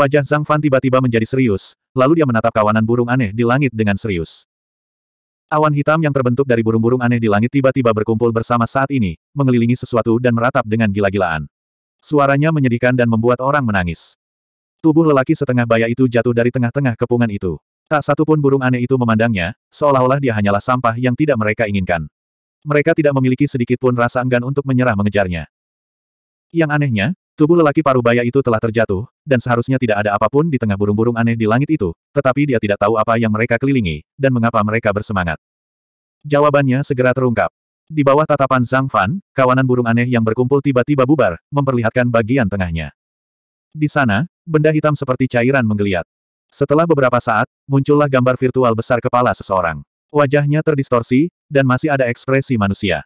Wajah Zhang Fan tiba-tiba menjadi serius, lalu dia menatap kawanan burung aneh di langit dengan serius. Awan hitam yang terbentuk dari burung-burung aneh di langit tiba-tiba berkumpul bersama saat ini, mengelilingi sesuatu dan meratap dengan gila-gilaan. Suaranya menyedihkan dan membuat orang menangis. Tubuh lelaki setengah baya itu jatuh dari tengah-tengah kepungan itu. Tak satu pun burung aneh itu memandangnya, seolah-olah dia hanyalah sampah yang tidak mereka inginkan. Mereka tidak memiliki sedikit pun rasa enggan untuk menyerah mengejarnya. Yang anehnya, Tubuh lelaki paruh baya itu telah terjatuh, dan seharusnya tidak ada apapun di tengah burung-burung aneh di langit itu, tetapi dia tidak tahu apa yang mereka kelilingi, dan mengapa mereka bersemangat. Jawabannya segera terungkap. Di bawah tatapan Zhang Fan, kawanan burung aneh yang berkumpul tiba-tiba bubar, memperlihatkan bagian tengahnya. Di sana, benda hitam seperti cairan menggeliat. Setelah beberapa saat, muncullah gambar virtual besar kepala seseorang. Wajahnya terdistorsi, dan masih ada ekspresi manusia.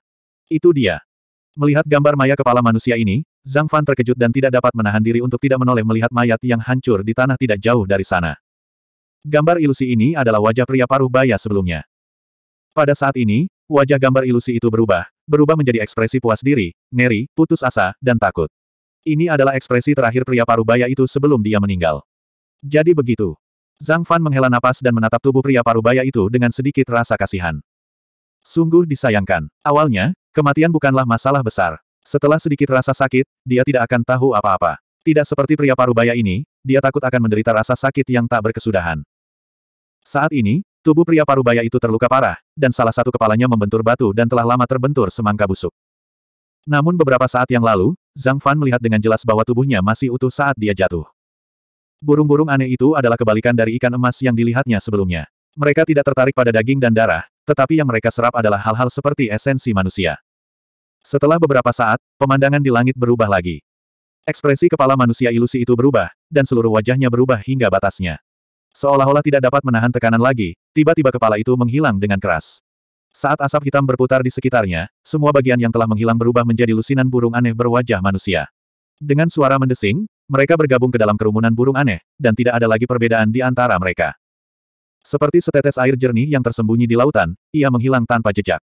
Itu dia. Melihat gambar maya kepala manusia ini, Zhang Fan terkejut dan tidak dapat menahan diri untuk tidak menoleh melihat mayat yang hancur di tanah tidak jauh dari sana. Gambar ilusi ini adalah wajah pria paruh baya sebelumnya. Pada saat ini, wajah gambar ilusi itu berubah, berubah menjadi ekspresi puas diri, ngeri, putus asa, dan takut. Ini adalah ekspresi terakhir pria paruh baya itu sebelum dia meninggal. Jadi begitu. Zhang Fan menghela napas dan menatap tubuh pria paruh baya itu dengan sedikit rasa kasihan. Sungguh disayangkan. Awalnya, kematian bukanlah masalah besar. Setelah sedikit rasa sakit, dia tidak akan tahu apa-apa. Tidak seperti pria parubaya ini, dia takut akan menderita rasa sakit yang tak berkesudahan. Saat ini, tubuh pria parubaya itu terluka parah, dan salah satu kepalanya membentur batu dan telah lama terbentur semangka busuk. Namun beberapa saat yang lalu, Zhang Fan melihat dengan jelas bahwa tubuhnya masih utuh saat dia jatuh. Burung-burung aneh itu adalah kebalikan dari ikan emas yang dilihatnya sebelumnya. Mereka tidak tertarik pada daging dan darah, tetapi yang mereka serap adalah hal-hal seperti esensi manusia. Setelah beberapa saat, pemandangan di langit berubah lagi. Ekspresi kepala manusia ilusi itu berubah, dan seluruh wajahnya berubah hingga batasnya. Seolah-olah tidak dapat menahan tekanan lagi, tiba-tiba kepala itu menghilang dengan keras. Saat asap hitam berputar di sekitarnya, semua bagian yang telah menghilang berubah menjadi lusinan burung aneh berwajah manusia. Dengan suara mendesing, mereka bergabung ke dalam kerumunan burung aneh, dan tidak ada lagi perbedaan di antara mereka. Seperti setetes air jernih yang tersembunyi di lautan, ia menghilang tanpa jejak.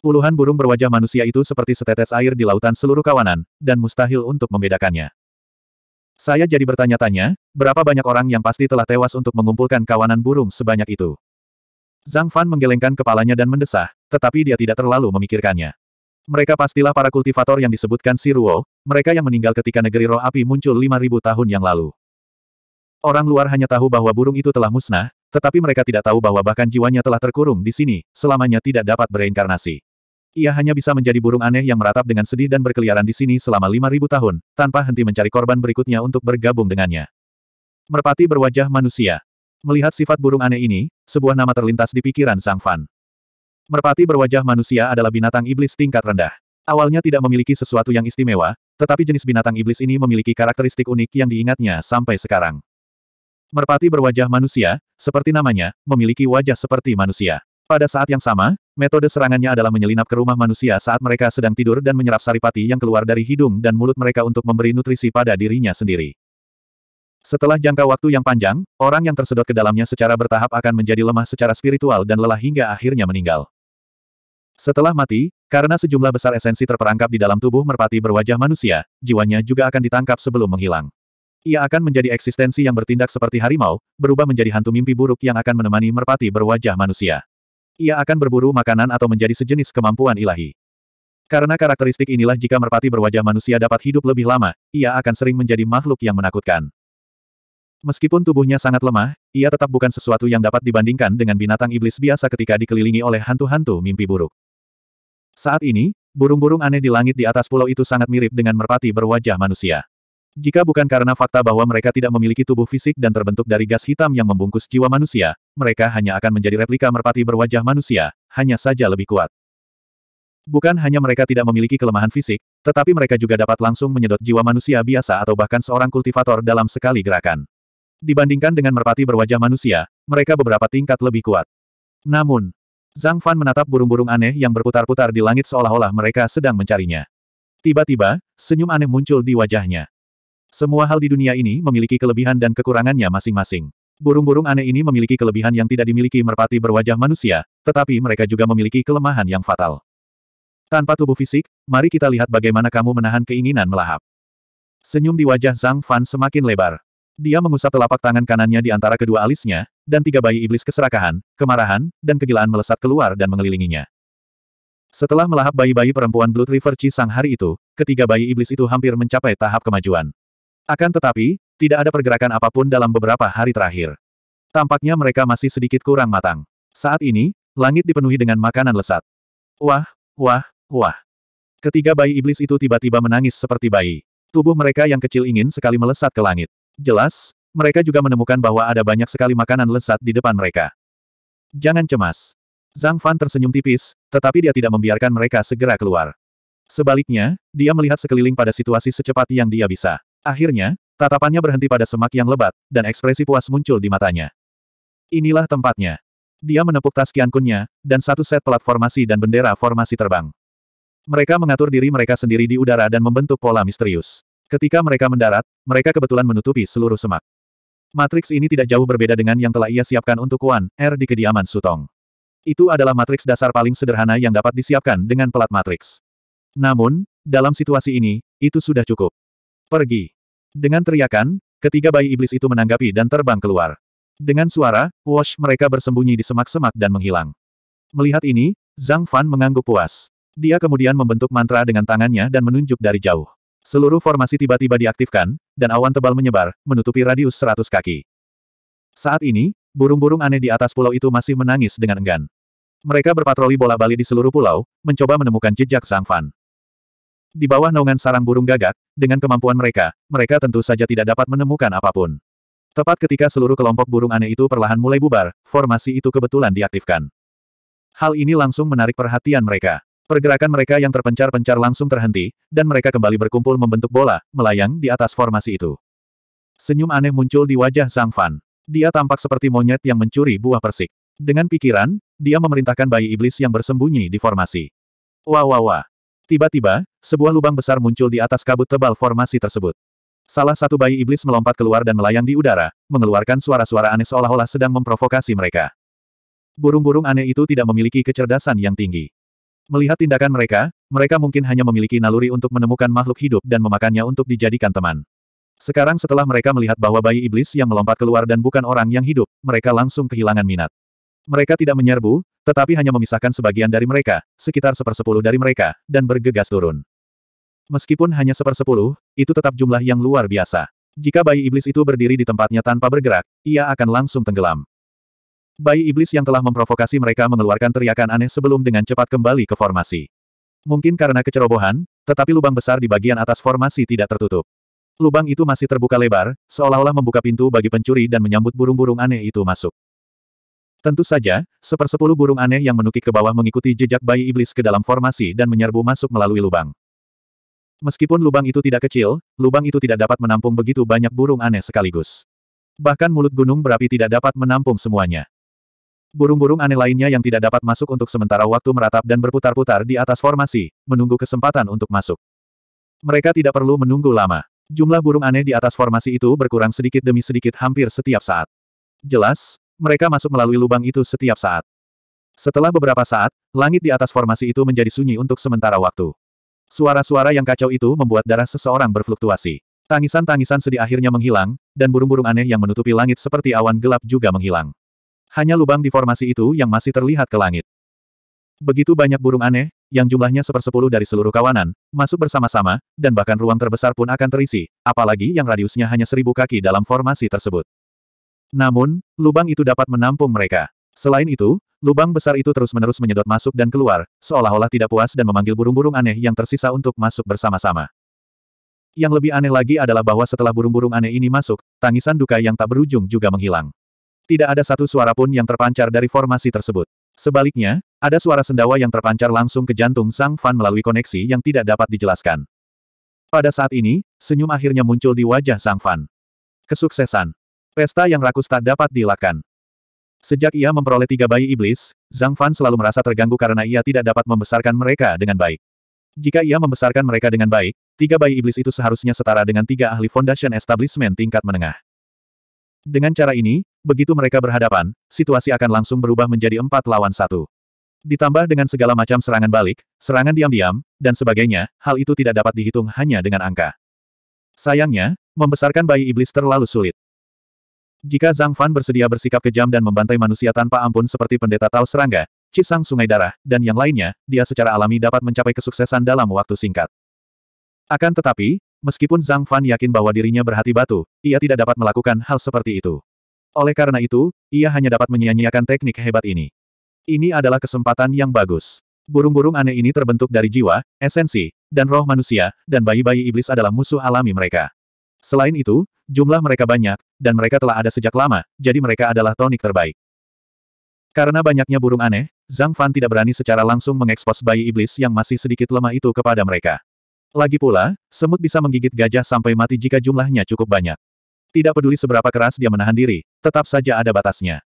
Puluhan burung berwajah manusia itu seperti setetes air di lautan seluruh kawanan, dan mustahil untuk membedakannya. Saya jadi bertanya-tanya, berapa banyak orang yang pasti telah tewas untuk mengumpulkan kawanan burung sebanyak itu? Zhang Fan menggelengkan kepalanya dan mendesah, tetapi dia tidak terlalu memikirkannya. Mereka pastilah para kultivator yang disebutkan Si Ruo, mereka yang meninggal ketika negeri roh api muncul 5.000 tahun yang lalu. Orang luar hanya tahu bahwa burung itu telah musnah, tetapi mereka tidak tahu bahwa bahkan jiwanya telah terkurung di sini, selamanya tidak dapat bereinkarnasi. Ia hanya bisa menjadi burung aneh yang meratap dengan sedih dan berkeliaran di sini selama 5.000 tahun, tanpa henti mencari korban berikutnya untuk bergabung dengannya. Merpati berwajah manusia. Melihat sifat burung aneh ini, sebuah nama terlintas di pikiran Sang Fan. Merpati berwajah manusia adalah binatang iblis tingkat rendah. Awalnya tidak memiliki sesuatu yang istimewa, tetapi jenis binatang iblis ini memiliki karakteristik unik yang diingatnya sampai sekarang. Merpati berwajah manusia, seperti namanya, memiliki wajah seperti manusia. Pada saat yang sama, metode serangannya adalah menyelinap ke rumah manusia saat mereka sedang tidur dan menyerap saripati yang keluar dari hidung dan mulut mereka untuk memberi nutrisi pada dirinya sendiri. Setelah jangka waktu yang panjang, orang yang tersedot ke dalamnya secara bertahap akan menjadi lemah secara spiritual dan lelah hingga akhirnya meninggal. Setelah mati, karena sejumlah besar esensi terperangkap di dalam tubuh merpati berwajah manusia, jiwanya juga akan ditangkap sebelum menghilang. Ia akan menjadi eksistensi yang bertindak seperti harimau, berubah menjadi hantu mimpi buruk yang akan menemani merpati berwajah manusia ia akan berburu makanan atau menjadi sejenis kemampuan ilahi. Karena karakteristik inilah jika merpati berwajah manusia dapat hidup lebih lama, ia akan sering menjadi makhluk yang menakutkan. Meskipun tubuhnya sangat lemah, ia tetap bukan sesuatu yang dapat dibandingkan dengan binatang iblis biasa ketika dikelilingi oleh hantu-hantu mimpi buruk. Saat ini, burung-burung aneh di langit di atas pulau itu sangat mirip dengan merpati berwajah manusia. Jika bukan karena fakta bahwa mereka tidak memiliki tubuh fisik dan terbentuk dari gas hitam yang membungkus jiwa manusia, mereka hanya akan menjadi replika merpati berwajah manusia, hanya saja lebih kuat. Bukan hanya mereka tidak memiliki kelemahan fisik, tetapi mereka juga dapat langsung menyedot jiwa manusia biasa atau bahkan seorang kultivator dalam sekali gerakan. Dibandingkan dengan merpati berwajah manusia, mereka beberapa tingkat lebih kuat. Namun, Zhang Fan menatap burung-burung aneh yang berputar-putar di langit seolah-olah mereka sedang mencarinya. Tiba-tiba, senyum aneh muncul di wajahnya. Semua hal di dunia ini memiliki kelebihan dan kekurangannya masing-masing. Burung-burung aneh ini memiliki kelebihan yang tidak dimiliki merpati berwajah manusia, tetapi mereka juga memiliki kelemahan yang fatal. Tanpa tubuh fisik, mari kita lihat bagaimana kamu menahan keinginan melahap. Senyum di wajah Zhang Fan semakin lebar. Dia mengusap telapak tangan kanannya di antara kedua alisnya, dan tiga bayi iblis keserakahan, kemarahan, dan kegilaan melesat keluar dan mengelilinginya. Setelah melahap bayi-bayi perempuan Blood River Chi Sang hari itu, ketiga bayi iblis itu hampir mencapai tahap kemajuan. Akan tetapi, tidak ada pergerakan apapun dalam beberapa hari terakhir. Tampaknya mereka masih sedikit kurang matang. Saat ini, langit dipenuhi dengan makanan lesat. Wah, wah, wah. Ketiga bayi iblis itu tiba-tiba menangis seperti bayi. Tubuh mereka yang kecil ingin sekali melesat ke langit. Jelas, mereka juga menemukan bahwa ada banyak sekali makanan lesat di depan mereka. Jangan cemas. Zhang Fan tersenyum tipis, tetapi dia tidak membiarkan mereka segera keluar. Sebaliknya, dia melihat sekeliling pada situasi secepat yang dia bisa. Akhirnya, tatapannya berhenti pada semak yang lebat, dan ekspresi puas muncul di matanya. Inilah tempatnya. Dia menepuk tas kiankunnya, dan satu set pelat formasi dan bendera formasi terbang. Mereka mengatur diri mereka sendiri di udara dan membentuk pola misterius. Ketika mereka mendarat, mereka kebetulan menutupi seluruh semak. Matriks ini tidak jauh berbeda dengan yang telah ia siapkan untuk Kuan Er di kediaman Sutong. Itu adalah matriks dasar paling sederhana yang dapat disiapkan dengan pelat matriks. Namun, dalam situasi ini, itu sudah cukup. Pergi. Dengan teriakan, ketiga bayi iblis itu menanggapi dan terbang keluar. Dengan suara, wash mereka bersembunyi di semak-semak dan menghilang. Melihat ini, Zhang Fan mengangguk puas. Dia kemudian membentuk mantra dengan tangannya dan menunjuk dari jauh. Seluruh formasi tiba-tiba diaktifkan, dan awan tebal menyebar, menutupi radius seratus kaki. Saat ini, burung-burung aneh di atas pulau itu masih menangis dengan enggan. Mereka berpatroli bola-bali di seluruh pulau, mencoba menemukan jejak Zhang Fan. Di bawah naungan sarang burung gagak, dengan kemampuan mereka, mereka tentu saja tidak dapat menemukan apapun. Tepat ketika seluruh kelompok burung aneh itu perlahan mulai bubar, formasi itu kebetulan diaktifkan. Hal ini langsung menarik perhatian mereka. Pergerakan mereka yang terpencar-pencar langsung terhenti, dan mereka kembali berkumpul membentuk bola, melayang di atas formasi itu. Senyum aneh muncul di wajah Zhang Fan. Dia tampak seperti monyet yang mencuri buah persik. Dengan pikiran, dia memerintahkan bayi iblis yang bersembunyi di formasi. Wah wah wah, Tiba-tiba, sebuah lubang besar muncul di atas kabut tebal formasi tersebut. Salah satu bayi iblis melompat keluar dan melayang di udara, mengeluarkan suara-suara aneh seolah-olah sedang memprovokasi mereka. Burung-burung aneh itu tidak memiliki kecerdasan yang tinggi. Melihat tindakan mereka, mereka mungkin hanya memiliki naluri untuk menemukan makhluk hidup dan memakannya untuk dijadikan teman. Sekarang setelah mereka melihat bahwa bayi iblis yang melompat keluar dan bukan orang yang hidup, mereka langsung kehilangan minat. Mereka tidak menyerbu, tetapi hanya memisahkan sebagian dari mereka, sekitar sepersepuluh dari mereka, dan bergegas turun. Meskipun hanya sepersepuluh, itu tetap jumlah yang luar biasa. Jika bayi iblis itu berdiri di tempatnya tanpa bergerak, ia akan langsung tenggelam. Bayi iblis yang telah memprovokasi mereka mengeluarkan teriakan aneh sebelum dengan cepat kembali ke formasi. Mungkin karena kecerobohan, tetapi lubang besar di bagian atas formasi tidak tertutup. Lubang itu masih terbuka lebar, seolah-olah membuka pintu bagi pencuri dan menyambut burung-burung aneh itu masuk. Tentu saja, sepersepuluh burung aneh yang menukik ke bawah mengikuti jejak bayi iblis ke dalam formasi dan menyerbu masuk melalui lubang. Meskipun lubang itu tidak kecil, lubang itu tidak dapat menampung begitu banyak burung aneh sekaligus. Bahkan mulut gunung berapi tidak dapat menampung semuanya. Burung-burung aneh lainnya yang tidak dapat masuk untuk sementara waktu meratap dan berputar-putar di atas formasi, menunggu kesempatan untuk masuk. Mereka tidak perlu menunggu lama. Jumlah burung aneh di atas formasi itu berkurang sedikit demi sedikit hampir setiap saat. Jelas, mereka masuk melalui lubang itu setiap saat. Setelah beberapa saat, langit di atas formasi itu menjadi sunyi untuk sementara waktu. Suara-suara yang kacau itu membuat darah seseorang berfluktuasi. Tangisan-tangisan sedih akhirnya menghilang, dan burung-burung aneh yang menutupi langit seperti awan gelap juga menghilang. Hanya lubang di formasi itu yang masih terlihat ke langit. Begitu banyak burung aneh, yang jumlahnya sepersepuluh dari seluruh kawanan, masuk bersama-sama, dan bahkan ruang terbesar pun akan terisi, apalagi yang radiusnya hanya seribu kaki dalam formasi tersebut. Namun, lubang itu dapat menampung mereka. Selain itu, lubang besar itu terus-menerus menyedot masuk dan keluar, seolah-olah tidak puas dan memanggil burung-burung aneh yang tersisa untuk masuk bersama-sama. Yang lebih aneh lagi adalah bahwa setelah burung-burung aneh ini masuk, tangisan duka yang tak berujung juga menghilang. Tidak ada satu suara pun yang terpancar dari formasi tersebut. Sebaliknya, ada suara sendawa yang terpancar langsung ke jantung Sang Fan melalui koneksi yang tidak dapat dijelaskan. Pada saat ini, senyum akhirnya muncul di wajah Sang Fan. Kesuksesan. Pesta yang rakus tak dapat dilakukan. Sejak ia memperoleh tiga bayi iblis, Zhang Fan selalu merasa terganggu karena ia tidak dapat membesarkan mereka dengan baik. Jika ia membesarkan mereka dengan baik, tiga bayi iblis itu seharusnya setara dengan tiga ahli Foundation Establishment tingkat menengah. Dengan cara ini, begitu mereka berhadapan, situasi akan langsung berubah menjadi empat lawan satu. Ditambah dengan segala macam serangan balik, serangan diam-diam, dan sebagainya, hal itu tidak dapat dihitung hanya dengan angka. Sayangnya, membesarkan bayi iblis terlalu sulit. Jika Zhang Fan bersedia bersikap kejam dan membantai manusia tanpa ampun seperti pendeta Tao Serangga, Cisang Sungai Darah, dan yang lainnya, dia secara alami dapat mencapai kesuksesan dalam waktu singkat. Akan tetapi, meskipun Zhang Fan yakin bahwa dirinya berhati batu, ia tidak dapat melakukan hal seperti itu. Oleh karena itu, ia hanya dapat menyia-nyiakan teknik hebat ini. Ini adalah kesempatan yang bagus. Burung-burung aneh ini terbentuk dari jiwa, esensi, dan roh manusia, dan bayi-bayi iblis adalah musuh alami mereka. Selain itu, Jumlah mereka banyak, dan mereka telah ada sejak lama, jadi mereka adalah tonik terbaik. Karena banyaknya burung aneh, Zhang Fan tidak berani secara langsung mengekspos bayi iblis yang masih sedikit lemah itu kepada mereka. Lagi pula, semut bisa menggigit gajah sampai mati jika jumlahnya cukup banyak. Tidak peduli seberapa keras dia menahan diri, tetap saja ada batasnya.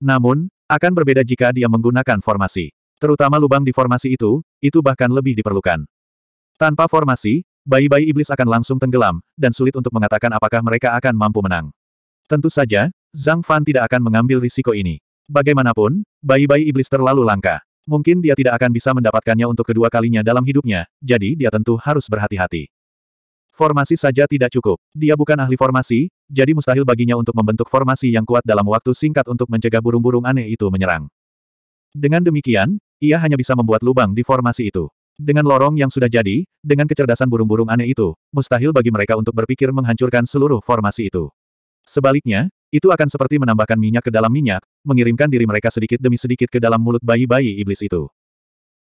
Namun, akan berbeda jika dia menggunakan formasi. Terutama lubang di formasi itu, itu bahkan lebih diperlukan. Tanpa formasi, bayi-bayi iblis akan langsung tenggelam, dan sulit untuk mengatakan apakah mereka akan mampu menang. Tentu saja, Zhang Fan tidak akan mengambil risiko ini. Bagaimanapun, bayi-bayi iblis terlalu langka. Mungkin dia tidak akan bisa mendapatkannya untuk kedua kalinya dalam hidupnya, jadi dia tentu harus berhati-hati. Formasi saja tidak cukup. Dia bukan ahli formasi, jadi mustahil baginya untuk membentuk formasi yang kuat dalam waktu singkat untuk mencegah burung-burung aneh itu menyerang. Dengan demikian, ia hanya bisa membuat lubang di formasi itu. Dengan lorong yang sudah jadi, dengan kecerdasan burung-burung aneh itu, mustahil bagi mereka untuk berpikir menghancurkan seluruh formasi itu. Sebaliknya, itu akan seperti menambahkan minyak ke dalam minyak, mengirimkan diri mereka sedikit demi sedikit ke dalam mulut bayi-bayi iblis itu.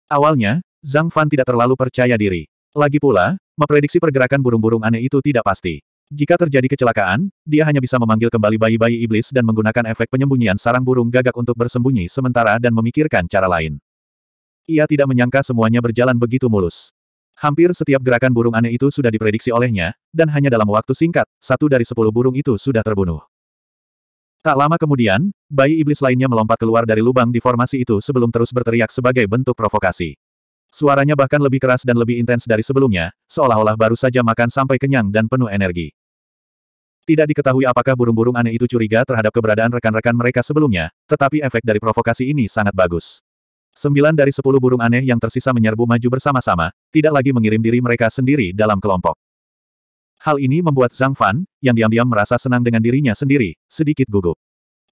Awalnya, Zhang Fan tidak terlalu percaya diri. Lagi pula, memprediksi pergerakan burung-burung aneh itu tidak pasti. Jika terjadi kecelakaan, dia hanya bisa memanggil kembali bayi-bayi iblis dan menggunakan efek penyembunyian sarang burung gagak untuk bersembunyi sementara dan memikirkan cara lain. Ia tidak menyangka semuanya berjalan begitu mulus. Hampir setiap gerakan burung aneh itu sudah diprediksi olehnya, dan hanya dalam waktu singkat, satu dari sepuluh burung itu sudah terbunuh. Tak lama kemudian, bayi iblis lainnya melompat keluar dari lubang di formasi itu sebelum terus berteriak sebagai bentuk provokasi. Suaranya bahkan lebih keras dan lebih intens dari sebelumnya, seolah-olah baru saja makan sampai kenyang dan penuh energi. Tidak diketahui apakah burung-burung aneh itu curiga terhadap keberadaan rekan-rekan mereka sebelumnya, tetapi efek dari provokasi ini sangat bagus. Sembilan dari sepuluh burung aneh yang tersisa menyerbu maju bersama-sama, tidak lagi mengirim diri mereka sendiri dalam kelompok. Hal ini membuat Zhang Fan, yang diam-diam merasa senang dengan dirinya sendiri, sedikit gugup.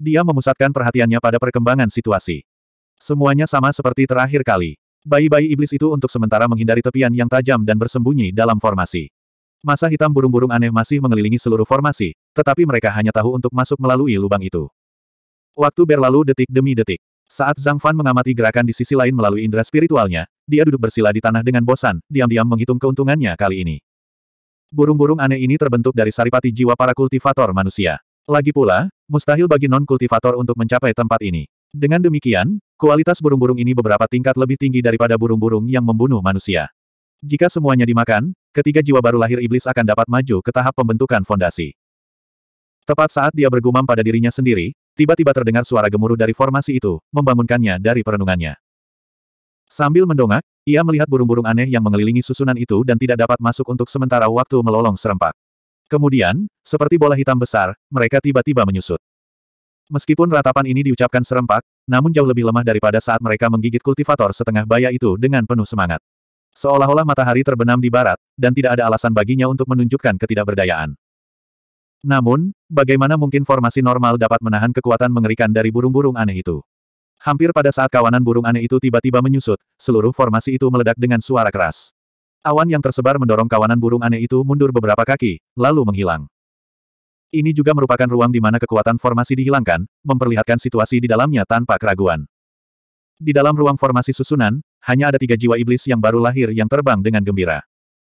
Dia memusatkan perhatiannya pada perkembangan situasi. Semuanya sama seperti terakhir kali. Bayi-bayi iblis itu untuk sementara menghindari tepian yang tajam dan bersembunyi dalam formasi. Masa hitam burung-burung aneh masih mengelilingi seluruh formasi, tetapi mereka hanya tahu untuk masuk melalui lubang itu. Waktu berlalu detik demi detik. Saat Zhang Fan mengamati gerakan di sisi lain melalui indera spiritualnya, dia duduk bersila di tanah dengan bosan, diam-diam menghitung keuntungannya kali ini. Burung-burung aneh ini terbentuk dari saripati jiwa para kultivator manusia. Lagi pula, mustahil bagi non-kultivator untuk mencapai tempat ini. Dengan demikian, kualitas burung-burung ini beberapa tingkat lebih tinggi daripada burung-burung yang membunuh manusia. Jika semuanya dimakan, ketiga jiwa baru lahir iblis akan dapat maju ke tahap pembentukan fondasi. Tepat saat dia bergumam pada dirinya sendiri, Tiba-tiba terdengar suara gemuruh dari formasi itu, membangunkannya dari perenungannya. Sambil mendongak, ia melihat burung-burung aneh yang mengelilingi susunan itu dan tidak dapat masuk untuk sementara waktu melolong serempak. Kemudian, seperti bola hitam besar, mereka tiba-tiba menyusut. Meskipun ratapan ini diucapkan serempak, namun jauh lebih lemah daripada saat mereka menggigit kultivator setengah baya itu dengan penuh semangat. Seolah-olah matahari terbenam di barat, dan tidak ada alasan baginya untuk menunjukkan ketidakberdayaan. Namun, bagaimana mungkin formasi normal dapat menahan kekuatan mengerikan dari burung-burung aneh itu? Hampir pada saat kawanan burung aneh itu tiba-tiba menyusut, seluruh formasi itu meledak dengan suara keras. Awan yang tersebar mendorong kawanan burung aneh itu mundur beberapa kaki, lalu menghilang. Ini juga merupakan ruang di mana kekuatan formasi dihilangkan, memperlihatkan situasi di dalamnya tanpa keraguan. Di dalam ruang formasi susunan, hanya ada tiga jiwa iblis yang baru lahir yang terbang dengan gembira.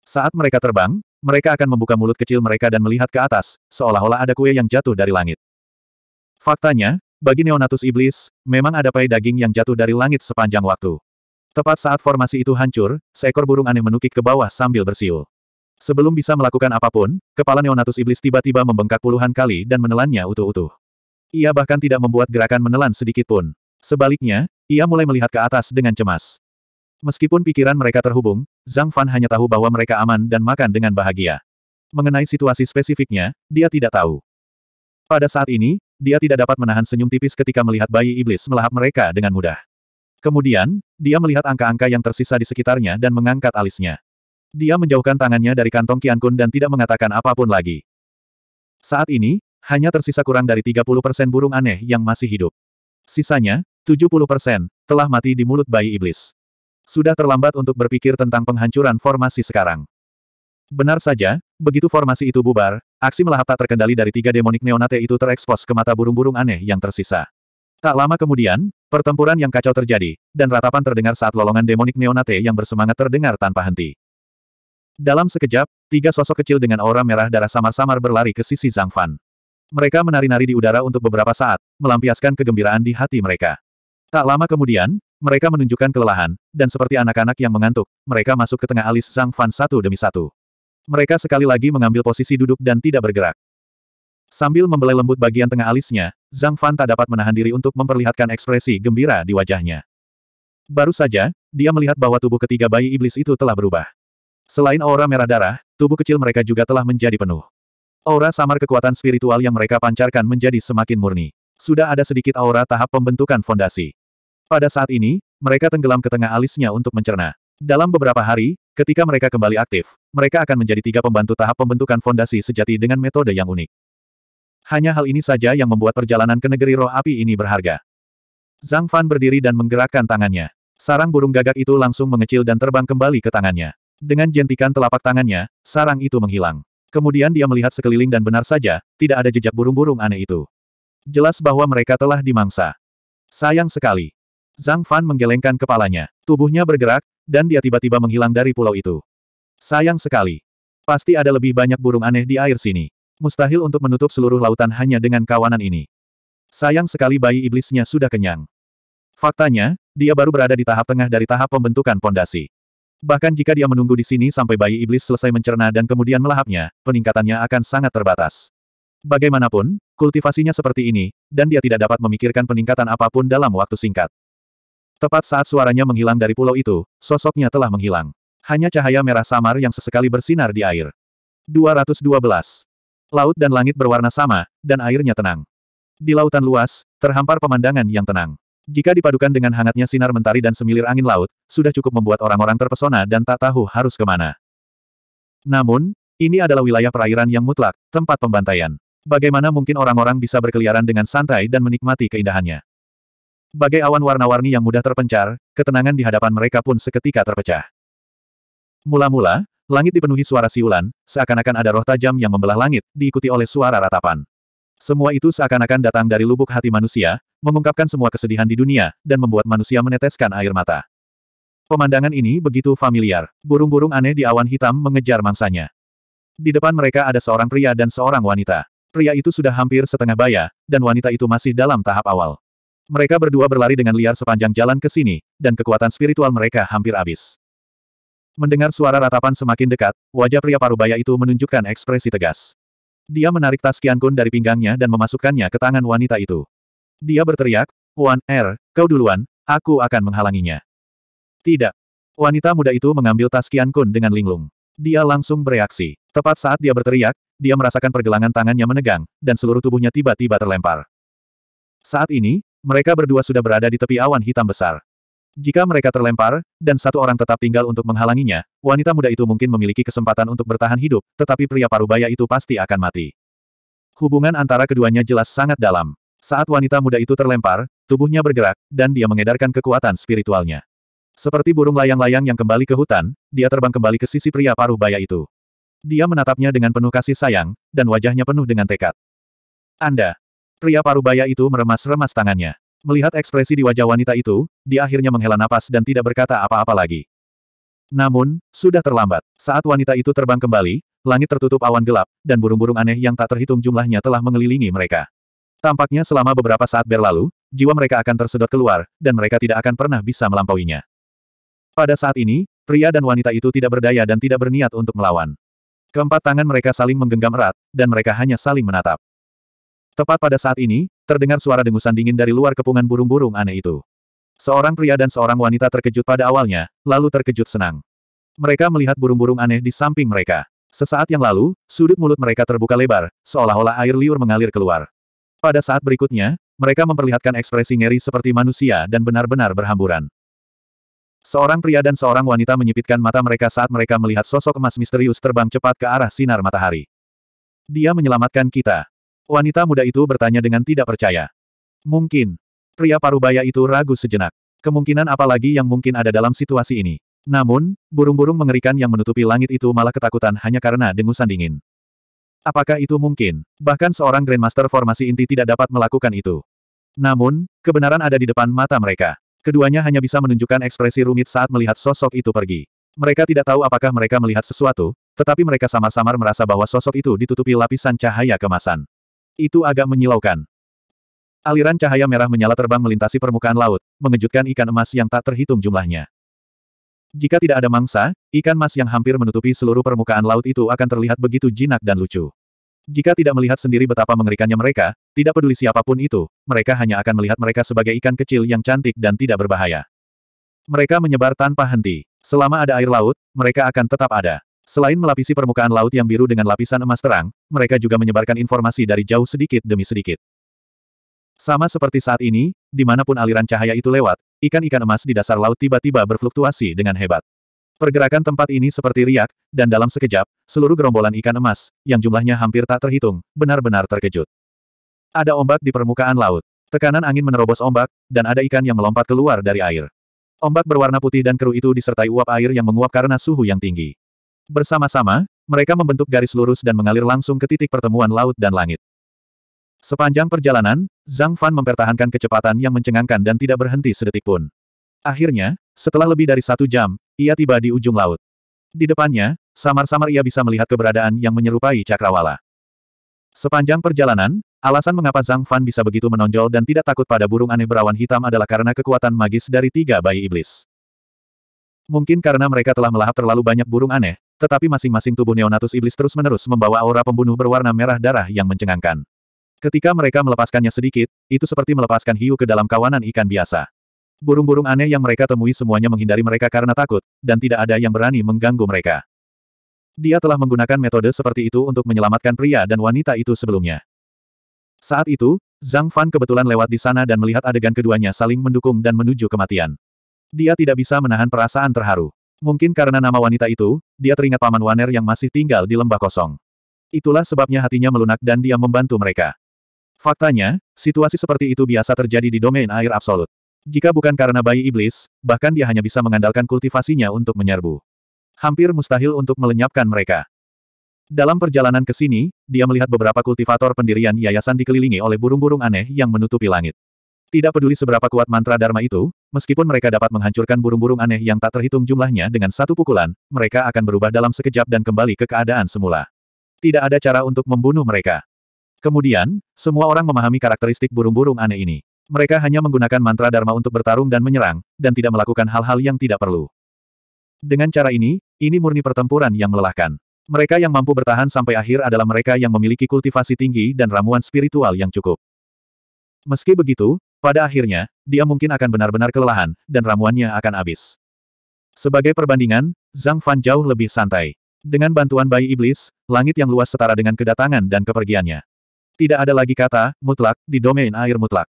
Saat mereka terbang, mereka akan membuka mulut kecil mereka dan melihat ke atas, seolah-olah ada kue yang jatuh dari langit. Faktanya, bagi Neonatus Iblis, memang ada pai daging yang jatuh dari langit sepanjang waktu. Tepat saat formasi itu hancur, seekor burung aneh menukik ke bawah sambil bersiul. Sebelum bisa melakukan apapun, kepala Neonatus Iblis tiba-tiba membengkak puluhan kali dan menelannya utuh-utuh. Ia bahkan tidak membuat gerakan menelan sedikit pun. Sebaliknya, ia mulai melihat ke atas dengan cemas. Meskipun pikiran mereka terhubung, Zhang Fan hanya tahu bahwa mereka aman dan makan dengan bahagia. Mengenai situasi spesifiknya, dia tidak tahu. Pada saat ini, dia tidak dapat menahan senyum tipis ketika melihat bayi iblis melahap mereka dengan mudah. Kemudian, dia melihat angka-angka yang tersisa di sekitarnya dan mengangkat alisnya. Dia menjauhkan tangannya dari kantong Kun dan tidak mengatakan apapun lagi. Saat ini, hanya tersisa kurang dari 30% burung aneh yang masih hidup. Sisanya, 70% telah mati di mulut bayi iblis. Sudah terlambat untuk berpikir tentang penghancuran formasi sekarang. Benar saja, begitu formasi itu bubar, aksi melahap tak terkendali dari tiga demonik neonate itu terekspos ke mata burung-burung aneh yang tersisa. Tak lama kemudian, pertempuran yang kacau terjadi, dan ratapan terdengar saat lolongan demonik neonate yang bersemangat terdengar tanpa henti. Dalam sekejap, tiga sosok kecil dengan aura merah darah samar-samar berlari ke sisi Zhang Fan. Mereka menari-nari di udara untuk beberapa saat, melampiaskan kegembiraan di hati mereka. Tak lama kemudian, mereka menunjukkan kelelahan, dan seperti anak-anak yang mengantuk, mereka masuk ke tengah alis Zhang Fan satu demi satu. Mereka sekali lagi mengambil posisi duduk dan tidak bergerak. Sambil membelai lembut bagian tengah alisnya, Zhang Fan tak dapat menahan diri untuk memperlihatkan ekspresi gembira di wajahnya. Baru saja, dia melihat bahwa tubuh ketiga bayi iblis itu telah berubah. Selain aura merah darah, tubuh kecil mereka juga telah menjadi penuh. Aura samar kekuatan spiritual yang mereka pancarkan menjadi semakin murni. Sudah ada sedikit aura tahap pembentukan fondasi. Pada saat ini, mereka tenggelam ke tengah alisnya untuk mencerna. Dalam beberapa hari, ketika mereka kembali aktif, mereka akan menjadi tiga pembantu tahap pembentukan fondasi sejati dengan metode yang unik. Hanya hal ini saja yang membuat perjalanan ke negeri roh api ini berharga. Zhang Fan berdiri dan menggerakkan tangannya. Sarang burung gagak itu langsung mengecil dan terbang kembali ke tangannya. Dengan jentikan telapak tangannya, sarang itu menghilang. Kemudian dia melihat sekeliling dan benar saja, tidak ada jejak burung-burung aneh itu. Jelas bahwa mereka telah dimangsa. Sayang sekali. Zhang Fan menggelengkan kepalanya. Tubuhnya bergerak, dan dia tiba-tiba menghilang dari pulau itu. Sayang sekali. Pasti ada lebih banyak burung aneh di air sini. Mustahil untuk menutup seluruh lautan hanya dengan kawanan ini. Sayang sekali bayi iblisnya sudah kenyang. Faktanya, dia baru berada di tahap tengah dari tahap pembentukan pondasi. Bahkan jika dia menunggu di sini sampai bayi iblis selesai mencerna dan kemudian melahapnya, peningkatannya akan sangat terbatas. Bagaimanapun, kultivasinya seperti ini, dan dia tidak dapat memikirkan peningkatan apapun dalam waktu singkat. Tepat saat suaranya menghilang dari pulau itu, sosoknya telah menghilang. Hanya cahaya merah samar yang sesekali bersinar di air. 212. Laut dan langit berwarna sama, dan airnya tenang. Di lautan luas, terhampar pemandangan yang tenang. Jika dipadukan dengan hangatnya sinar mentari dan semilir angin laut, sudah cukup membuat orang-orang terpesona dan tak tahu harus kemana. Namun, ini adalah wilayah perairan yang mutlak, tempat pembantaian. Bagaimana mungkin orang-orang bisa berkeliaran dengan santai dan menikmati keindahannya? Bagai awan warna-warni yang mudah terpencar, ketenangan di hadapan mereka pun seketika terpecah. Mula-mula, langit dipenuhi suara siulan, seakan-akan ada roh tajam yang membelah langit, diikuti oleh suara ratapan. Semua itu seakan-akan datang dari lubuk hati manusia, mengungkapkan semua kesedihan di dunia, dan membuat manusia meneteskan air mata. Pemandangan ini begitu familiar. Burung-burung aneh di awan hitam mengejar mangsanya. Di depan mereka ada seorang pria dan seorang wanita. Pria itu sudah hampir setengah baya, dan wanita itu masih dalam tahap awal. Mereka berdua berlari dengan liar sepanjang jalan ke sini, dan kekuatan spiritual mereka hampir habis. Mendengar suara ratapan semakin dekat, wajah pria parubaya itu menunjukkan ekspresi tegas. Dia menarik tas Kian Kun dari pinggangnya dan memasukkannya ke tangan wanita itu. Dia berteriak, Wan, Er, kau duluan, aku akan menghalanginya. Tidak. Wanita muda itu mengambil tas Kian Kun dengan linglung. Dia langsung bereaksi. Tepat saat dia berteriak, dia merasakan pergelangan tangannya menegang, dan seluruh tubuhnya tiba-tiba terlempar. Saat ini, mereka berdua sudah berada di tepi awan hitam besar. Jika mereka terlempar, dan satu orang tetap tinggal untuk menghalanginya, wanita muda itu mungkin memiliki kesempatan untuk bertahan hidup, tetapi pria parubaya itu pasti akan mati. Hubungan antara keduanya jelas sangat dalam. Saat wanita muda itu terlempar, tubuhnya bergerak, dan dia mengedarkan kekuatan spiritualnya. Seperti burung layang-layang yang kembali ke hutan, dia terbang kembali ke sisi pria parubaya itu. Dia menatapnya dengan penuh kasih sayang, dan wajahnya penuh dengan tekad. Anda, Pria parubaya itu meremas-remas tangannya. Melihat ekspresi di wajah wanita itu, dia akhirnya menghela napas dan tidak berkata apa-apa lagi. Namun, sudah terlambat. Saat wanita itu terbang kembali, langit tertutup awan gelap, dan burung-burung aneh yang tak terhitung jumlahnya telah mengelilingi mereka. Tampaknya selama beberapa saat berlalu, jiwa mereka akan tersedot keluar, dan mereka tidak akan pernah bisa melampauinya. Pada saat ini, pria dan wanita itu tidak berdaya dan tidak berniat untuk melawan. Keempat tangan mereka saling menggenggam erat, dan mereka hanya saling menatap. Tepat pada saat ini, terdengar suara dengusan dingin dari luar kepungan burung-burung aneh itu. Seorang pria dan seorang wanita terkejut pada awalnya, lalu terkejut senang. Mereka melihat burung-burung aneh di samping mereka. Sesaat yang lalu, sudut mulut mereka terbuka lebar, seolah-olah air liur mengalir keluar. Pada saat berikutnya, mereka memperlihatkan ekspresi ngeri seperti manusia dan benar-benar berhamburan. Seorang pria dan seorang wanita menyipitkan mata mereka saat mereka melihat sosok emas misterius terbang cepat ke arah sinar matahari. Dia menyelamatkan kita. Wanita muda itu bertanya dengan tidak percaya. Mungkin. Pria parubaya itu ragu sejenak. Kemungkinan apalagi yang mungkin ada dalam situasi ini. Namun, burung-burung mengerikan yang menutupi langit itu malah ketakutan hanya karena dengusan dingin. Apakah itu mungkin? Bahkan seorang Grandmaster formasi inti tidak dapat melakukan itu. Namun, kebenaran ada di depan mata mereka. Keduanya hanya bisa menunjukkan ekspresi rumit saat melihat sosok itu pergi. Mereka tidak tahu apakah mereka melihat sesuatu, tetapi mereka samar-samar merasa bahwa sosok itu ditutupi lapisan cahaya kemasan. Itu agak menyilaukan. Aliran cahaya merah menyala terbang melintasi permukaan laut, mengejutkan ikan emas yang tak terhitung jumlahnya. Jika tidak ada mangsa, ikan emas yang hampir menutupi seluruh permukaan laut itu akan terlihat begitu jinak dan lucu. Jika tidak melihat sendiri betapa mengerikannya mereka, tidak peduli siapapun itu, mereka hanya akan melihat mereka sebagai ikan kecil yang cantik dan tidak berbahaya. Mereka menyebar tanpa henti. Selama ada air laut, mereka akan tetap ada. Selain melapisi permukaan laut yang biru dengan lapisan emas terang, mereka juga menyebarkan informasi dari jauh sedikit demi sedikit. Sama seperti saat ini, dimanapun aliran cahaya itu lewat, ikan-ikan emas di dasar laut tiba-tiba berfluktuasi dengan hebat. Pergerakan tempat ini seperti riak, dan dalam sekejap, seluruh gerombolan ikan emas, yang jumlahnya hampir tak terhitung, benar-benar terkejut. Ada ombak di permukaan laut. Tekanan angin menerobos ombak, dan ada ikan yang melompat keluar dari air. Ombak berwarna putih dan keruh itu disertai uap air yang menguap karena suhu yang tinggi. Bersama-sama, mereka membentuk garis lurus dan mengalir langsung ke titik pertemuan laut dan langit. Sepanjang perjalanan, Zhang Fan mempertahankan kecepatan yang mencengangkan dan tidak berhenti sedetik pun. Akhirnya, setelah lebih dari satu jam, ia tiba di ujung laut. Di depannya, samar-samar ia bisa melihat keberadaan yang menyerupai cakrawala. Sepanjang perjalanan, alasan mengapa Zhang Fan bisa begitu menonjol dan tidak takut pada burung aneh berawan hitam adalah karena kekuatan magis dari tiga bayi iblis. Mungkin karena mereka telah melahap terlalu banyak burung aneh, tetapi masing-masing tubuh Neonatus Iblis terus-menerus membawa aura pembunuh berwarna merah darah yang mencengangkan. Ketika mereka melepaskannya sedikit, itu seperti melepaskan hiu ke dalam kawanan ikan biasa. Burung-burung aneh yang mereka temui semuanya menghindari mereka karena takut, dan tidak ada yang berani mengganggu mereka. Dia telah menggunakan metode seperti itu untuk menyelamatkan pria dan wanita itu sebelumnya. Saat itu, Zhang Fan kebetulan lewat di sana dan melihat adegan keduanya saling mendukung dan menuju kematian. Dia tidak bisa menahan perasaan terharu. Mungkin karena nama wanita itu, dia teringat Paman Waner yang masih tinggal di lembah kosong. Itulah sebabnya hatinya melunak dan dia membantu mereka. Faktanya, situasi seperti itu biasa terjadi di domain air absolut. Jika bukan karena bayi iblis, bahkan dia hanya bisa mengandalkan kultivasinya untuk menyerbu. Hampir mustahil untuk melenyapkan mereka. Dalam perjalanan ke sini, dia melihat beberapa kultivator pendirian yayasan dikelilingi oleh burung-burung aneh yang menutupi langit. Tidak peduli seberapa kuat mantra Dharma itu, Meskipun mereka dapat menghancurkan burung-burung aneh yang tak terhitung jumlahnya dengan satu pukulan, mereka akan berubah dalam sekejap dan kembali ke keadaan semula. Tidak ada cara untuk membunuh mereka. Kemudian, semua orang memahami karakteristik burung-burung aneh ini. Mereka hanya menggunakan mantra Dharma untuk bertarung dan menyerang, dan tidak melakukan hal-hal yang tidak perlu. Dengan cara ini, ini murni pertempuran yang melelahkan. Mereka yang mampu bertahan sampai akhir adalah mereka yang memiliki kultivasi tinggi dan ramuan spiritual yang cukup. Meski begitu, pada akhirnya, dia mungkin akan benar-benar kelelahan, dan ramuannya akan habis. Sebagai perbandingan, Zhang Fan jauh lebih santai. Dengan bantuan bayi iblis, langit yang luas setara dengan kedatangan dan kepergiannya. Tidak ada lagi kata, mutlak, di domain air mutlak.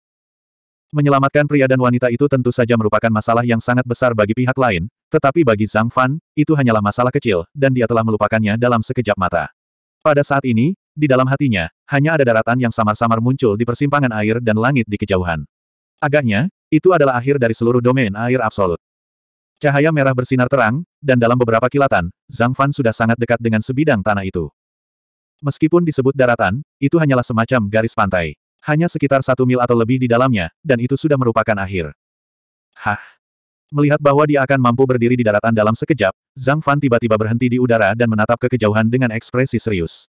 Menyelamatkan pria dan wanita itu tentu saja merupakan masalah yang sangat besar bagi pihak lain, tetapi bagi Zhang Fan, itu hanyalah masalah kecil, dan dia telah melupakannya dalam sekejap mata. Pada saat ini, di dalam hatinya, hanya ada daratan yang samar-samar muncul di persimpangan air dan langit di kejauhan. Agaknya, itu adalah akhir dari seluruh domain air absolut. Cahaya merah bersinar terang, dan dalam beberapa kilatan, Zhang Fan sudah sangat dekat dengan sebidang tanah itu. Meskipun disebut daratan, itu hanyalah semacam garis pantai. Hanya sekitar satu mil atau lebih di dalamnya, dan itu sudah merupakan akhir. Hah? Melihat bahwa dia akan mampu berdiri di daratan dalam sekejap, Zhang Fan tiba-tiba berhenti di udara dan menatap ke kejauhan dengan ekspresi serius.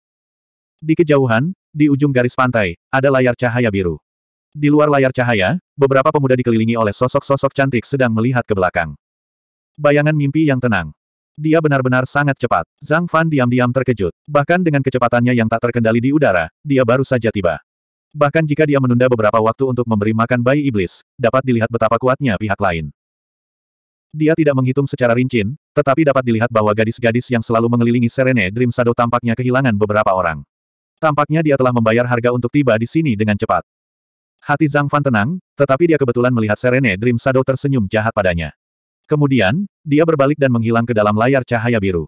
Di kejauhan, di ujung garis pantai, ada layar cahaya biru. Di luar layar cahaya, beberapa pemuda dikelilingi oleh sosok-sosok cantik sedang melihat ke belakang. Bayangan mimpi yang tenang. Dia benar-benar sangat cepat. Zhang Fan diam-diam terkejut. Bahkan dengan kecepatannya yang tak terkendali di udara, dia baru saja tiba. Bahkan jika dia menunda beberapa waktu untuk memberi makan bayi iblis, dapat dilihat betapa kuatnya pihak lain. Dia tidak menghitung secara rinci, tetapi dapat dilihat bahwa gadis-gadis yang selalu mengelilingi Serene Dream Shadow tampaknya kehilangan beberapa orang. Tampaknya dia telah membayar harga untuk tiba di sini dengan cepat. Hati Zhang Fan tenang, tetapi dia kebetulan melihat Serene Dream Shadow tersenyum jahat padanya. Kemudian, dia berbalik dan menghilang ke dalam layar cahaya biru.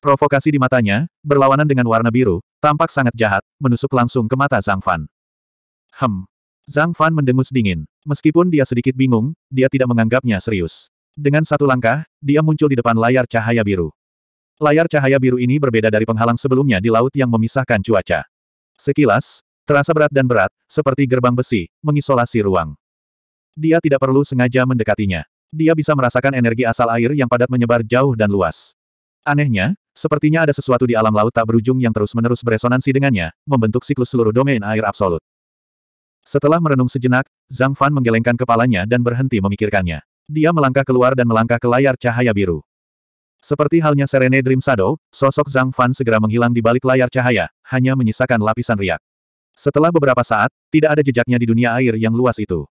Provokasi di matanya, berlawanan dengan warna biru, tampak sangat jahat, menusuk langsung ke mata Zhang Fan. Hem. Zhang Fan mendengus dingin. Meskipun dia sedikit bingung, dia tidak menganggapnya serius. Dengan satu langkah, dia muncul di depan layar cahaya biru. Layar cahaya biru ini berbeda dari penghalang sebelumnya di laut yang memisahkan cuaca. Sekilas, terasa berat dan berat, seperti gerbang besi, mengisolasi ruang. Dia tidak perlu sengaja mendekatinya. Dia bisa merasakan energi asal air yang padat menyebar jauh dan luas. Anehnya, sepertinya ada sesuatu di alam laut tak berujung yang terus-menerus beresonansi dengannya, membentuk siklus seluruh domain air absolut. Setelah merenung sejenak, Zhang Fan menggelengkan kepalanya dan berhenti memikirkannya. Dia melangkah keluar dan melangkah ke layar cahaya biru. Seperti halnya Serene Dream Shadow, sosok Zhang Fan segera menghilang di balik layar cahaya, hanya menyisakan lapisan riak. Setelah beberapa saat, tidak ada jejaknya di dunia air yang luas itu.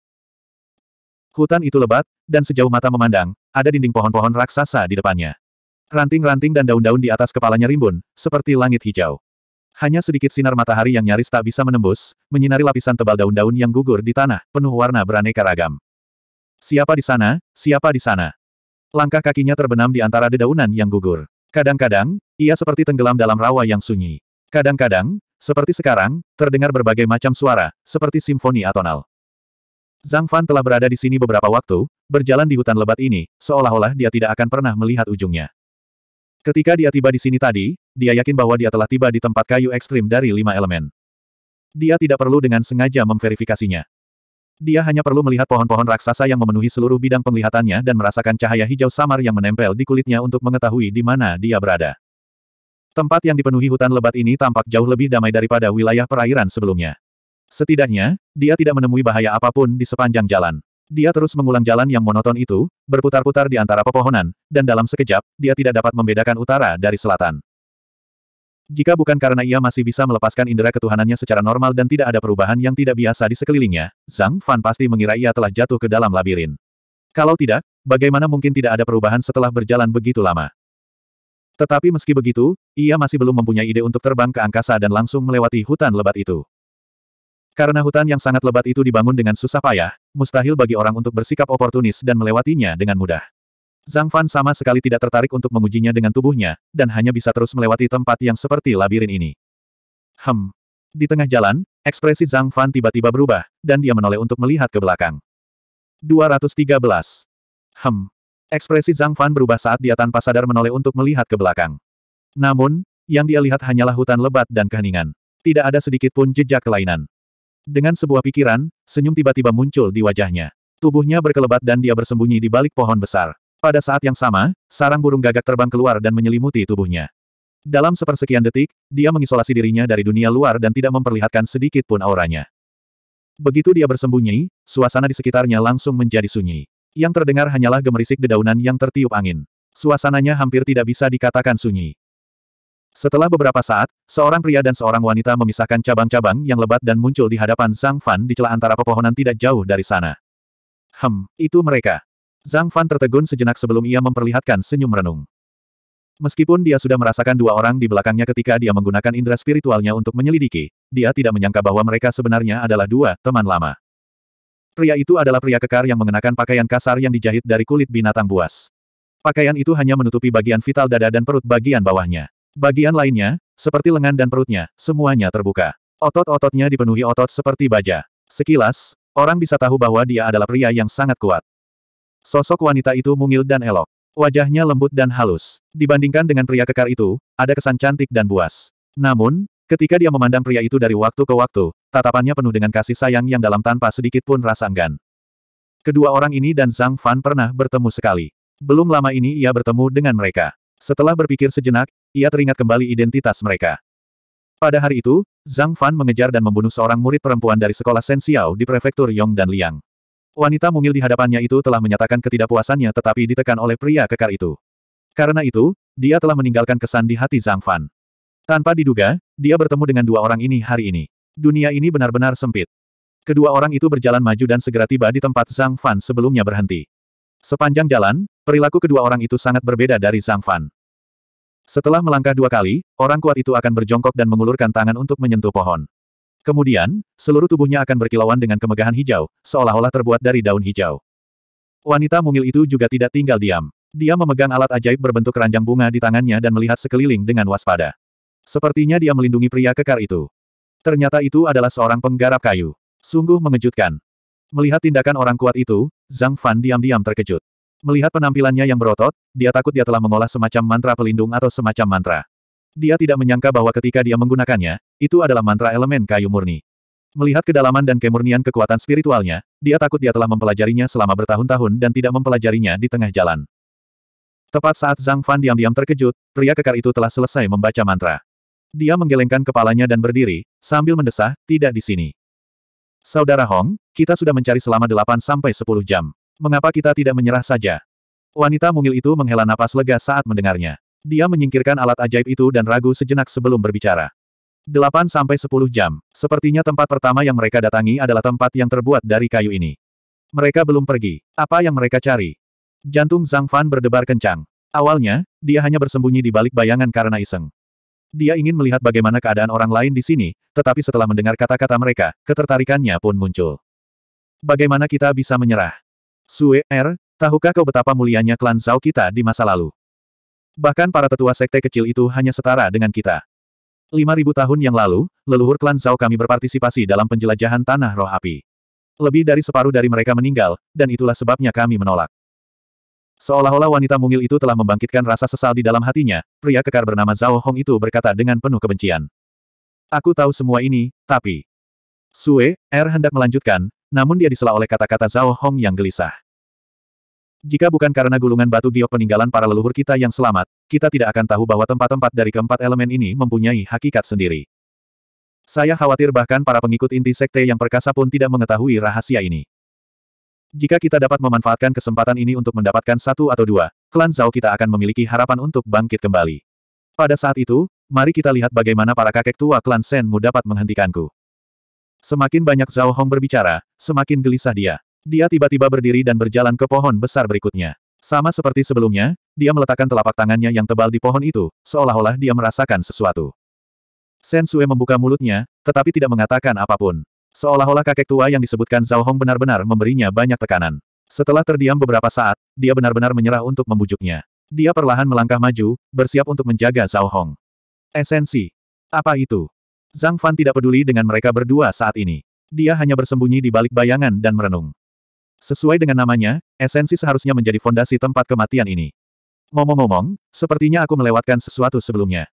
Hutan itu lebat, dan sejauh mata memandang, ada dinding pohon-pohon raksasa di depannya. Ranting-ranting dan daun-daun di atas kepalanya rimbun, seperti langit hijau. Hanya sedikit sinar matahari yang nyaris tak bisa menembus, menyinari lapisan tebal daun-daun yang gugur di tanah, penuh warna beraneka ragam. Siapa di sana, siapa di sana? Langkah kakinya terbenam di antara dedaunan yang gugur. Kadang-kadang, ia seperti tenggelam dalam rawa yang sunyi. Kadang-kadang, seperti sekarang, terdengar berbagai macam suara, seperti simfoni atonal. Zhang Fan telah berada di sini beberapa waktu, berjalan di hutan lebat ini, seolah-olah dia tidak akan pernah melihat ujungnya. Ketika dia tiba di sini tadi, dia yakin bahwa dia telah tiba di tempat kayu ekstrim dari lima elemen. Dia tidak perlu dengan sengaja memverifikasinya. Dia hanya perlu melihat pohon-pohon raksasa yang memenuhi seluruh bidang penglihatannya dan merasakan cahaya hijau samar yang menempel di kulitnya untuk mengetahui di mana dia berada. Tempat yang dipenuhi hutan lebat ini tampak jauh lebih damai daripada wilayah perairan sebelumnya. Setidaknya, dia tidak menemui bahaya apapun di sepanjang jalan. Dia terus mengulang jalan yang monoton itu, berputar-putar di antara pepohonan, dan dalam sekejap, dia tidak dapat membedakan utara dari selatan. Jika bukan karena ia masih bisa melepaskan indera ketuhanannya secara normal dan tidak ada perubahan yang tidak biasa di sekelilingnya, Zhang Fan pasti mengira ia telah jatuh ke dalam labirin. Kalau tidak, bagaimana mungkin tidak ada perubahan setelah berjalan begitu lama? Tetapi meski begitu, ia masih belum mempunyai ide untuk terbang ke angkasa dan langsung melewati hutan lebat itu. Karena hutan yang sangat lebat itu dibangun dengan susah payah, mustahil bagi orang untuk bersikap oportunis dan melewatinya dengan mudah. Zhang Fan sama sekali tidak tertarik untuk mengujinya dengan tubuhnya, dan hanya bisa terus melewati tempat yang seperti labirin ini. Hem. Di tengah jalan, ekspresi Zhang Fan tiba-tiba berubah, dan dia menoleh untuk melihat ke belakang. 213. Hem. Ekspresi Zhang Fan berubah saat dia tanpa sadar menoleh untuk melihat ke belakang. Namun, yang dia lihat hanyalah hutan lebat dan keheningan. Tidak ada sedikit pun jejak kelainan. Dengan sebuah pikiran, senyum tiba-tiba muncul di wajahnya. Tubuhnya berkelebat dan dia bersembunyi di balik pohon besar. Pada saat yang sama, sarang burung gagak terbang keluar dan menyelimuti tubuhnya. Dalam sepersekian detik, dia mengisolasi dirinya dari dunia luar dan tidak memperlihatkan sedikit pun auranya. Begitu dia bersembunyi, suasana di sekitarnya langsung menjadi sunyi. Yang terdengar hanyalah gemerisik dedaunan yang tertiup angin. Suasananya hampir tidak bisa dikatakan sunyi. Setelah beberapa saat, seorang pria dan seorang wanita memisahkan cabang-cabang yang lebat dan muncul di hadapan Zhang Fan di celah antara pepohonan tidak jauh dari sana. Hem, itu mereka. Zhang Fan tertegun sejenak sebelum ia memperlihatkan senyum renung. Meskipun dia sudah merasakan dua orang di belakangnya ketika dia menggunakan indera spiritualnya untuk menyelidiki, dia tidak menyangka bahwa mereka sebenarnya adalah dua teman lama. Pria itu adalah pria kekar yang mengenakan pakaian kasar yang dijahit dari kulit binatang buas. Pakaian itu hanya menutupi bagian vital dada dan perut bagian bawahnya. Bagian lainnya, seperti lengan dan perutnya, semuanya terbuka. Otot-ototnya dipenuhi otot seperti baja. Sekilas, orang bisa tahu bahwa dia adalah pria yang sangat kuat. Sosok wanita itu mungil dan elok. Wajahnya lembut dan halus. Dibandingkan dengan pria kekar itu, ada kesan cantik dan buas. Namun, Ketika dia memandang pria itu dari waktu ke waktu, tatapannya penuh dengan kasih sayang yang dalam tanpa sedikit pun rasa enggan. Kedua orang ini dan Zhang Fan pernah bertemu sekali. Belum lama ini ia bertemu dengan mereka. Setelah berpikir sejenak, ia teringat kembali identitas mereka. Pada hari itu, Zhang Fan mengejar dan membunuh seorang murid perempuan dari sekolah Xiao di prefektur Yong dan Liang. Wanita mungil di hadapannya itu telah menyatakan ketidakpuasannya tetapi ditekan oleh pria kekar itu. Karena itu, dia telah meninggalkan kesan di hati Zhang Fan. Tanpa diduga, dia bertemu dengan dua orang ini hari ini. Dunia ini benar-benar sempit. Kedua orang itu berjalan maju dan segera tiba di tempat Zhang Fan sebelumnya berhenti. Sepanjang jalan, perilaku kedua orang itu sangat berbeda dari Zhang Fan. Setelah melangkah dua kali, orang kuat itu akan berjongkok dan mengulurkan tangan untuk menyentuh pohon. Kemudian, seluruh tubuhnya akan berkilauan dengan kemegahan hijau, seolah-olah terbuat dari daun hijau. Wanita mungil itu juga tidak tinggal diam. Dia memegang alat ajaib berbentuk keranjang bunga di tangannya dan melihat sekeliling dengan waspada. Sepertinya dia melindungi pria kekar itu. Ternyata itu adalah seorang penggarap kayu. Sungguh mengejutkan. Melihat tindakan orang kuat itu, Zhang Fan diam-diam terkejut. Melihat penampilannya yang berotot, dia takut dia telah mengolah semacam mantra pelindung atau semacam mantra. Dia tidak menyangka bahwa ketika dia menggunakannya, itu adalah mantra elemen kayu murni. Melihat kedalaman dan kemurnian kekuatan spiritualnya, dia takut dia telah mempelajarinya selama bertahun-tahun dan tidak mempelajarinya di tengah jalan. Tepat saat Zhang Fan diam-diam terkejut, pria kekar itu telah selesai membaca mantra. Dia menggelengkan kepalanya dan berdiri, sambil mendesah, tidak di sini. Saudara Hong, kita sudah mencari selama 8 sampai 10 jam. Mengapa kita tidak menyerah saja? Wanita mungil itu menghela napas lega saat mendengarnya. Dia menyingkirkan alat ajaib itu dan ragu sejenak sebelum berbicara. 8 sampai 10 jam. Sepertinya tempat pertama yang mereka datangi adalah tempat yang terbuat dari kayu ini. Mereka belum pergi. Apa yang mereka cari? Jantung Zhang Fan berdebar kencang. Awalnya, dia hanya bersembunyi di balik bayangan karena iseng. Dia ingin melihat bagaimana keadaan orang lain di sini, tetapi setelah mendengar kata-kata mereka, ketertarikannya pun muncul. Bagaimana kita bisa menyerah? Sue, R, er, tahukah kau betapa mulianya klan Zhao kita di masa lalu? Bahkan para tetua sekte kecil itu hanya setara dengan kita. 5.000 tahun yang lalu, leluhur klan Zhao kami berpartisipasi dalam penjelajahan tanah roh api. Lebih dari separuh dari mereka meninggal, dan itulah sebabnya kami menolak. Seolah-olah wanita mungil itu telah membangkitkan rasa sesal di dalam hatinya, pria kekar bernama Zhao Hong itu berkata dengan penuh kebencian. Aku tahu semua ini, tapi... Sue, Er hendak melanjutkan, namun dia disela oleh kata-kata Zhao Hong yang gelisah. Jika bukan karena gulungan batu giok peninggalan para leluhur kita yang selamat, kita tidak akan tahu bahwa tempat-tempat dari keempat elemen ini mempunyai hakikat sendiri. Saya khawatir bahkan para pengikut inti sekte yang perkasa pun tidak mengetahui rahasia ini. Jika kita dapat memanfaatkan kesempatan ini untuk mendapatkan satu atau dua, klan Zhao kita akan memiliki harapan untuk bangkit kembali. Pada saat itu, mari kita lihat bagaimana para kakek tua klan Senmu dapat menghentikanku. Semakin banyak Zhao Hong berbicara, semakin gelisah dia. Dia tiba-tiba berdiri dan berjalan ke pohon besar berikutnya. Sama seperti sebelumnya, dia meletakkan telapak tangannya yang tebal di pohon itu, seolah-olah dia merasakan sesuatu. Su'e membuka mulutnya, tetapi tidak mengatakan apapun. Seolah-olah kakek tua yang disebutkan Zhao Hong benar-benar memberinya banyak tekanan. Setelah terdiam beberapa saat, dia benar-benar menyerah untuk membujuknya. Dia perlahan melangkah maju, bersiap untuk menjaga Zhao Hong. Esensi. Apa itu? Zhang Fan tidak peduli dengan mereka berdua saat ini. Dia hanya bersembunyi di balik bayangan dan merenung. Sesuai dengan namanya, esensi seharusnya menjadi fondasi tempat kematian ini. Ngomong-ngomong, sepertinya aku melewatkan sesuatu sebelumnya.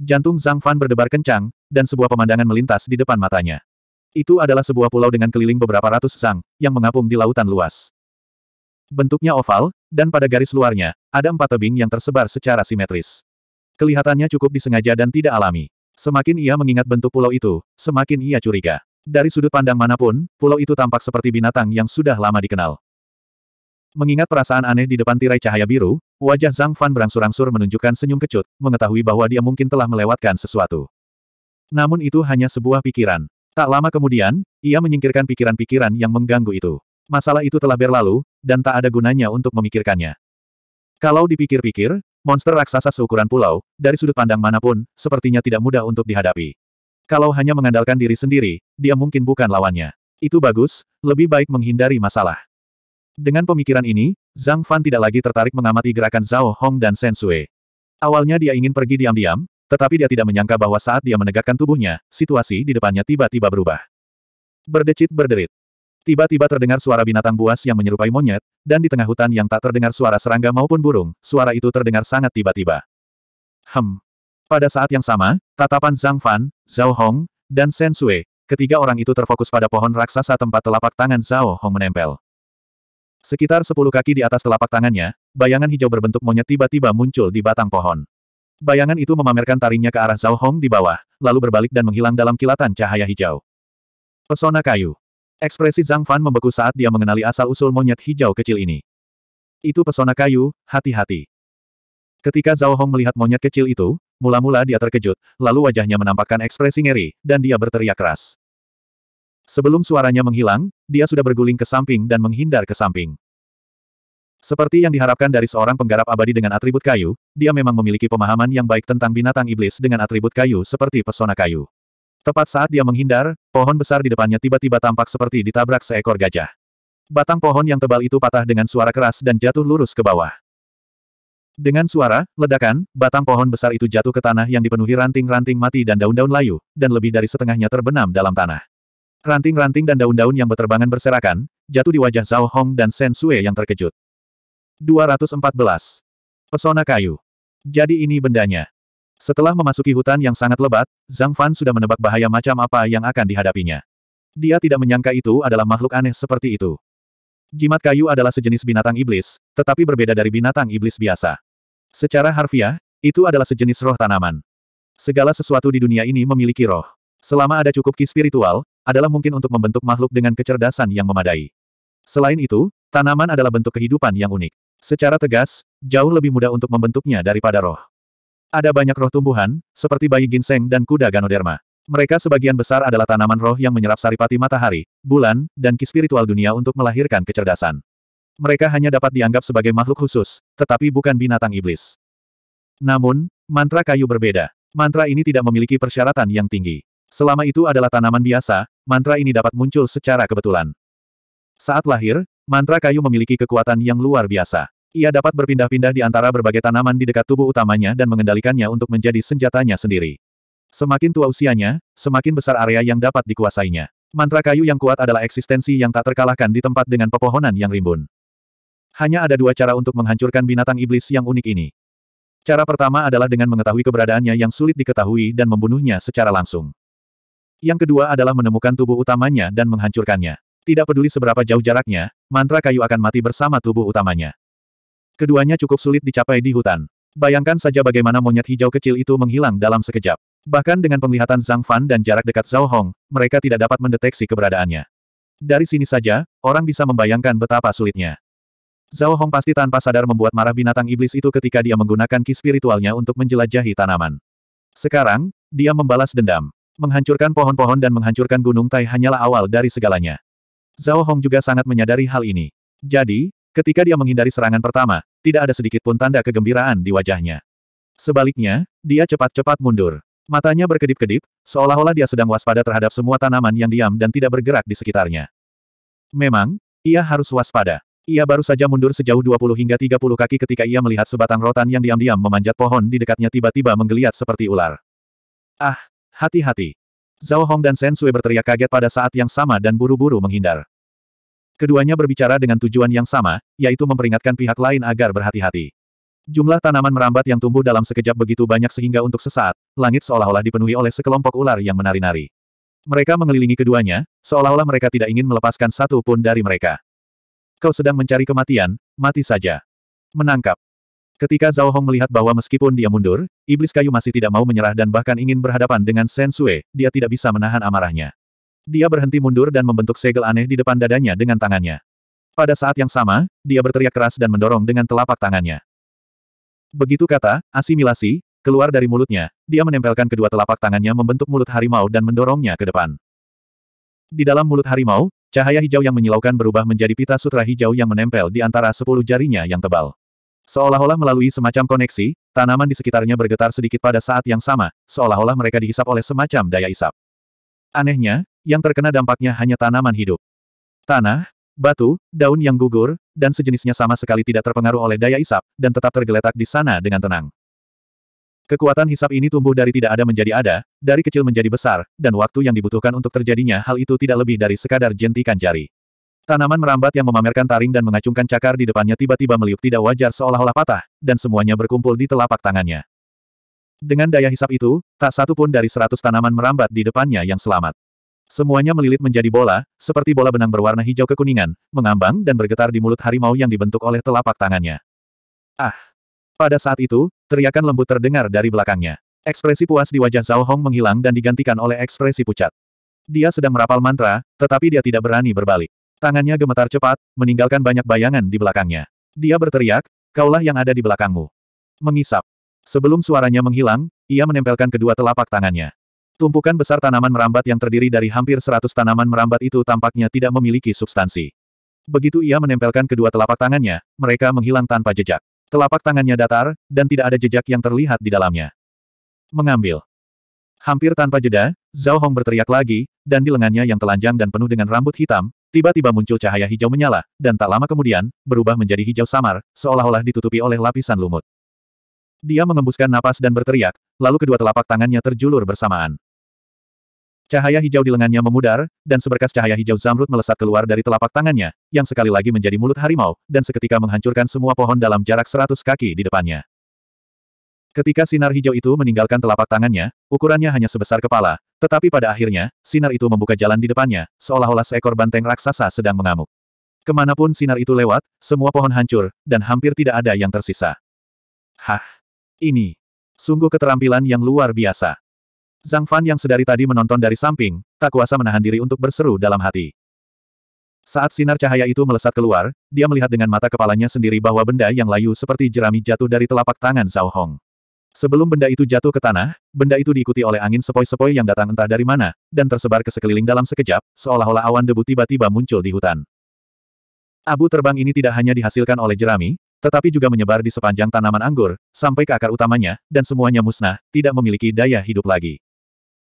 Jantung Zhang Fan berdebar kencang, dan sebuah pemandangan melintas di depan matanya. Itu adalah sebuah pulau dengan keliling beberapa ratus sang yang mengapung di lautan luas. Bentuknya oval, dan pada garis luarnya, ada empat tebing yang tersebar secara simetris. Kelihatannya cukup disengaja dan tidak alami. Semakin ia mengingat bentuk pulau itu, semakin ia curiga. Dari sudut pandang manapun, pulau itu tampak seperti binatang yang sudah lama dikenal. Mengingat perasaan aneh di depan tirai cahaya biru, wajah Zhang Fan berangsur-angsur menunjukkan senyum kecut, mengetahui bahwa dia mungkin telah melewatkan sesuatu. Namun itu hanya sebuah pikiran. Tak lama kemudian, ia menyingkirkan pikiran-pikiran yang mengganggu itu. Masalah itu telah berlalu, dan tak ada gunanya untuk memikirkannya. Kalau dipikir-pikir, monster raksasa seukuran pulau, dari sudut pandang manapun, sepertinya tidak mudah untuk dihadapi. Kalau hanya mengandalkan diri sendiri, dia mungkin bukan lawannya. Itu bagus, lebih baik menghindari masalah. Dengan pemikiran ini, Zhang Fan tidak lagi tertarik mengamati gerakan Zhao Hong dan Shen Sui. Awalnya dia ingin pergi diam-diam, tetapi dia tidak menyangka bahwa saat dia menegakkan tubuhnya, situasi di depannya tiba-tiba berubah. Berdecit berderit. Tiba-tiba terdengar suara binatang buas yang menyerupai monyet, dan di tengah hutan yang tak terdengar suara serangga maupun burung, suara itu terdengar sangat tiba-tiba. Hem. Pada saat yang sama, tatapan Zhang Fan, Zhao Hong, dan Shen Sui, ketiga orang itu terfokus pada pohon raksasa tempat telapak tangan Zhao Hong menempel. Sekitar sepuluh kaki di atas telapak tangannya, bayangan hijau berbentuk monyet tiba-tiba muncul di batang pohon. Bayangan itu memamerkan taringnya ke arah Zhao Hong di bawah, lalu berbalik dan menghilang dalam kilatan cahaya hijau. Pesona kayu. Ekspresi Zhang Fan membeku saat dia mengenali asal-usul monyet hijau kecil ini. Itu pesona kayu, hati-hati. Ketika Zhao Hong melihat monyet kecil itu, mula-mula dia terkejut, lalu wajahnya menampakkan ekspresi ngeri, dan dia berteriak keras. Sebelum suaranya menghilang, dia sudah berguling ke samping dan menghindar ke samping. Seperti yang diharapkan dari seorang penggarap abadi dengan atribut kayu, dia memang memiliki pemahaman yang baik tentang binatang iblis dengan atribut kayu seperti pesona kayu. Tepat saat dia menghindar, pohon besar di depannya tiba-tiba tampak seperti ditabrak seekor gajah. Batang pohon yang tebal itu patah dengan suara keras dan jatuh lurus ke bawah. Dengan suara, ledakan, batang pohon besar itu jatuh ke tanah yang dipenuhi ranting-ranting mati dan daun-daun layu, dan lebih dari setengahnya terbenam dalam tanah. Ranting-ranting dan daun-daun yang berterbangan berserakan, jatuh di wajah Zhao Hong dan Shen Sui yang terkejut. 214. Pesona kayu. Jadi ini bendanya. Setelah memasuki hutan yang sangat lebat, Zhang Fan sudah menebak bahaya macam apa yang akan dihadapinya. Dia tidak menyangka itu adalah makhluk aneh seperti itu. Jimat kayu adalah sejenis binatang iblis, tetapi berbeda dari binatang iblis biasa. Secara harfiah, itu adalah sejenis roh tanaman. Segala sesuatu di dunia ini memiliki roh. Selama ada cukup ki spiritual, adalah mungkin untuk membentuk makhluk dengan kecerdasan yang memadai. Selain itu, tanaman adalah bentuk kehidupan yang unik. Secara tegas, jauh lebih mudah untuk membentuknya daripada roh. Ada banyak roh tumbuhan, seperti bayi ginseng dan kuda ganoderma. Mereka sebagian besar adalah tanaman roh yang menyerap saripati matahari, bulan, dan ki spiritual dunia untuk melahirkan kecerdasan. Mereka hanya dapat dianggap sebagai makhluk khusus, tetapi bukan binatang iblis. Namun, mantra kayu berbeda. Mantra ini tidak memiliki persyaratan yang tinggi. Selama itu adalah tanaman biasa, mantra ini dapat muncul secara kebetulan. Saat lahir, Mantra kayu memiliki kekuatan yang luar biasa. Ia dapat berpindah-pindah di antara berbagai tanaman di dekat tubuh utamanya dan mengendalikannya untuk menjadi senjatanya sendiri. Semakin tua usianya, semakin besar area yang dapat dikuasainya. Mantra kayu yang kuat adalah eksistensi yang tak terkalahkan di tempat dengan pepohonan yang rimbun. Hanya ada dua cara untuk menghancurkan binatang iblis yang unik ini. Cara pertama adalah dengan mengetahui keberadaannya yang sulit diketahui dan membunuhnya secara langsung. Yang kedua adalah menemukan tubuh utamanya dan menghancurkannya. Tidak peduli seberapa jauh jaraknya, mantra kayu akan mati bersama tubuh utamanya. Keduanya cukup sulit dicapai di hutan. Bayangkan saja bagaimana monyet hijau kecil itu menghilang dalam sekejap. Bahkan dengan penglihatan Zhang Fan dan jarak dekat Zhao Hong, mereka tidak dapat mendeteksi keberadaannya. Dari sini saja, orang bisa membayangkan betapa sulitnya. Zhao Hong pasti tanpa sadar membuat marah binatang iblis itu ketika dia menggunakan ki spiritualnya untuk menjelajahi tanaman. Sekarang, dia membalas dendam. Menghancurkan pohon-pohon dan menghancurkan gunung Tai hanyalah awal dari segalanya. Zhao Hong juga sangat menyadari hal ini. Jadi, ketika dia menghindari serangan pertama, tidak ada sedikit pun tanda kegembiraan di wajahnya. Sebaliknya, dia cepat-cepat mundur. Matanya berkedip-kedip, seolah-olah dia sedang waspada terhadap semua tanaman yang diam dan tidak bergerak di sekitarnya. Memang, ia harus waspada. Ia baru saja mundur sejauh 20 hingga 30 kaki ketika ia melihat sebatang rotan yang diam-diam memanjat pohon di dekatnya tiba-tiba menggeliat seperti ular. Ah, hati-hati. Zhao Hong dan Sen Sui berteriak kaget pada saat yang sama dan buru-buru menghindar. Keduanya berbicara dengan tujuan yang sama, yaitu memperingatkan pihak lain agar berhati-hati. Jumlah tanaman merambat yang tumbuh dalam sekejap begitu banyak sehingga untuk sesaat, langit seolah-olah dipenuhi oleh sekelompok ular yang menari-nari. Mereka mengelilingi keduanya, seolah-olah mereka tidak ingin melepaskan satu pun dari mereka. Kau sedang mencari kematian, mati saja. Menangkap. Ketika Zhao Hong melihat bahwa meskipun dia mundur, iblis kayu masih tidak mau menyerah dan bahkan ingin berhadapan dengan Shen Sui, dia tidak bisa menahan amarahnya. Dia berhenti mundur dan membentuk segel aneh di depan dadanya dengan tangannya. Pada saat yang sama, dia berteriak keras dan mendorong dengan telapak tangannya. Begitu kata, asimilasi, keluar dari mulutnya, dia menempelkan kedua telapak tangannya membentuk mulut harimau dan mendorongnya ke depan. Di dalam mulut harimau, cahaya hijau yang menyilaukan berubah menjadi pita sutra hijau yang menempel di antara sepuluh jarinya yang tebal. Seolah-olah melalui semacam koneksi, tanaman di sekitarnya bergetar sedikit pada saat yang sama, seolah-olah mereka dihisap oleh semacam daya isap. Anehnya, yang terkena dampaknya hanya tanaman hidup. Tanah, batu, daun yang gugur, dan sejenisnya sama sekali tidak terpengaruh oleh daya isap, dan tetap tergeletak di sana dengan tenang. Kekuatan hisap ini tumbuh dari tidak ada menjadi ada, dari kecil menjadi besar, dan waktu yang dibutuhkan untuk terjadinya hal itu tidak lebih dari sekadar jentikan jari. Tanaman merambat yang memamerkan taring dan mengacungkan cakar di depannya tiba-tiba meliuk tidak wajar seolah-olah patah, dan semuanya berkumpul di telapak tangannya. Dengan daya hisap itu, tak satu pun dari seratus tanaman merambat di depannya yang selamat. Semuanya melilit menjadi bola, seperti bola benang berwarna hijau kekuningan, mengambang dan bergetar di mulut harimau yang dibentuk oleh telapak tangannya. Ah! Pada saat itu, teriakan lembut terdengar dari belakangnya. Ekspresi puas di wajah Zhao Hong menghilang dan digantikan oleh ekspresi pucat. Dia sedang merapal mantra, tetapi dia tidak berani berbalik. Tangannya gemetar cepat, meninggalkan banyak bayangan di belakangnya. Dia berteriak, kaulah yang ada di belakangmu. Mengisap. Sebelum suaranya menghilang, ia menempelkan kedua telapak tangannya. Tumpukan besar tanaman merambat yang terdiri dari hampir seratus tanaman merambat itu tampaknya tidak memiliki substansi. Begitu ia menempelkan kedua telapak tangannya, mereka menghilang tanpa jejak. Telapak tangannya datar, dan tidak ada jejak yang terlihat di dalamnya. Mengambil. Hampir tanpa jeda, Zhao Hong berteriak lagi, dan di lengannya yang telanjang dan penuh dengan rambut hitam, tiba-tiba muncul cahaya hijau menyala, dan tak lama kemudian, berubah menjadi hijau samar, seolah-olah ditutupi oleh lapisan lumut. Dia mengembuskan napas dan berteriak, lalu kedua telapak tangannya terjulur bersamaan. Cahaya hijau di lengannya memudar, dan seberkas cahaya hijau zamrud melesat keluar dari telapak tangannya, yang sekali lagi menjadi mulut harimau, dan seketika menghancurkan semua pohon dalam jarak seratus kaki di depannya. Ketika sinar hijau itu meninggalkan telapak tangannya, ukurannya hanya sebesar kepala, tetapi pada akhirnya, sinar itu membuka jalan di depannya, seolah-olah seekor banteng raksasa sedang mengamuk. Kemanapun sinar itu lewat, semua pohon hancur, dan hampir tidak ada yang tersisa. Hah! Ini sungguh keterampilan yang luar biasa. Zhang Fan yang sedari tadi menonton dari samping, tak kuasa menahan diri untuk berseru dalam hati. Saat sinar cahaya itu melesat keluar, dia melihat dengan mata kepalanya sendiri bahwa benda yang layu seperti jerami jatuh dari telapak tangan Zhao Hong. Sebelum benda itu jatuh ke tanah, benda itu diikuti oleh angin sepoi-sepoi yang datang entah dari mana, dan tersebar ke sekeliling dalam sekejap, seolah-olah awan debu tiba-tiba muncul di hutan. Abu terbang ini tidak hanya dihasilkan oleh jerami, tetapi juga menyebar di sepanjang tanaman anggur, sampai ke akar utamanya, dan semuanya musnah, tidak memiliki daya hidup lagi.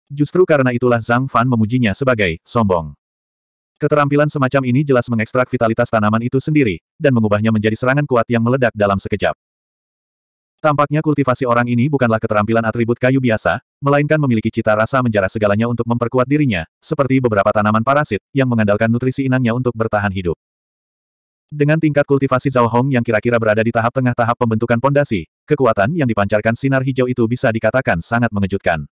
Justru karena itulah Zhang Fan memujinya sebagai sombong. Keterampilan semacam ini jelas mengekstrak vitalitas tanaman itu sendiri, dan mengubahnya menjadi serangan kuat yang meledak dalam sekejap. Tampaknya kultivasi orang ini bukanlah keterampilan atribut kayu biasa, melainkan memiliki cita rasa menjarah segalanya untuk memperkuat dirinya, seperti beberapa tanaman parasit, yang mengandalkan nutrisi inangnya untuk bertahan hidup. Dengan tingkat kultivasi Zhao Hong yang kira-kira berada di tahap tengah tahap pembentukan pondasi, kekuatan yang dipancarkan sinar hijau itu bisa dikatakan sangat mengejutkan.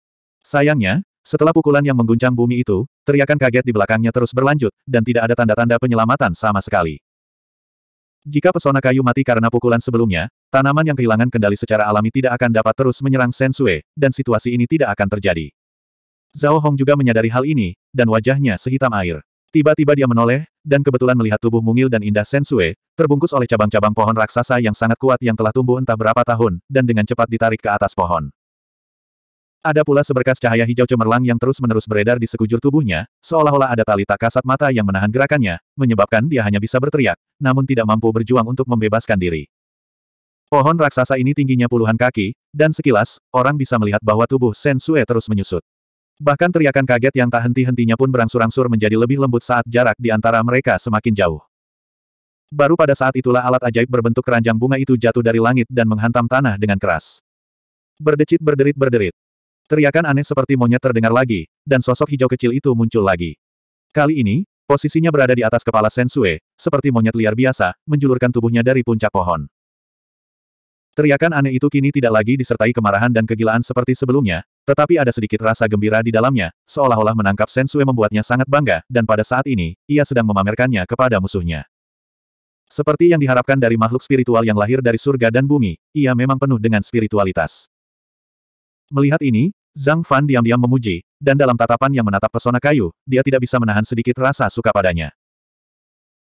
Sayangnya, setelah pukulan yang mengguncang bumi itu, teriakan kaget di belakangnya terus berlanjut, dan tidak ada tanda-tanda penyelamatan sama sekali. Jika pesona kayu mati karena pukulan sebelumnya, tanaman yang kehilangan kendali secara alami tidak akan dapat terus menyerang Sensue, dan situasi ini tidak akan terjadi. Zhao Hong juga menyadari hal ini, dan wajahnya sehitam air. Tiba-tiba dia menoleh, dan kebetulan melihat tubuh mungil dan indah Sensue, terbungkus oleh cabang-cabang pohon raksasa yang sangat kuat yang telah tumbuh entah berapa tahun, dan dengan cepat ditarik ke atas pohon. Ada pula seberkas cahaya hijau cemerlang yang terus-menerus beredar di sekujur tubuhnya, seolah-olah ada tali tak kasat mata yang menahan gerakannya, menyebabkan dia hanya bisa berteriak, namun tidak mampu berjuang untuk membebaskan diri. Pohon raksasa ini tingginya puluhan kaki, dan sekilas, orang bisa melihat bahwa tubuh Sen Sue terus menyusut. Bahkan teriakan kaget yang tak henti-hentinya pun berangsur-angsur menjadi lebih lembut saat jarak di antara mereka semakin jauh. Baru pada saat itulah alat ajaib berbentuk keranjang bunga itu jatuh dari langit dan menghantam tanah dengan keras. Berdecit berderit berderit, Teriakan aneh seperti monyet terdengar lagi, dan sosok hijau kecil itu muncul lagi. Kali ini, posisinya berada di atas kepala Sensue, seperti monyet liar biasa, menjulurkan tubuhnya dari puncak pohon. Teriakan aneh itu kini tidak lagi disertai kemarahan dan kegilaan seperti sebelumnya, tetapi ada sedikit rasa gembira di dalamnya, seolah-olah menangkap Sensue membuatnya sangat bangga, dan pada saat ini, ia sedang memamerkannya kepada musuhnya. Seperti yang diharapkan dari makhluk spiritual yang lahir dari surga dan bumi, ia memang penuh dengan spiritualitas. Melihat ini, Zhang Fan diam-diam memuji, dan dalam tatapan yang menatap pesona kayu, dia tidak bisa menahan sedikit rasa suka padanya.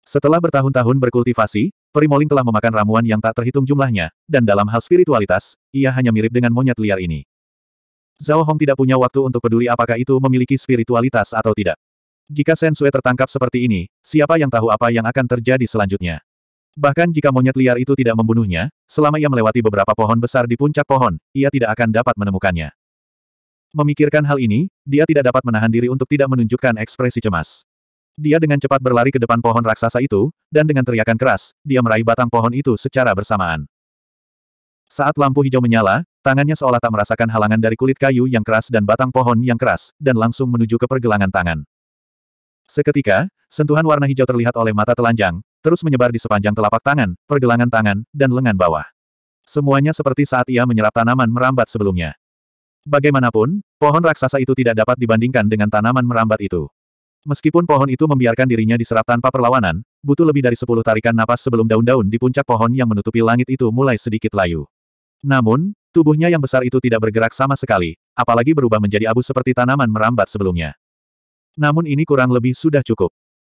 Setelah bertahun-tahun berkultivasi, Perimoling telah memakan ramuan yang tak terhitung jumlahnya, dan dalam hal spiritualitas, ia hanya mirip dengan monyet liar ini. Zhao Hong tidak punya waktu untuk peduli apakah itu memiliki spiritualitas atau tidak. Jika Sensue tertangkap seperti ini, siapa yang tahu apa yang akan terjadi selanjutnya. Bahkan jika monyet liar itu tidak membunuhnya, selama ia melewati beberapa pohon besar di puncak pohon, ia tidak akan dapat menemukannya. Memikirkan hal ini, dia tidak dapat menahan diri untuk tidak menunjukkan ekspresi cemas. Dia dengan cepat berlari ke depan pohon raksasa itu, dan dengan teriakan keras, dia meraih batang pohon itu secara bersamaan. Saat lampu hijau menyala, tangannya seolah tak merasakan halangan dari kulit kayu yang keras dan batang pohon yang keras, dan langsung menuju ke pergelangan tangan. Seketika, sentuhan warna hijau terlihat oleh mata telanjang, terus menyebar di sepanjang telapak tangan, pergelangan tangan, dan lengan bawah. Semuanya seperti saat ia menyerap tanaman merambat sebelumnya. Bagaimanapun, pohon raksasa itu tidak dapat dibandingkan dengan tanaman merambat itu. Meskipun pohon itu membiarkan dirinya diserap tanpa perlawanan, butuh lebih dari sepuluh tarikan napas sebelum daun-daun di puncak pohon yang menutupi langit itu mulai sedikit layu. Namun, tubuhnya yang besar itu tidak bergerak sama sekali, apalagi berubah menjadi abu seperti tanaman merambat sebelumnya. Namun ini kurang lebih sudah cukup.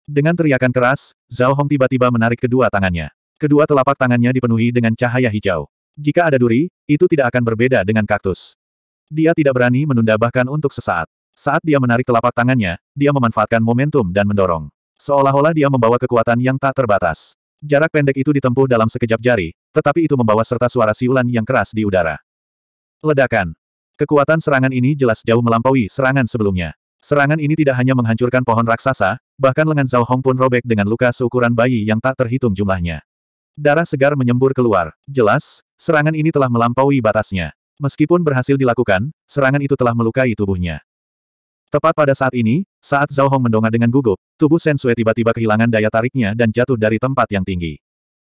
Dengan teriakan keras, Zhao Hong tiba-tiba menarik kedua tangannya. Kedua telapak tangannya dipenuhi dengan cahaya hijau. Jika ada duri, itu tidak akan berbeda dengan kaktus. Dia tidak berani menunda bahkan untuk sesaat. Saat dia menarik telapak tangannya, dia memanfaatkan momentum dan mendorong. Seolah-olah dia membawa kekuatan yang tak terbatas. Jarak pendek itu ditempuh dalam sekejap jari, tetapi itu membawa serta suara siulan yang keras di udara. Ledakan. Kekuatan serangan ini jelas jauh melampaui serangan sebelumnya. Serangan ini tidak hanya menghancurkan pohon raksasa, bahkan lengan Zhao Hong pun robek dengan luka seukuran bayi yang tak terhitung jumlahnya. Darah segar menyembur keluar. Jelas, serangan ini telah melampaui batasnya. Meskipun berhasil dilakukan, serangan itu telah melukai tubuhnya. Tepat pada saat ini, saat Zhao Hong mendongak dengan gugup, tubuh Sensue tiba-tiba kehilangan daya tariknya dan jatuh dari tempat yang tinggi.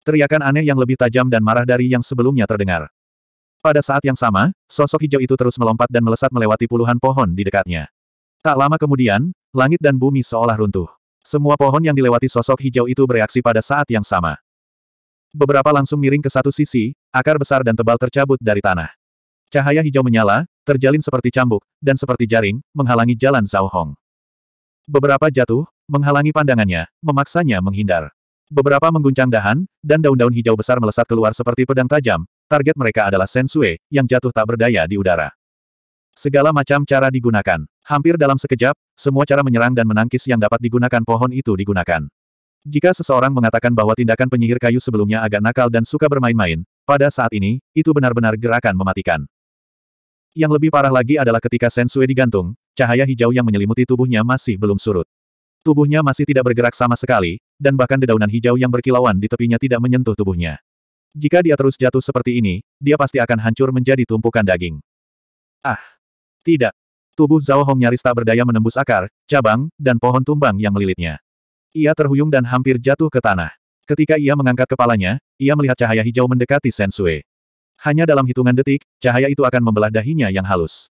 Teriakan aneh yang lebih tajam dan marah dari yang sebelumnya terdengar. Pada saat yang sama, sosok hijau itu terus melompat dan melesat melewati puluhan pohon di dekatnya. Tak lama kemudian, langit dan bumi seolah runtuh. Semua pohon yang dilewati sosok hijau itu bereaksi pada saat yang sama. Beberapa langsung miring ke satu sisi, akar besar dan tebal tercabut dari tanah. Cahaya hijau menyala, terjalin seperti cambuk, dan seperti jaring, menghalangi jalan Zhao Hong. Beberapa jatuh, menghalangi pandangannya, memaksanya menghindar. Beberapa mengguncang dahan, dan daun-daun hijau besar melesat keluar seperti pedang tajam, target mereka adalah Sen Sui, yang jatuh tak berdaya di udara. Segala macam cara digunakan. Hampir dalam sekejap, semua cara menyerang dan menangkis yang dapat digunakan pohon itu digunakan. Jika seseorang mengatakan bahwa tindakan penyihir kayu sebelumnya agak nakal dan suka bermain-main, pada saat ini, itu benar-benar gerakan mematikan. Yang lebih parah lagi adalah ketika Sensue digantung, cahaya hijau yang menyelimuti tubuhnya masih belum surut. Tubuhnya masih tidak bergerak sama sekali, dan bahkan dedaunan hijau yang berkilauan di tepinya tidak menyentuh tubuhnya. Jika dia terus jatuh seperti ini, dia pasti akan hancur menjadi tumpukan daging. Ah! Tidak! Tubuh Zhao Hong nyaris tak berdaya menembus akar, cabang, dan pohon tumbang yang melilitnya. Ia terhuyung dan hampir jatuh ke tanah. Ketika ia mengangkat kepalanya, ia melihat cahaya hijau mendekati Sensue. Hanya dalam hitungan detik, cahaya itu akan membelah dahinya yang halus.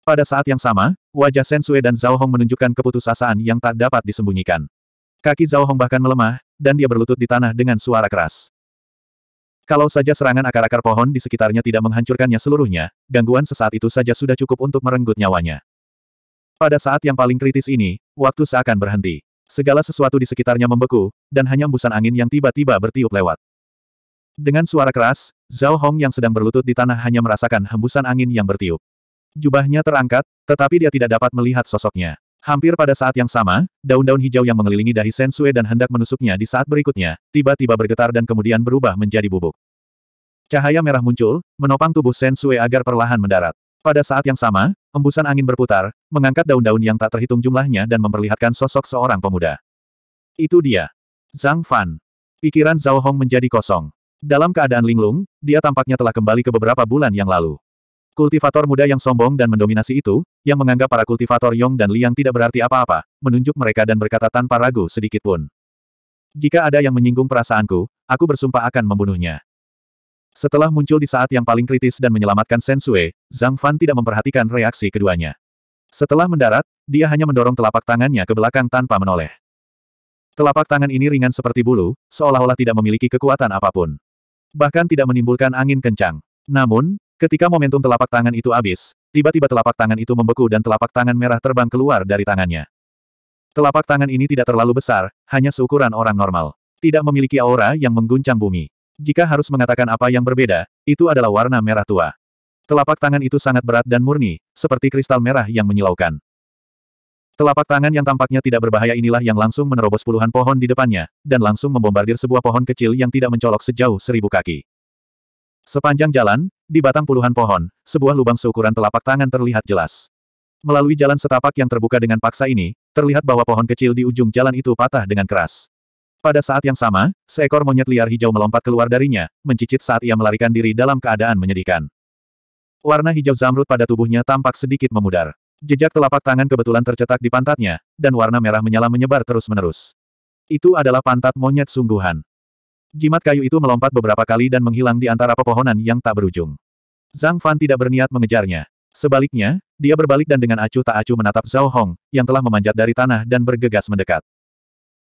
Pada saat yang sama, wajah Sensue dan Zhao Hong menunjukkan keputusasaan yang tak dapat disembunyikan. Kaki Zhao Hong bahkan melemah, dan dia berlutut di tanah dengan suara keras. Kalau saja serangan akar-akar pohon di sekitarnya tidak menghancurkannya seluruhnya, gangguan sesaat itu saja sudah cukup untuk merenggut nyawanya. Pada saat yang paling kritis ini, waktu seakan berhenti. Segala sesuatu di sekitarnya membeku, dan hanya embusan angin yang tiba-tiba bertiup lewat. Dengan suara keras, Zhao Hong yang sedang berlutut di tanah hanya merasakan hembusan angin yang bertiup. Jubahnya terangkat, tetapi dia tidak dapat melihat sosoknya. Hampir pada saat yang sama, daun-daun hijau yang mengelilingi dahi Sensue dan hendak menusuknya di saat berikutnya, tiba-tiba bergetar dan kemudian berubah menjadi bubuk. Cahaya merah muncul, menopang tubuh Sensue agar perlahan mendarat. Pada saat yang sama, hembusan angin berputar, mengangkat daun-daun yang tak terhitung jumlahnya dan memperlihatkan sosok seorang pemuda. Itu dia. Zhang Fan. Pikiran Zhao Hong menjadi kosong. Dalam keadaan linglung, dia tampaknya telah kembali ke beberapa bulan yang lalu. Kultivator muda yang sombong dan mendominasi itu, yang menganggap para kultivator Yong dan Liang tidak berarti apa-apa, menunjuk mereka dan berkata tanpa ragu sedikitpun. Jika ada yang menyinggung perasaanku, aku bersumpah akan membunuhnya. Setelah muncul di saat yang paling kritis dan menyelamatkan Sensue, Zhang Fan tidak memperhatikan reaksi keduanya. Setelah mendarat, dia hanya mendorong telapak tangannya ke belakang tanpa menoleh. Telapak tangan ini ringan seperti bulu, seolah-olah tidak memiliki kekuatan apapun bahkan tidak menimbulkan angin kencang. Namun, ketika momentum telapak tangan itu habis, tiba-tiba telapak tangan itu membeku dan telapak tangan merah terbang keluar dari tangannya. Telapak tangan ini tidak terlalu besar, hanya seukuran orang normal. Tidak memiliki aura yang mengguncang bumi. Jika harus mengatakan apa yang berbeda, itu adalah warna merah tua. Telapak tangan itu sangat berat dan murni, seperti kristal merah yang menyilaukan. Telapak tangan yang tampaknya tidak berbahaya inilah yang langsung menerobos puluhan pohon di depannya, dan langsung membombardir sebuah pohon kecil yang tidak mencolok sejauh seribu kaki. Sepanjang jalan, di batang puluhan pohon, sebuah lubang seukuran telapak tangan terlihat jelas. Melalui jalan setapak yang terbuka dengan paksa ini, terlihat bahwa pohon kecil di ujung jalan itu patah dengan keras. Pada saat yang sama, seekor monyet liar hijau melompat keluar darinya, mencicit saat ia melarikan diri dalam keadaan menyedihkan. Warna hijau zamrud pada tubuhnya tampak sedikit memudar. Jejak telapak tangan kebetulan tercetak di pantatnya, dan warna merah menyala menyebar terus-menerus. Itu adalah pantat monyet sungguhan. Jimat kayu itu melompat beberapa kali dan menghilang di antara pepohonan yang tak berujung. Zhang Fan tidak berniat mengejarnya. Sebaliknya, dia berbalik dan dengan acuh tak acuh menatap Zhao Hong, yang telah memanjat dari tanah dan bergegas mendekat.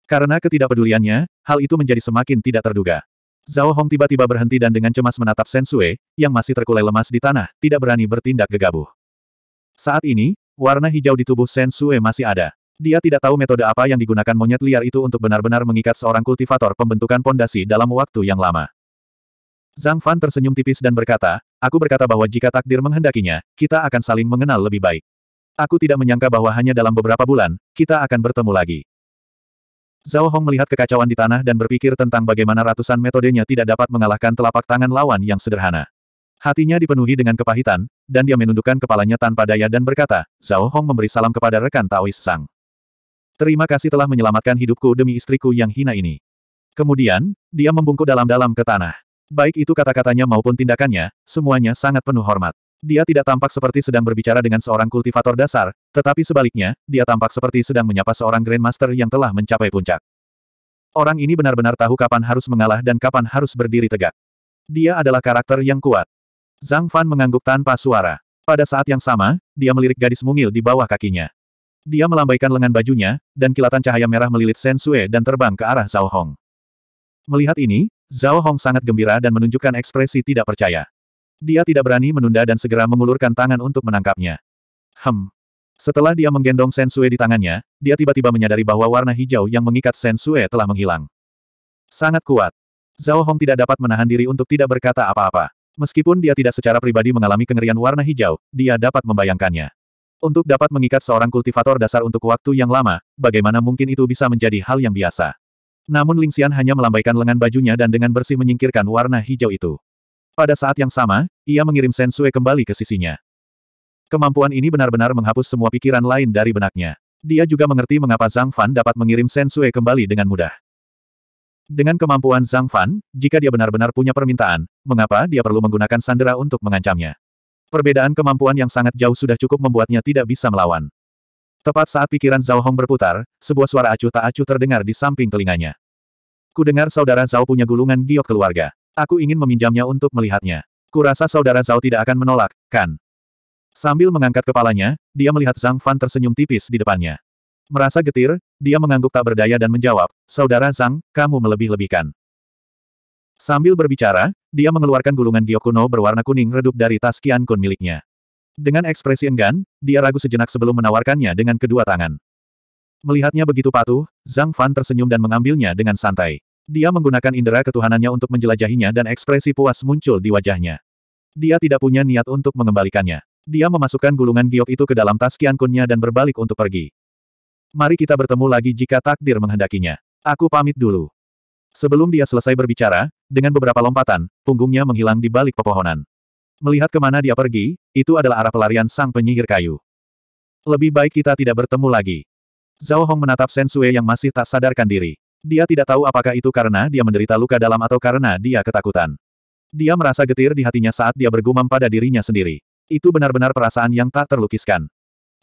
Karena ketidakpeduliannya, hal itu menjadi semakin tidak terduga. Zhao Hong tiba-tiba berhenti dan dengan cemas menatap Sensue, yang masih terkulai lemas di tanah, tidak berani bertindak gegabah. Saat ini, Warna hijau di tubuh Shen Sue masih ada. Dia tidak tahu metode apa yang digunakan monyet liar itu untuk benar-benar mengikat seorang kultivator pembentukan pondasi dalam waktu yang lama. Zhang Fan tersenyum tipis dan berkata, Aku berkata bahwa jika takdir menghendakinya, kita akan saling mengenal lebih baik. Aku tidak menyangka bahwa hanya dalam beberapa bulan, kita akan bertemu lagi. Zhao Hong melihat kekacauan di tanah dan berpikir tentang bagaimana ratusan metodenya tidak dapat mengalahkan telapak tangan lawan yang sederhana. Hatinya dipenuhi dengan kepahitan, dan dia menundukkan kepalanya tanpa daya dan berkata, Zhao Hong memberi salam kepada rekan Taois Sang. Terima kasih telah menyelamatkan hidupku demi istriku yang hina ini. Kemudian, dia membungkuk dalam-dalam ke tanah. Baik itu kata-katanya maupun tindakannya, semuanya sangat penuh hormat. Dia tidak tampak seperti sedang berbicara dengan seorang kultivator dasar, tetapi sebaliknya, dia tampak seperti sedang menyapa seorang Grandmaster yang telah mencapai puncak. Orang ini benar-benar tahu kapan harus mengalah dan kapan harus berdiri tegak. Dia adalah karakter yang kuat. Zhang Fan mengangguk tanpa suara. Pada saat yang sama, dia melirik gadis mungil di bawah kakinya. Dia melambaikan lengan bajunya, dan kilatan cahaya merah melilit Shen Sue dan terbang ke arah Zhao Hong. Melihat ini, Zhao Hong sangat gembira dan menunjukkan ekspresi tidak percaya. Dia tidak berani menunda dan segera mengulurkan tangan untuk menangkapnya. Hem. Setelah dia menggendong Shen Sue di tangannya, dia tiba-tiba menyadari bahwa warna hijau yang mengikat Shen Sue telah menghilang. Sangat kuat. Zhao Hong tidak dapat menahan diri untuk tidak berkata apa-apa. Meskipun dia tidak secara pribadi mengalami kengerian warna hijau, dia dapat membayangkannya. Untuk dapat mengikat seorang kultivator dasar untuk waktu yang lama, bagaimana mungkin itu bisa menjadi hal yang biasa. Namun Ling Lingxian hanya melambaikan lengan bajunya dan dengan bersih menyingkirkan warna hijau itu. Pada saat yang sama, ia mengirim Sui kembali ke sisinya. Kemampuan ini benar-benar menghapus semua pikiran lain dari benaknya. Dia juga mengerti mengapa Zhang Fan dapat mengirim Sui kembali dengan mudah. Dengan kemampuan Zhang Fan, jika dia benar-benar punya permintaan, mengapa dia perlu menggunakan sandera untuk mengancamnya? Perbedaan kemampuan yang sangat jauh sudah cukup membuatnya tidak bisa melawan. Tepat saat pikiran Zhao Hong berputar, sebuah suara acuh tak acuh terdengar di samping telinganya. Ku dengar saudara Zhao punya gulungan giok keluarga. Aku ingin meminjamnya untuk melihatnya. Kurasa saudara Zhao tidak akan menolak, kan? Sambil mengangkat kepalanya, dia melihat Zhang Fan tersenyum tipis di depannya. Merasa getir, dia mengangguk tak berdaya dan menjawab, Saudara Zhang, kamu melebih-lebihkan. Sambil berbicara, dia mengeluarkan gulungan giok kuno berwarna kuning redup dari tas Qian Kun miliknya. Dengan ekspresi enggan, dia ragu sejenak sebelum menawarkannya dengan kedua tangan. Melihatnya begitu patuh, Zhang Fan tersenyum dan mengambilnya dengan santai. Dia menggunakan indera ketuhanannya untuk menjelajahinya dan ekspresi puas muncul di wajahnya. Dia tidak punya niat untuk mengembalikannya. Dia memasukkan gulungan giok itu ke dalam tas Qian Kunnya dan berbalik untuk pergi mari kita bertemu lagi jika takdir menghendakinya. Aku pamit dulu. Sebelum dia selesai berbicara, dengan beberapa lompatan, punggungnya menghilang di balik pepohonan. Melihat kemana dia pergi, itu adalah arah pelarian sang penyihir kayu. Lebih baik kita tidak bertemu lagi. Zhao Hong menatap Sensue yang masih tak sadarkan diri. Dia tidak tahu apakah itu karena dia menderita luka dalam atau karena dia ketakutan. Dia merasa getir di hatinya saat dia bergumam pada dirinya sendiri. Itu benar-benar perasaan yang tak terlukiskan.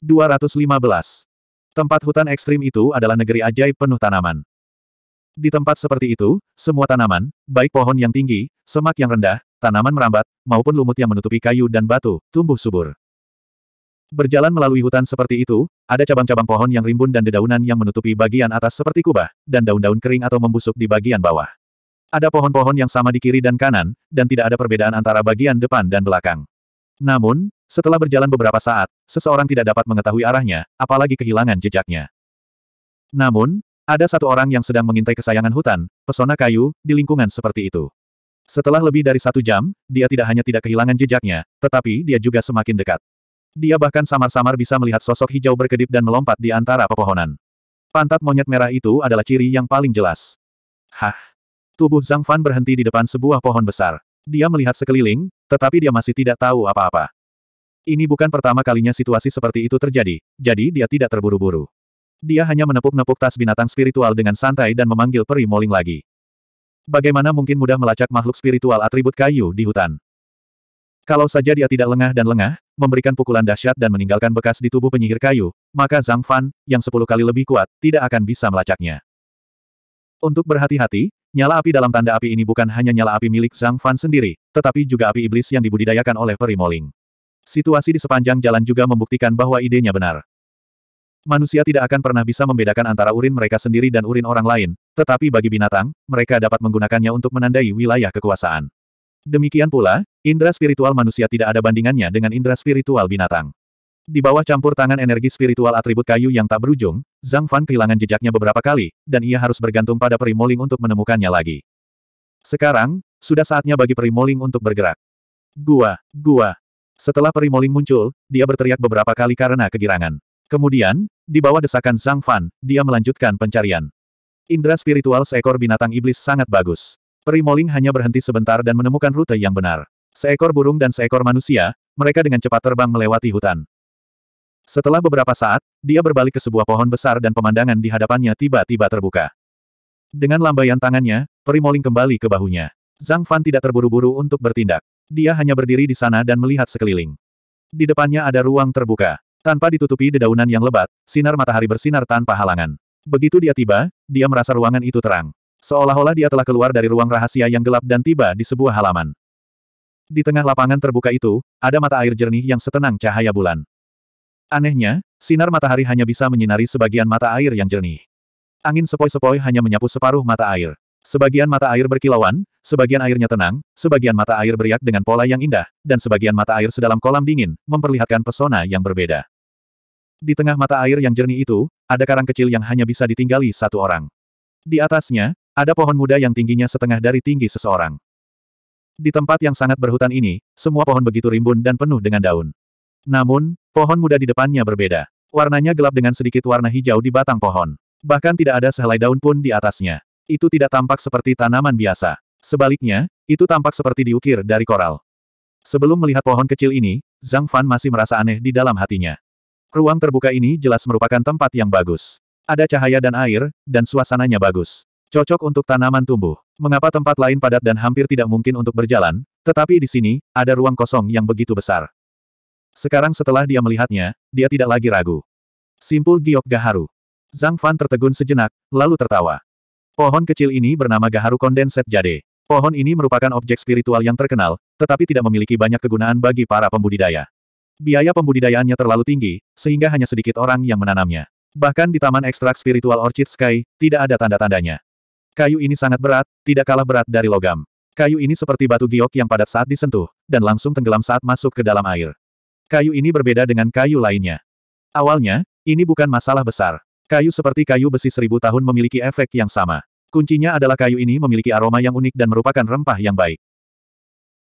215. Tempat hutan ekstrim itu adalah negeri ajaib penuh tanaman. Di tempat seperti itu, semua tanaman, baik pohon yang tinggi, semak yang rendah, tanaman merambat, maupun lumut yang menutupi kayu dan batu, tumbuh subur. Berjalan melalui hutan seperti itu, ada cabang-cabang pohon yang rimbun dan dedaunan yang menutupi bagian atas seperti kubah, dan daun-daun kering atau membusuk di bagian bawah. Ada pohon-pohon yang sama di kiri dan kanan, dan tidak ada perbedaan antara bagian depan dan belakang. Namun, setelah berjalan beberapa saat, seseorang tidak dapat mengetahui arahnya, apalagi kehilangan jejaknya. Namun, ada satu orang yang sedang mengintai kesayangan hutan, pesona kayu, di lingkungan seperti itu. Setelah lebih dari satu jam, dia tidak hanya tidak kehilangan jejaknya, tetapi dia juga semakin dekat. Dia bahkan samar-samar bisa melihat sosok hijau berkedip dan melompat di antara pepohonan. Pantat monyet merah itu adalah ciri yang paling jelas. Hah! Tubuh Zhang Fan berhenti di depan sebuah pohon besar. Dia melihat sekeliling, tetapi dia masih tidak tahu apa-apa. Ini bukan pertama kalinya situasi seperti itu terjadi, jadi dia tidak terburu-buru. Dia hanya menepuk-nepuk tas binatang spiritual dengan santai dan memanggil peri moling lagi. Bagaimana mungkin mudah melacak makhluk spiritual atribut kayu di hutan? Kalau saja dia tidak lengah dan lengah, memberikan pukulan dahsyat dan meninggalkan bekas di tubuh penyihir kayu, maka Zhang Fan, yang sepuluh kali lebih kuat, tidak akan bisa melacaknya. Untuk berhati-hati, nyala api dalam tanda api ini bukan hanya nyala api milik Zhang Fan sendiri, tetapi juga api iblis yang dibudidayakan oleh peri Moling. Situasi di sepanjang jalan juga membuktikan bahwa idenya benar. Manusia tidak akan pernah bisa membedakan antara urin mereka sendiri dan urin orang lain, tetapi bagi binatang, mereka dapat menggunakannya untuk menandai wilayah kekuasaan. Demikian pula, indera spiritual manusia tidak ada bandingannya dengan indera spiritual binatang. Di bawah campur tangan energi spiritual atribut kayu yang tak berujung, Zhang Fan kehilangan jejaknya beberapa kali, dan ia harus bergantung pada perimoling untuk menemukannya lagi. Sekarang, sudah saatnya bagi perimoling untuk bergerak. Gua, gua, setelah Peri perimoling muncul, dia berteriak beberapa kali karena kegirangan. Kemudian, di bawah desakan Zhang Fan, dia melanjutkan pencarian. Indra spiritual seekor binatang iblis sangat bagus. Peri Perimoling hanya berhenti sebentar dan menemukan rute yang benar. Seekor burung dan seekor manusia, mereka dengan cepat terbang melewati hutan. Setelah beberapa saat, dia berbalik ke sebuah pohon besar dan pemandangan di hadapannya tiba-tiba terbuka. Dengan lambaian tangannya, Peri perimoling kembali ke bahunya. Zhang Fan tidak terburu-buru untuk bertindak. Dia hanya berdiri di sana dan melihat sekeliling. Di depannya ada ruang terbuka. Tanpa ditutupi dedaunan yang lebat, sinar matahari bersinar tanpa halangan. Begitu dia tiba, dia merasa ruangan itu terang. Seolah-olah dia telah keluar dari ruang rahasia yang gelap dan tiba di sebuah halaman. Di tengah lapangan terbuka itu, ada mata air jernih yang setenang cahaya bulan. Anehnya, sinar matahari hanya bisa menyinari sebagian mata air yang jernih. Angin sepoi-sepoi hanya menyapu separuh mata air. Sebagian mata air berkilauan, sebagian airnya tenang, sebagian mata air beriak dengan pola yang indah, dan sebagian mata air sedalam kolam dingin, memperlihatkan pesona yang berbeda. Di tengah mata air yang jernih itu, ada karang kecil yang hanya bisa ditinggali satu orang. Di atasnya, ada pohon muda yang tingginya setengah dari tinggi seseorang. Di tempat yang sangat berhutan ini, semua pohon begitu rimbun dan penuh dengan daun. Namun, pohon muda di depannya berbeda. Warnanya gelap dengan sedikit warna hijau di batang pohon. Bahkan tidak ada sehelai daun pun di atasnya. Itu tidak tampak seperti tanaman biasa. Sebaliknya, itu tampak seperti diukir dari koral. Sebelum melihat pohon kecil ini, Zhang Fan masih merasa aneh di dalam hatinya. Ruang terbuka ini jelas merupakan tempat yang bagus. Ada cahaya dan air, dan suasananya bagus. Cocok untuk tanaman tumbuh. Mengapa tempat lain padat dan hampir tidak mungkin untuk berjalan, tetapi di sini, ada ruang kosong yang begitu besar. Sekarang setelah dia melihatnya, dia tidak lagi ragu. Simpul giok gaharu. Zhang Fan tertegun sejenak, lalu tertawa. Pohon kecil ini bernama Gaharu Kondenset Jade. Pohon ini merupakan objek spiritual yang terkenal, tetapi tidak memiliki banyak kegunaan bagi para pembudidaya. Biaya pembudidayaannya terlalu tinggi, sehingga hanya sedikit orang yang menanamnya. Bahkan di Taman Ekstrak Spiritual Orchid Sky, tidak ada tanda-tandanya. Kayu ini sangat berat, tidak kalah berat dari logam. Kayu ini seperti batu giok yang padat saat disentuh, dan langsung tenggelam saat masuk ke dalam air. Kayu ini berbeda dengan kayu lainnya. Awalnya, ini bukan masalah besar. Kayu seperti kayu besi seribu tahun memiliki efek yang sama. Kuncinya adalah kayu ini memiliki aroma yang unik dan merupakan rempah yang baik.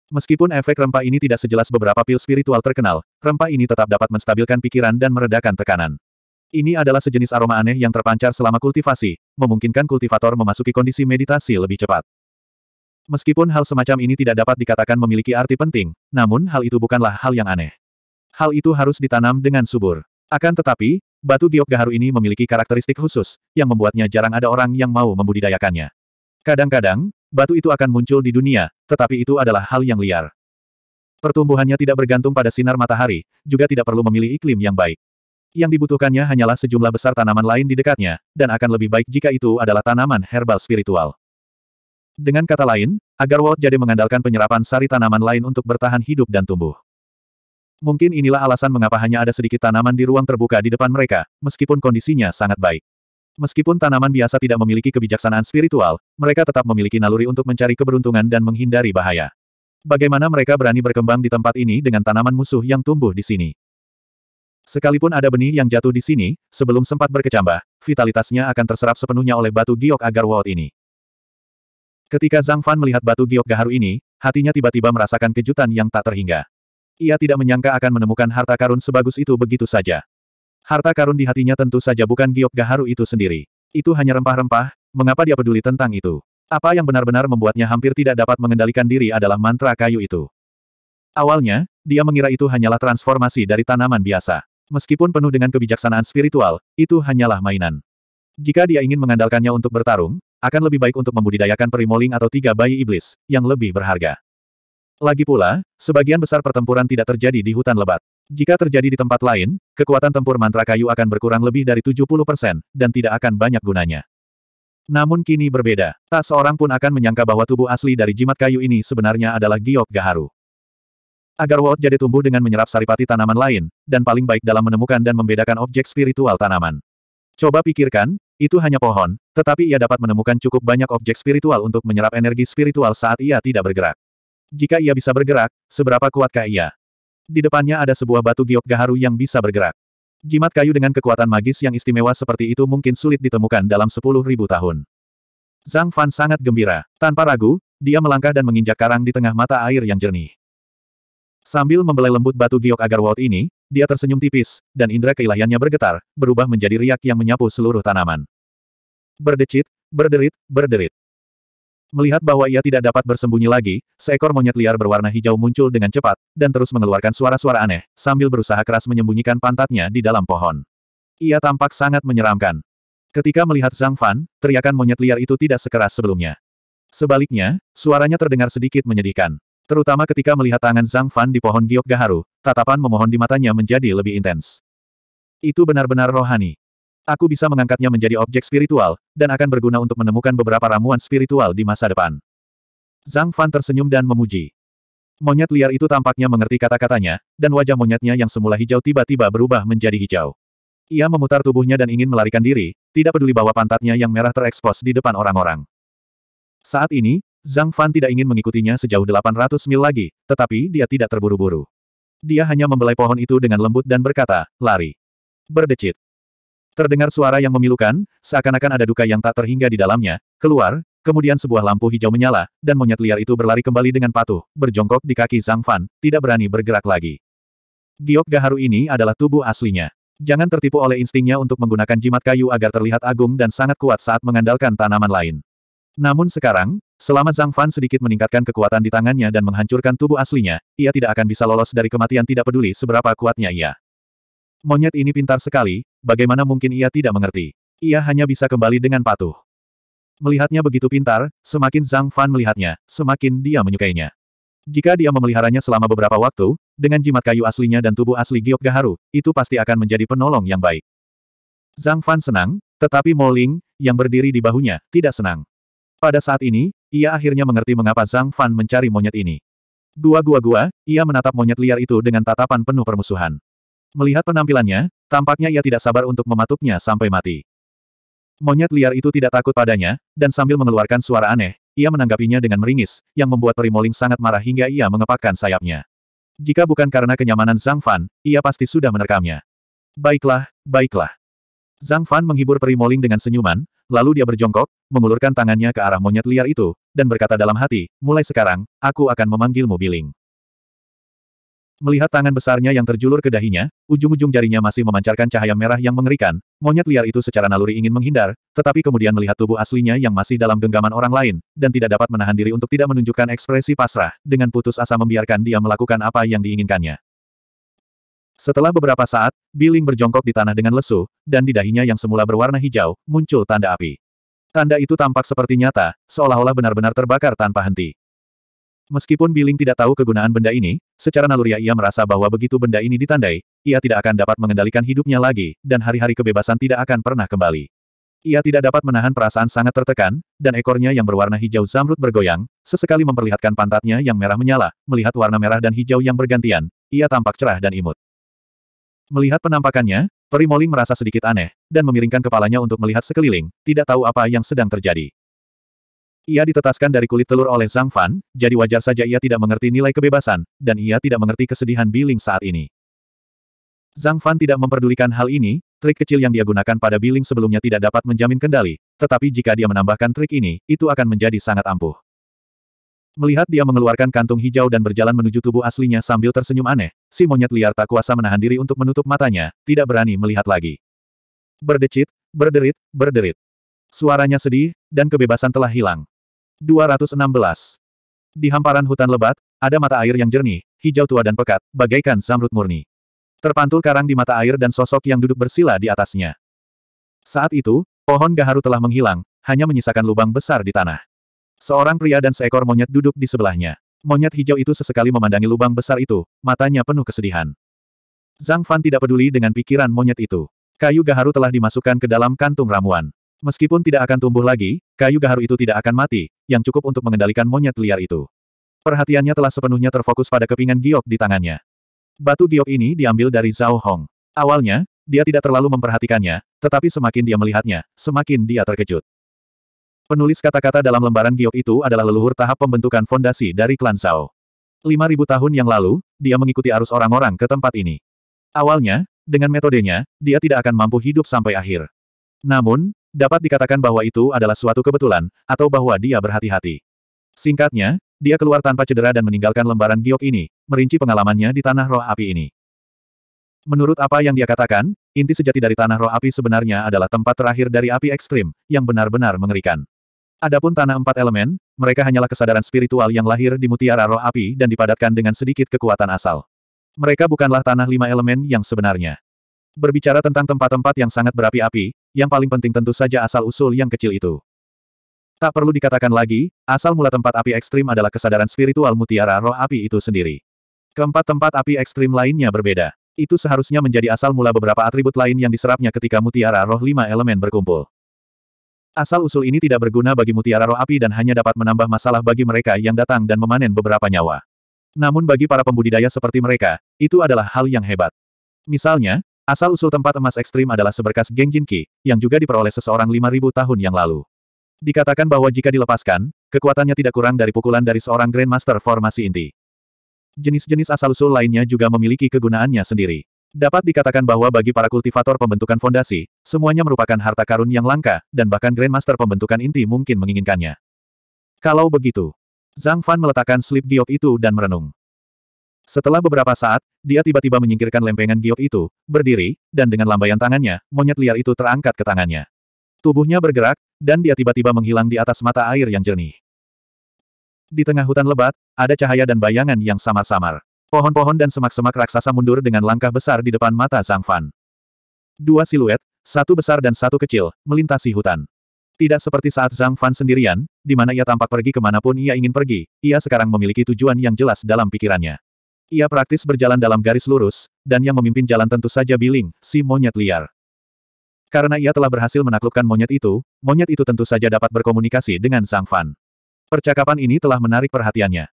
Meskipun efek rempah ini tidak sejelas beberapa pil spiritual terkenal, rempah ini tetap dapat menstabilkan pikiran dan meredakan tekanan. Ini adalah sejenis aroma aneh yang terpancar selama kultivasi, memungkinkan kultivator memasuki kondisi meditasi lebih cepat. Meskipun hal semacam ini tidak dapat dikatakan memiliki arti penting, namun hal itu bukanlah hal yang aneh. Hal itu harus ditanam dengan subur. Akan tetapi, batu giok gaharu ini memiliki karakteristik khusus, yang membuatnya jarang ada orang yang mau membudidayakannya. Kadang-kadang, batu itu akan muncul di dunia, tetapi itu adalah hal yang liar. Pertumbuhannya tidak bergantung pada sinar matahari, juga tidak perlu memilih iklim yang baik. Yang dibutuhkannya hanyalah sejumlah besar tanaman lain di dekatnya, dan akan lebih baik jika itu adalah tanaman herbal spiritual. Dengan kata lain, agar Walt jadi mengandalkan penyerapan sari tanaman lain untuk bertahan hidup dan tumbuh. Mungkin inilah alasan mengapa hanya ada sedikit tanaman di ruang terbuka di depan mereka, meskipun kondisinya sangat baik. Meskipun tanaman biasa tidak memiliki kebijaksanaan spiritual, mereka tetap memiliki naluri untuk mencari keberuntungan dan menghindari bahaya. Bagaimana mereka berani berkembang di tempat ini dengan tanaman musuh yang tumbuh di sini? Sekalipun ada benih yang jatuh di sini, sebelum sempat berkecambah, vitalitasnya akan terserap sepenuhnya oleh batu giok agar Walt ini. Ketika Zhang Fan melihat batu giok gaharu ini, hatinya tiba-tiba merasakan kejutan yang tak terhingga. Ia tidak menyangka akan menemukan harta karun sebagus itu begitu saja. Harta karun di hatinya tentu saja bukan giok gaharu itu sendiri. Itu hanya rempah-rempah, mengapa dia peduli tentang itu? Apa yang benar-benar membuatnya hampir tidak dapat mengendalikan diri adalah mantra kayu itu. Awalnya, dia mengira itu hanyalah transformasi dari tanaman biasa. Meskipun penuh dengan kebijaksanaan spiritual, itu hanyalah mainan. Jika dia ingin mengandalkannya untuk bertarung, akan lebih baik untuk membudidayakan perimoling atau tiga bayi iblis, yang lebih berharga. Lagi pula, sebagian besar pertempuran tidak terjadi di hutan lebat. Jika terjadi di tempat lain, kekuatan tempur mantra kayu akan berkurang lebih dari 70%, dan tidak akan banyak gunanya. Namun kini berbeda, tak seorang pun akan menyangka bahwa tubuh asli dari jimat kayu ini sebenarnya adalah giok gaharu. Agar Wot jadi tumbuh dengan menyerap saripati tanaman lain, dan paling baik dalam menemukan dan membedakan objek spiritual tanaman. Coba pikirkan, itu hanya pohon, tetapi ia dapat menemukan cukup banyak objek spiritual untuk menyerap energi spiritual saat ia tidak bergerak. Jika ia bisa bergerak, seberapa kuatkah ia? Di depannya ada sebuah batu giok gaharu yang bisa bergerak. Jimat kayu dengan kekuatan magis yang istimewa seperti itu mungkin sulit ditemukan dalam sepuluh ribu tahun. Zhang Fan sangat gembira. Tanpa ragu, dia melangkah dan menginjak karang di tengah mata air yang jernih. Sambil membelai lembut batu giok agar waut ini, dia tersenyum tipis, dan indera keilahiannya bergetar, berubah menjadi riak yang menyapu seluruh tanaman. Berdecit, berderit, berderit. Melihat bahwa ia tidak dapat bersembunyi lagi, seekor monyet liar berwarna hijau muncul dengan cepat, dan terus mengeluarkan suara-suara aneh, sambil berusaha keras menyembunyikan pantatnya di dalam pohon. Ia tampak sangat menyeramkan. Ketika melihat Zhang Fan, teriakan monyet liar itu tidak sekeras sebelumnya. Sebaliknya, suaranya terdengar sedikit menyedihkan. Terutama ketika melihat tangan Zhang Fan di pohon giok gaharu, tatapan memohon di matanya menjadi lebih intens. Itu benar-benar rohani. Aku bisa mengangkatnya menjadi objek spiritual, dan akan berguna untuk menemukan beberapa ramuan spiritual di masa depan. Zhang Fan tersenyum dan memuji. Monyet liar itu tampaknya mengerti kata-katanya, dan wajah monyetnya yang semula hijau tiba-tiba berubah menjadi hijau. Ia memutar tubuhnya dan ingin melarikan diri, tidak peduli bahwa pantatnya yang merah terekspos di depan orang-orang. Saat ini, Zhang Fan tidak ingin mengikutinya sejauh 800 mil lagi, tetapi dia tidak terburu-buru. Dia hanya membelai pohon itu dengan lembut dan berkata, lari. Berdecit. Terdengar suara yang memilukan, seakan-akan ada duka yang tak terhingga di dalamnya. Keluar, kemudian sebuah lampu hijau menyala, dan monyet liar itu berlari kembali dengan patuh, berjongkok di kaki Zhang Fan, tidak berani bergerak lagi. Giok Gaharu ini adalah tubuh aslinya. Jangan tertipu oleh instingnya untuk menggunakan jimat kayu agar terlihat agung dan sangat kuat saat mengandalkan tanaman lain. Namun sekarang, selama Zhang Fan sedikit meningkatkan kekuatan di tangannya dan menghancurkan tubuh aslinya, ia tidak akan bisa lolos dari kematian tidak peduli seberapa kuatnya ia. Monyet ini pintar sekali, bagaimana mungkin ia tidak mengerti? Ia hanya bisa kembali dengan patuh. Melihatnya begitu pintar, semakin Zhang Fan melihatnya, semakin dia menyukainya. Jika dia memeliharanya selama beberapa waktu, dengan jimat kayu aslinya dan tubuh asli Giok Gaharu, itu pasti akan menjadi penolong yang baik. Zhang Fan senang, tetapi Mo Ling, yang berdiri di bahunya, tidak senang. Pada saat ini, ia akhirnya mengerti mengapa Zhang Fan mencari monyet ini. Gua-gua-gua, ia menatap monyet liar itu dengan tatapan penuh permusuhan. Melihat penampilannya, tampaknya ia tidak sabar untuk mematuknya sampai mati. Monyet liar itu tidak takut padanya, dan sambil mengeluarkan suara aneh, ia menanggapinya dengan meringis, yang membuat Perimoling sangat marah hingga ia mengepakkan sayapnya. Jika bukan karena kenyamanan Zhang Fan, ia pasti sudah menerkamnya. Baiklah, baiklah. Zhang Fan menghibur Perimoling dengan senyuman, lalu dia berjongkok, mengulurkan tangannya ke arah monyet liar itu, dan berkata dalam hati, mulai sekarang, aku akan memanggilmu Biling. Melihat tangan besarnya yang terjulur ke dahinya, ujung-ujung jarinya masih memancarkan cahaya merah yang mengerikan, monyet liar itu secara naluri ingin menghindar, tetapi kemudian melihat tubuh aslinya yang masih dalam genggaman orang lain, dan tidak dapat menahan diri untuk tidak menunjukkan ekspresi pasrah, dengan putus asa membiarkan dia melakukan apa yang diinginkannya. Setelah beberapa saat, Biling berjongkok di tanah dengan lesu, dan di dahinya yang semula berwarna hijau, muncul tanda api. Tanda itu tampak seperti nyata, seolah-olah benar-benar terbakar tanpa henti. Meskipun Biling tidak tahu kegunaan benda ini, secara naluriah ia merasa bahwa begitu benda ini ditandai, ia tidak akan dapat mengendalikan hidupnya lagi, dan hari-hari kebebasan tidak akan pernah kembali. Ia tidak dapat menahan perasaan sangat tertekan, dan ekornya yang berwarna hijau zamrud bergoyang, sesekali memperlihatkan pantatnya yang merah menyala, melihat warna merah dan hijau yang bergantian, ia tampak cerah dan imut. Melihat penampakannya, Peri merasa sedikit aneh, dan memiringkan kepalanya untuk melihat sekeliling, tidak tahu apa yang sedang terjadi. Ia ditetaskan dari kulit telur oleh Zhang Fan, jadi wajar saja ia tidak mengerti nilai kebebasan, dan ia tidak mengerti kesedihan Biling saat ini. Zhang Fan tidak memperdulikan hal ini, trik kecil yang dia gunakan pada Biling sebelumnya tidak dapat menjamin kendali, tetapi jika dia menambahkan trik ini, itu akan menjadi sangat ampuh. Melihat dia mengeluarkan kantung hijau dan berjalan menuju tubuh aslinya sambil tersenyum aneh, si monyet liar tak kuasa menahan diri untuk menutup matanya, tidak berani melihat lagi. Berdecit, berderit, berderit. Suaranya sedih, dan kebebasan telah hilang. 216. Di hamparan hutan lebat, ada mata air yang jernih, hijau tua dan pekat, bagaikan zamrud murni. Terpantul karang di mata air dan sosok yang duduk bersila di atasnya. Saat itu, pohon gaharu telah menghilang, hanya menyisakan lubang besar di tanah. Seorang pria dan seekor monyet duduk di sebelahnya. Monyet hijau itu sesekali memandangi lubang besar itu, matanya penuh kesedihan. Zhang Fan tidak peduli dengan pikiran monyet itu. Kayu gaharu telah dimasukkan ke dalam kantung ramuan. Meskipun tidak akan tumbuh lagi, kayu gaharu itu tidak akan mati, yang cukup untuk mengendalikan monyet liar itu. Perhatiannya telah sepenuhnya terfokus pada kepingan giok di tangannya. Batu giok ini diambil dari Zhao Hong. Awalnya, dia tidak terlalu memperhatikannya, tetapi semakin dia melihatnya, semakin dia terkejut. Penulis kata-kata dalam lembaran giok itu adalah leluhur tahap pembentukan fondasi dari klan Zhao. 5.000 tahun yang lalu, dia mengikuti arus orang-orang ke tempat ini. Awalnya, dengan metodenya, dia tidak akan mampu hidup sampai akhir. Namun, Dapat dikatakan bahwa itu adalah suatu kebetulan, atau bahwa dia berhati-hati. Singkatnya, dia keluar tanpa cedera dan meninggalkan lembaran giok ini, merinci pengalamannya di Tanah Roh Api ini. Menurut apa yang dia katakan, inti sejati dari Tanah Roh Api sebenarnya adalah tempat terakhir dari api ekstrim, yang benar-benar mengerikan. Adapun Tanah Empat Elemen, mereka hanyalah kesadaran spiritual yang lahir di mutiara roh api dan dipadatkan dengan sedikit kekuatan asal. Mereka bukanlah Tanah Lima Elemen yang sebenarnya. Berbicara tentang tempat-tempat yang sangat berapi-api, yang paling penting tentu saja asal-usul yang kecil itu. Tak perlu dikatakan lagi, asal mula tempat api ekstrim adalah kesadaran spiritual mutiara roh api itu sendiri. Keempat tempat api ekstrim lainnya berbeda. Itu seharusnya menjadi asal mula beberapa atribut lain yang diserapnya ketika mutiara roh lima elemen berkumpul. Asal-usul ini tidak berguna bagi mutiara roh api dan hanya dapat menambah masalah bagi mereka yang datang dan memanen beberapa nyawa. Namun bagi para pembudidaya seperti mereka, itu adalah hal yang hebat. Misalnya, Asal-usul tempat emas ekstrim adalah seberkas geng Jinki, yang juga diperoleh seseorang 5.000 tahun yang lalu. Dikatakan bahwa jika dilepaskan, kekuatannya tidak kurang dari pukulan dari seorang Grandmaster formasi inti. Jenis-jenis asal-usul lainnya juga memiliki kegunaannya sendiri. Dapat dikatakan bahwa bagi para kultivator pembentukan fondasi, semuanya merupakan harta karun yang langka, dan bahkan Grandmaster pembentukan inti mungkin menginginkannya. Kalau begitu, Zhang Fan meletakkan slip giok itu dan merenung. Setelah beberapa saat, dia tiba-tiba menyingkirkan lempengan giok itu, berdiri, dan dengan lambaian tangannya, monyet liar itu terangkat ke tangannya. Tubuhnya bergerak, dan dia tiba-tiba menghilang di atas mata air yang jernih. Di tengah hutan lebat, ada cahaya dan bayangan yang samar-samar. Pohon-pohon dan semak-semak raksasa mundur dengan langkah besar di depan mata Zhang Fan. Dua siluet, satu besar dan satu kecil, melintasi hutan. Tidak seperti saat Zhang Fan sendirian, di mana ia tampak pergi kemanapun ia ingin pergi, ia sekarang memiliki tujuan yang jelas dalam pikirannya. Ia praktis berjalan dalam garis lurus, dan yang memimpin jalan tentu saja Biling, si monyet liar. Karena ia telah berhasil menaklukkan monyet itu, monyet itu tentu saja dapat berkomunikasi dengan Sang Fan. Percakapan ini telah menarik perhatiannya.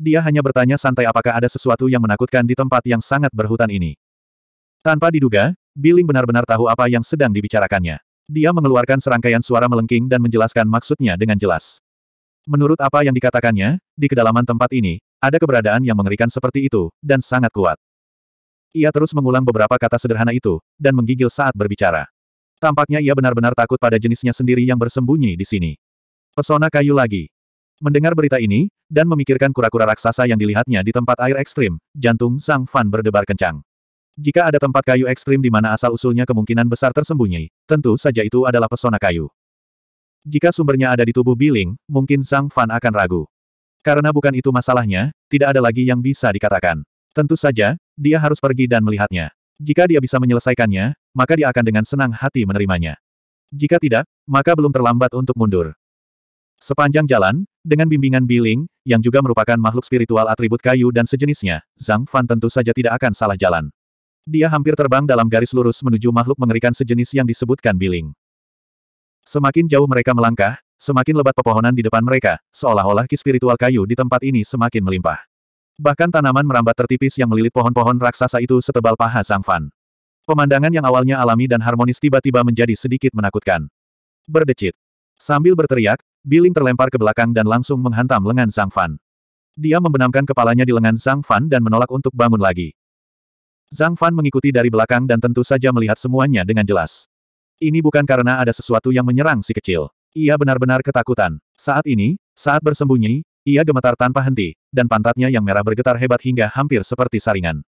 Dia hanya bertanya santai apakah ada sesuatu yang menakutkan di tempat yang sangat berhutan ini. Tanpa diduga, Biling benar-benar tahu apa yang sedang dibicarakannya. Dia mengeluarkan serangkaian suara melengking dan menjelaskan maksudnya dengan jelas. Menurut apa yang dikatakannya, di kedalaman tempat ini, ada keberadaan yang mengerikan seperti itu, dan sangat kuat. Ia terus mengulang beberapa kata sederhana itu, dan menggigil saat berbicara. Tampaknya ia benar-benar takut pada jenisnya sendiri yang bersembunyi di sini. Pesona kayu lagi. Mendengar berita ini, dan memikirkan kura-kura raksasa yang dilihatnya di tempat air ekstrim, jantung Sang Fan berdebar kencang. Jika ada tempat kayu ekstrim di mana asal-usulnya kemungkinan besar tersembunyi, tentu saja itu adalah pesona kayu. Jika sumbernya ada di tubuh Biling, mungkin Sang Fan akan ragu. Karena bukan itu masalahnya, tidak ada lagi yang bisa dikatakan. Tentu saja, dia harus pergi dan melihatnya. Jika dia bisa menyelesaikannya, maka dia akan dengan senang hati menerimanya. Jika tidak, maka belum terlambat untuk mundur. Sepanjang jalan, dengan bimbingan Biling, yang juga merupakan makhluk spiritual atribut kayu dan sejenisnya, Zhang Fan tentu saja tidak akan salah jalan. Dia hampir terbang dalam garis lurus menuju makhluk mengerikan sejenis yang disebutkan Biling. Semakin jauh mereka melangkah, Semakin lebat pepohonan di depan mereka, seolah-olah ki spiritual kayu di tempat ini semakin melimpah. Bahkan tanaman merambat tertipis yang melilit pohon-pohon raksasa itu setebal paha Sang Fan. Pemandangan yang awalnya alami dan harmonis tiba-tiba menjadi sedikit menakutkan. Berdecit. Sambil berteriak, Biling terlempar ke belakang dan langsung menghantam lengan Sang Fan. Dia membenamkan kepalanya di lengan Sang Fan dan menolak untuk bangun lagi. Zhang Fan mengikuti dari belakang dan tentu saja melihat semuanya dengan jelas. Ini bukan karena ada sesuatu yang menyerang si kecil. Ia benar-benar ketakutan. Saat ini, saat bersembunyi, ia gemetar tanpa henti, dan pantatnya yang merah bergetar hebat hingga hampir seperti saringan.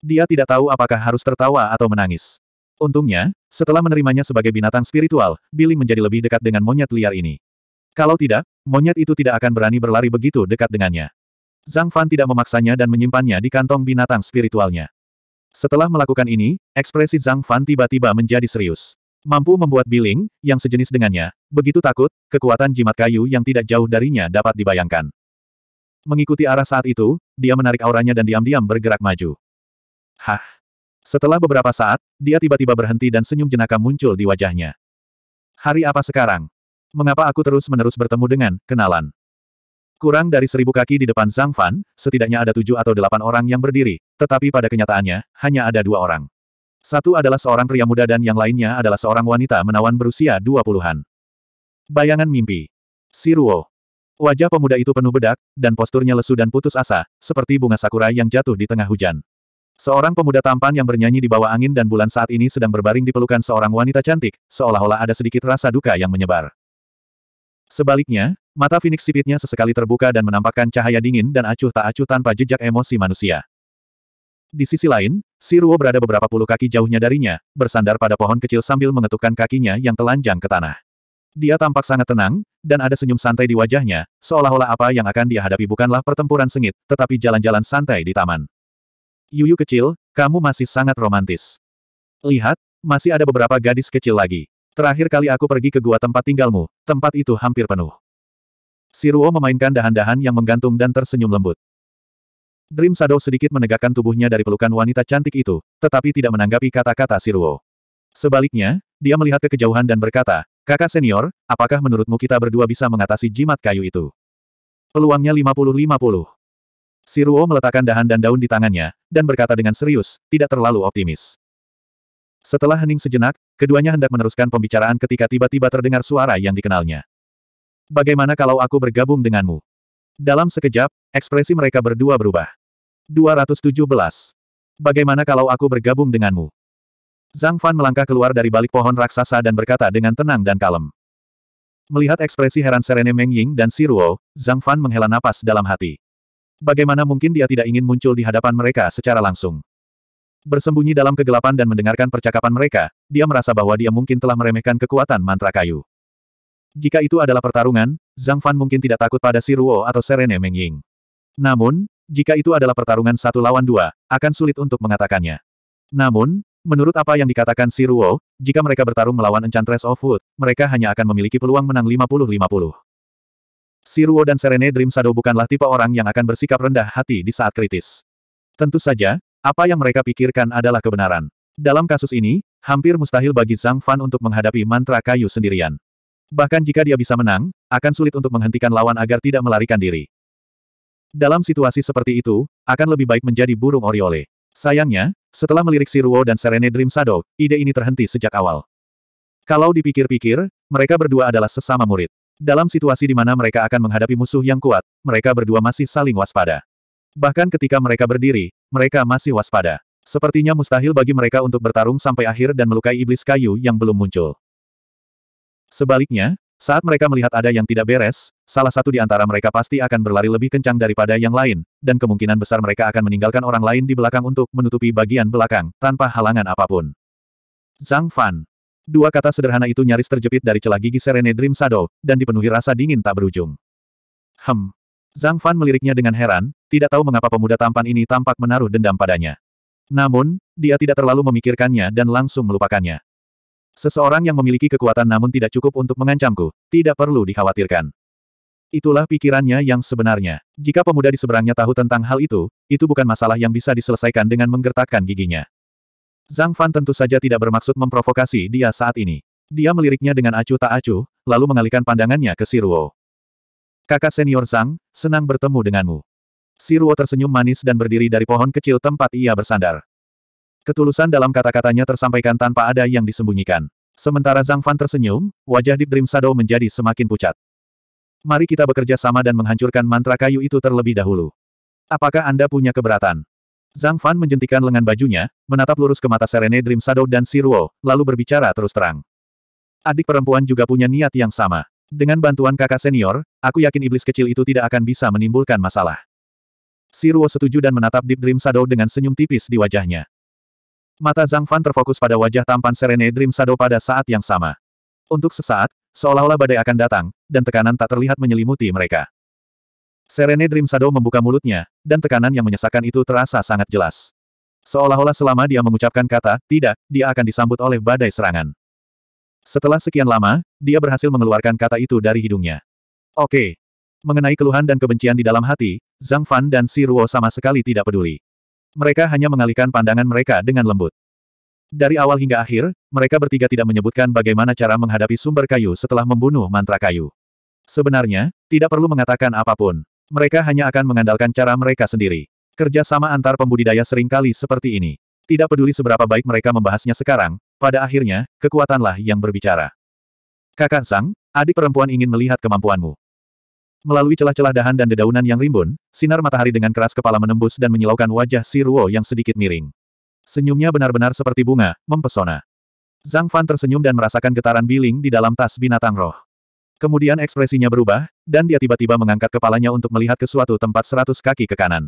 Dia tidak tahu apakah harus tertawa atau menangis. Untungnya, setelah menerimanya sebagai binatang spiritual, Billy menjadi lebih dekat dengan monyet liar ini. Kalau tidak, monyet itu tidak akan berani berlari begitu dekat dengannya. Zhang Fan tidak memaksanya dan menyimpannya di kantong binatang spiritualnya. Setelah melakukan ini, ekspresi Zhang Fan tiba-tiba menjadi serius. Mampu membuat Biling, yang sejenis dengannya, begitu takut, kekuatan jimat kayu yang tidak jauh darinya dapat dibayangkan. Mengikuti arah saat itu, dia menarik auranya dan diam-diam bergerak maju. Hah! Setelah beberapa saat, dia tiba-tiba berhenti dan senyum jenaka muncul di wajahnya. Hari apa sekarang? Mengapa aku terus-menerus bertemu dengan, kenalan? Kurang dari seribu kaki di depan Zhang Fan, setidaknya ada tujuh atau delapan orang yang berdiri, tetapi pada kenyataannya, hanya ada dua orang. Satu adalah seorang pria muda dan yang lainnya adalah seorang wanita menawan berusia dua puluhan. Bayangan mimpi. Siruo. Wajah pemuda itu penuh bedak, dan posturnya lesu dan putus asa, seperti bunga sakura yang jatuh di tengah hujan. Seorang pemuda tampan yang bernyanyi di bawah angin dan bulan saat ini sedang berbaring di pelukan seorang wanita cantik, seolah-olah ada sedikit rasa duka yang menyebar. Sebaliknya, mata Phoenix sipitnya sesekali terbuka dan menampakkan cahaya dingin dan acuh tak acuh tanpa jejak emosi manusia. Di sisi lain, si Ruo berada beberapa puluh kaki jauhnya darinya, bersandar pada pohon kecil sambil mengetukkan kakinya yang telanjang ke tanah. Dia tampak sangat tenang, dan ada senyum santai di wajahnya, seolah-olah apa yang akan dia hadapi bukanlah pertempuran sengit, tetapi jalan-jalan santai di taman. Yuyu kecil, kamu masih sangat romantis. Lihat, masih ada beberapa gadis kecil lagi. Terakhir kali aku pergi ke gua tempat tinggalmu, tempat itu hampir penuh. Siruo memainkan dahan-dahan yang menggantung dan tersenyum lembut. Dream Shadow sedikit menegakkan tubuhnya dari pelukan wanita cantik itu, tetapi tidak menanggapi kata-kata Siruo. Sebaliknya, dia melihat ke kejauhan dan berkata, Kakak senior, apakah menurutmu kita berdua bisa mengatasi jimat kayu itu? Peluangnya 50-50. Siruo meletakkan dahan dan daun di tangannya, dan berkata dengan serius, tidak terlalu optimis. Setelah hening sejenak, keduanya hendak meneruskan pembicaraan ketika tiba-tiba terdengar suara yang dikenalnya. Bagaimana kalau aku bergabung denganmu? Dalam sekejap, ekspresi mereka berdua berubah. 217. Bagaimana kalau aku bergabung denganmu? Zhang Fan melangkah keluar dari balik pohon raksasa dan berkata dengan tenang dan kalem. Melihat ekspresi heran serene Meng Ying dan Si Ruo, Zhang Fan menghela napas dalam hati. Bagaimana mungkin dia tidak ingin muncul di hadapan mereka secara langsung? Bersembunyi dalam kegelapan dan mendengarkan percakapan mereka, dia merasa bahwa dia mungkin telah meremehkan kekuatan mantra kayu. Jika itu adalah pertarungan, Zhang Fan mungkin tidak takut pada Si Ruo atau Serene Meng Ying. Namun, jika itu adalah pertarungan satu lawan dua, akan sulit untuk mengatakannya. Namun, menurut apa yang dikatakan si Ruo, jika mereka bertarung melawan Enchantress of Wood, mereka hanya akan memiliki peluang menang 50-50. Si Ruo dan Serene Dream Shadow bukanlah tipe orang yang akan bersikap rendah hati di saat kritis. Tentu saja, apa yang mereka pikirkan adalah kebenaran. Dalam kasus ini, hampir mustahil bagi Zhang Fan untuk menghadapi mantra kayu sendirian. Bahkan jika dia bisa menang, akan sulit untuk menghentikan lawan agar tidak melarikan diri. Dalam situasi seperti itu, akan lebih baik menjadi burung oriole. Sayangnya, setelah melirik Siruo dan Serene Dream Shadow, ide ini terhenti sejak awal. Kalau dipikir-pikir, mereka berdua adalah sesama murid. Dalam situasi di mana mereka akan menghadapi musuh yang kuat, mereka berdua masih saling waspada. Bahkan ketika mereka berdiri, mereka masih waspada. Sepertinya mustahil bagi mereka untuk bertarung sampai akhir dan melukai iblis kayu yang belum muncul. Sebaliknya, saat mereka melihat ada yang tidak beres, salah satu di antara mereka pasti akan berlari lebih kencang daripada yang lain, dan kemungkinan besar mereka akan meninggalkan orang lain di belakang untuk menutupi bagian belakang, tanpa halangan apapun. Zhang Fan. Dua kata sederhana itu nyaris terjepit dari celah gigi Serene Dream Shadow, dan dipenuhi rasa dingin tak berujung. Hem. Zhang Fan meliriknya dengan heran, tidak tahu mengapa pemuda tampan ini tampak menaruh dendam padanya. Namun, dia tidak terlalu memikirkannya dan langsung melupakannya. Seseorang yang memiliki kekuatan namun tidak cukup untuk mengancamku, tidak perlu dikhawatirkan. Itulah pikirannya yang sebenarnya. Jika pemuda di seberangnya tahu tentang hal itu, itu bukan masalah yang bisa diselesaikan dengan menggertakkan giginya. Zhang Fan tentu saja tidak bermaksud memprovokasi dia saat ini. Dia meliriknya dengan acuh tak acuh, lalu mengalihkan pandangannya ke Siruo. Kakak senior Zhang, senang bertemu denganmu. Siruo tersenyum manis dan berdiri dari pohon kecil tempat ia bersandar. Ketulusan dalam kata-katanya tersampaikan tanpa ada yang disembunyikan. Sementara Zhang Fan tersenyum, wajah Deep Dream Shadow menjadi semakin pucat. Mari kita bekerja sama dan menghancurkan mantra kayu itu terlebih dahulu. Apakah Anda punya keberatan? Zhang Fan menjentikan lengan bajunya, menatap lurus ke mata Serene Dream Shadow dan Siruo, lalu berbicara terus terang. Adik perempuan juga punya niat yang sama. Dengan bantuan kakak senior, aku yakin iblis kecil itu tidak akan bisa menimbulkan masalah. Siruo setuju dan menatap Deep Dream Shadow dengan senyum tipis di wajahnya. Mata Zhang Fan terfokus pada wajah tampan Serene Dream Shadow pada saat yang sama. Untuk sesaat, seolah-olah badai akan datang, dan tekanan tak terlihat menyelimuti mereka. Serene Dream Shadow membuka mulutnya, dan tekanan yang menyesakkan itu terasa sangat jelas. Seolah-olah selama dia mengucapkan kata, tidak, dia akan disambut oleh badai serangan. Setelah sekian lama, dia berhasil mengeluarkan kata itu dari hidungnya. Oke. Mengenai keluhan dan kebencian di dalam hati, Zhang Fan dan Si Ruo sama sekali tidak peduli. Mereka hanya mengalihkan pandangan mereka dengan lembut. Dari awal hingga akhir, mereka bertiga tidak menyebutkan bagaimana cara menghadapi sumber kayu setelah membunuh mantra kayu. Sebenarnya, tidak perlu mengatakan apapun. Mereka hanya akan mengandalkan cara mereka sendiri. Kerjasama antar pembudidaya seringkali seperti ini. Tidak peduli seberapa baik mereka membahasnya sekarang, pada akhirnya, kekuatanlah yang berbicara. Kakak Sang, adik perempuan ingin melihat kemampuanmu. Melalui celah-celah dahan dan dedaunan yang rimbun, sinar matahari dengan keras kepala menembus dan menyilaukan wajah si Ruo yang sedikit miring. Senyumnya benar-benar seperti bunga, mempesona. Zhang Fan tersenyum dan merasakan getaran biling di dalam tas binatang roh. Kemudian ekspresinya berubah, dan dia tiba-tiba mengangkat kepalanya untuk melihat ke suatu tempat seratus kaki ke kanan.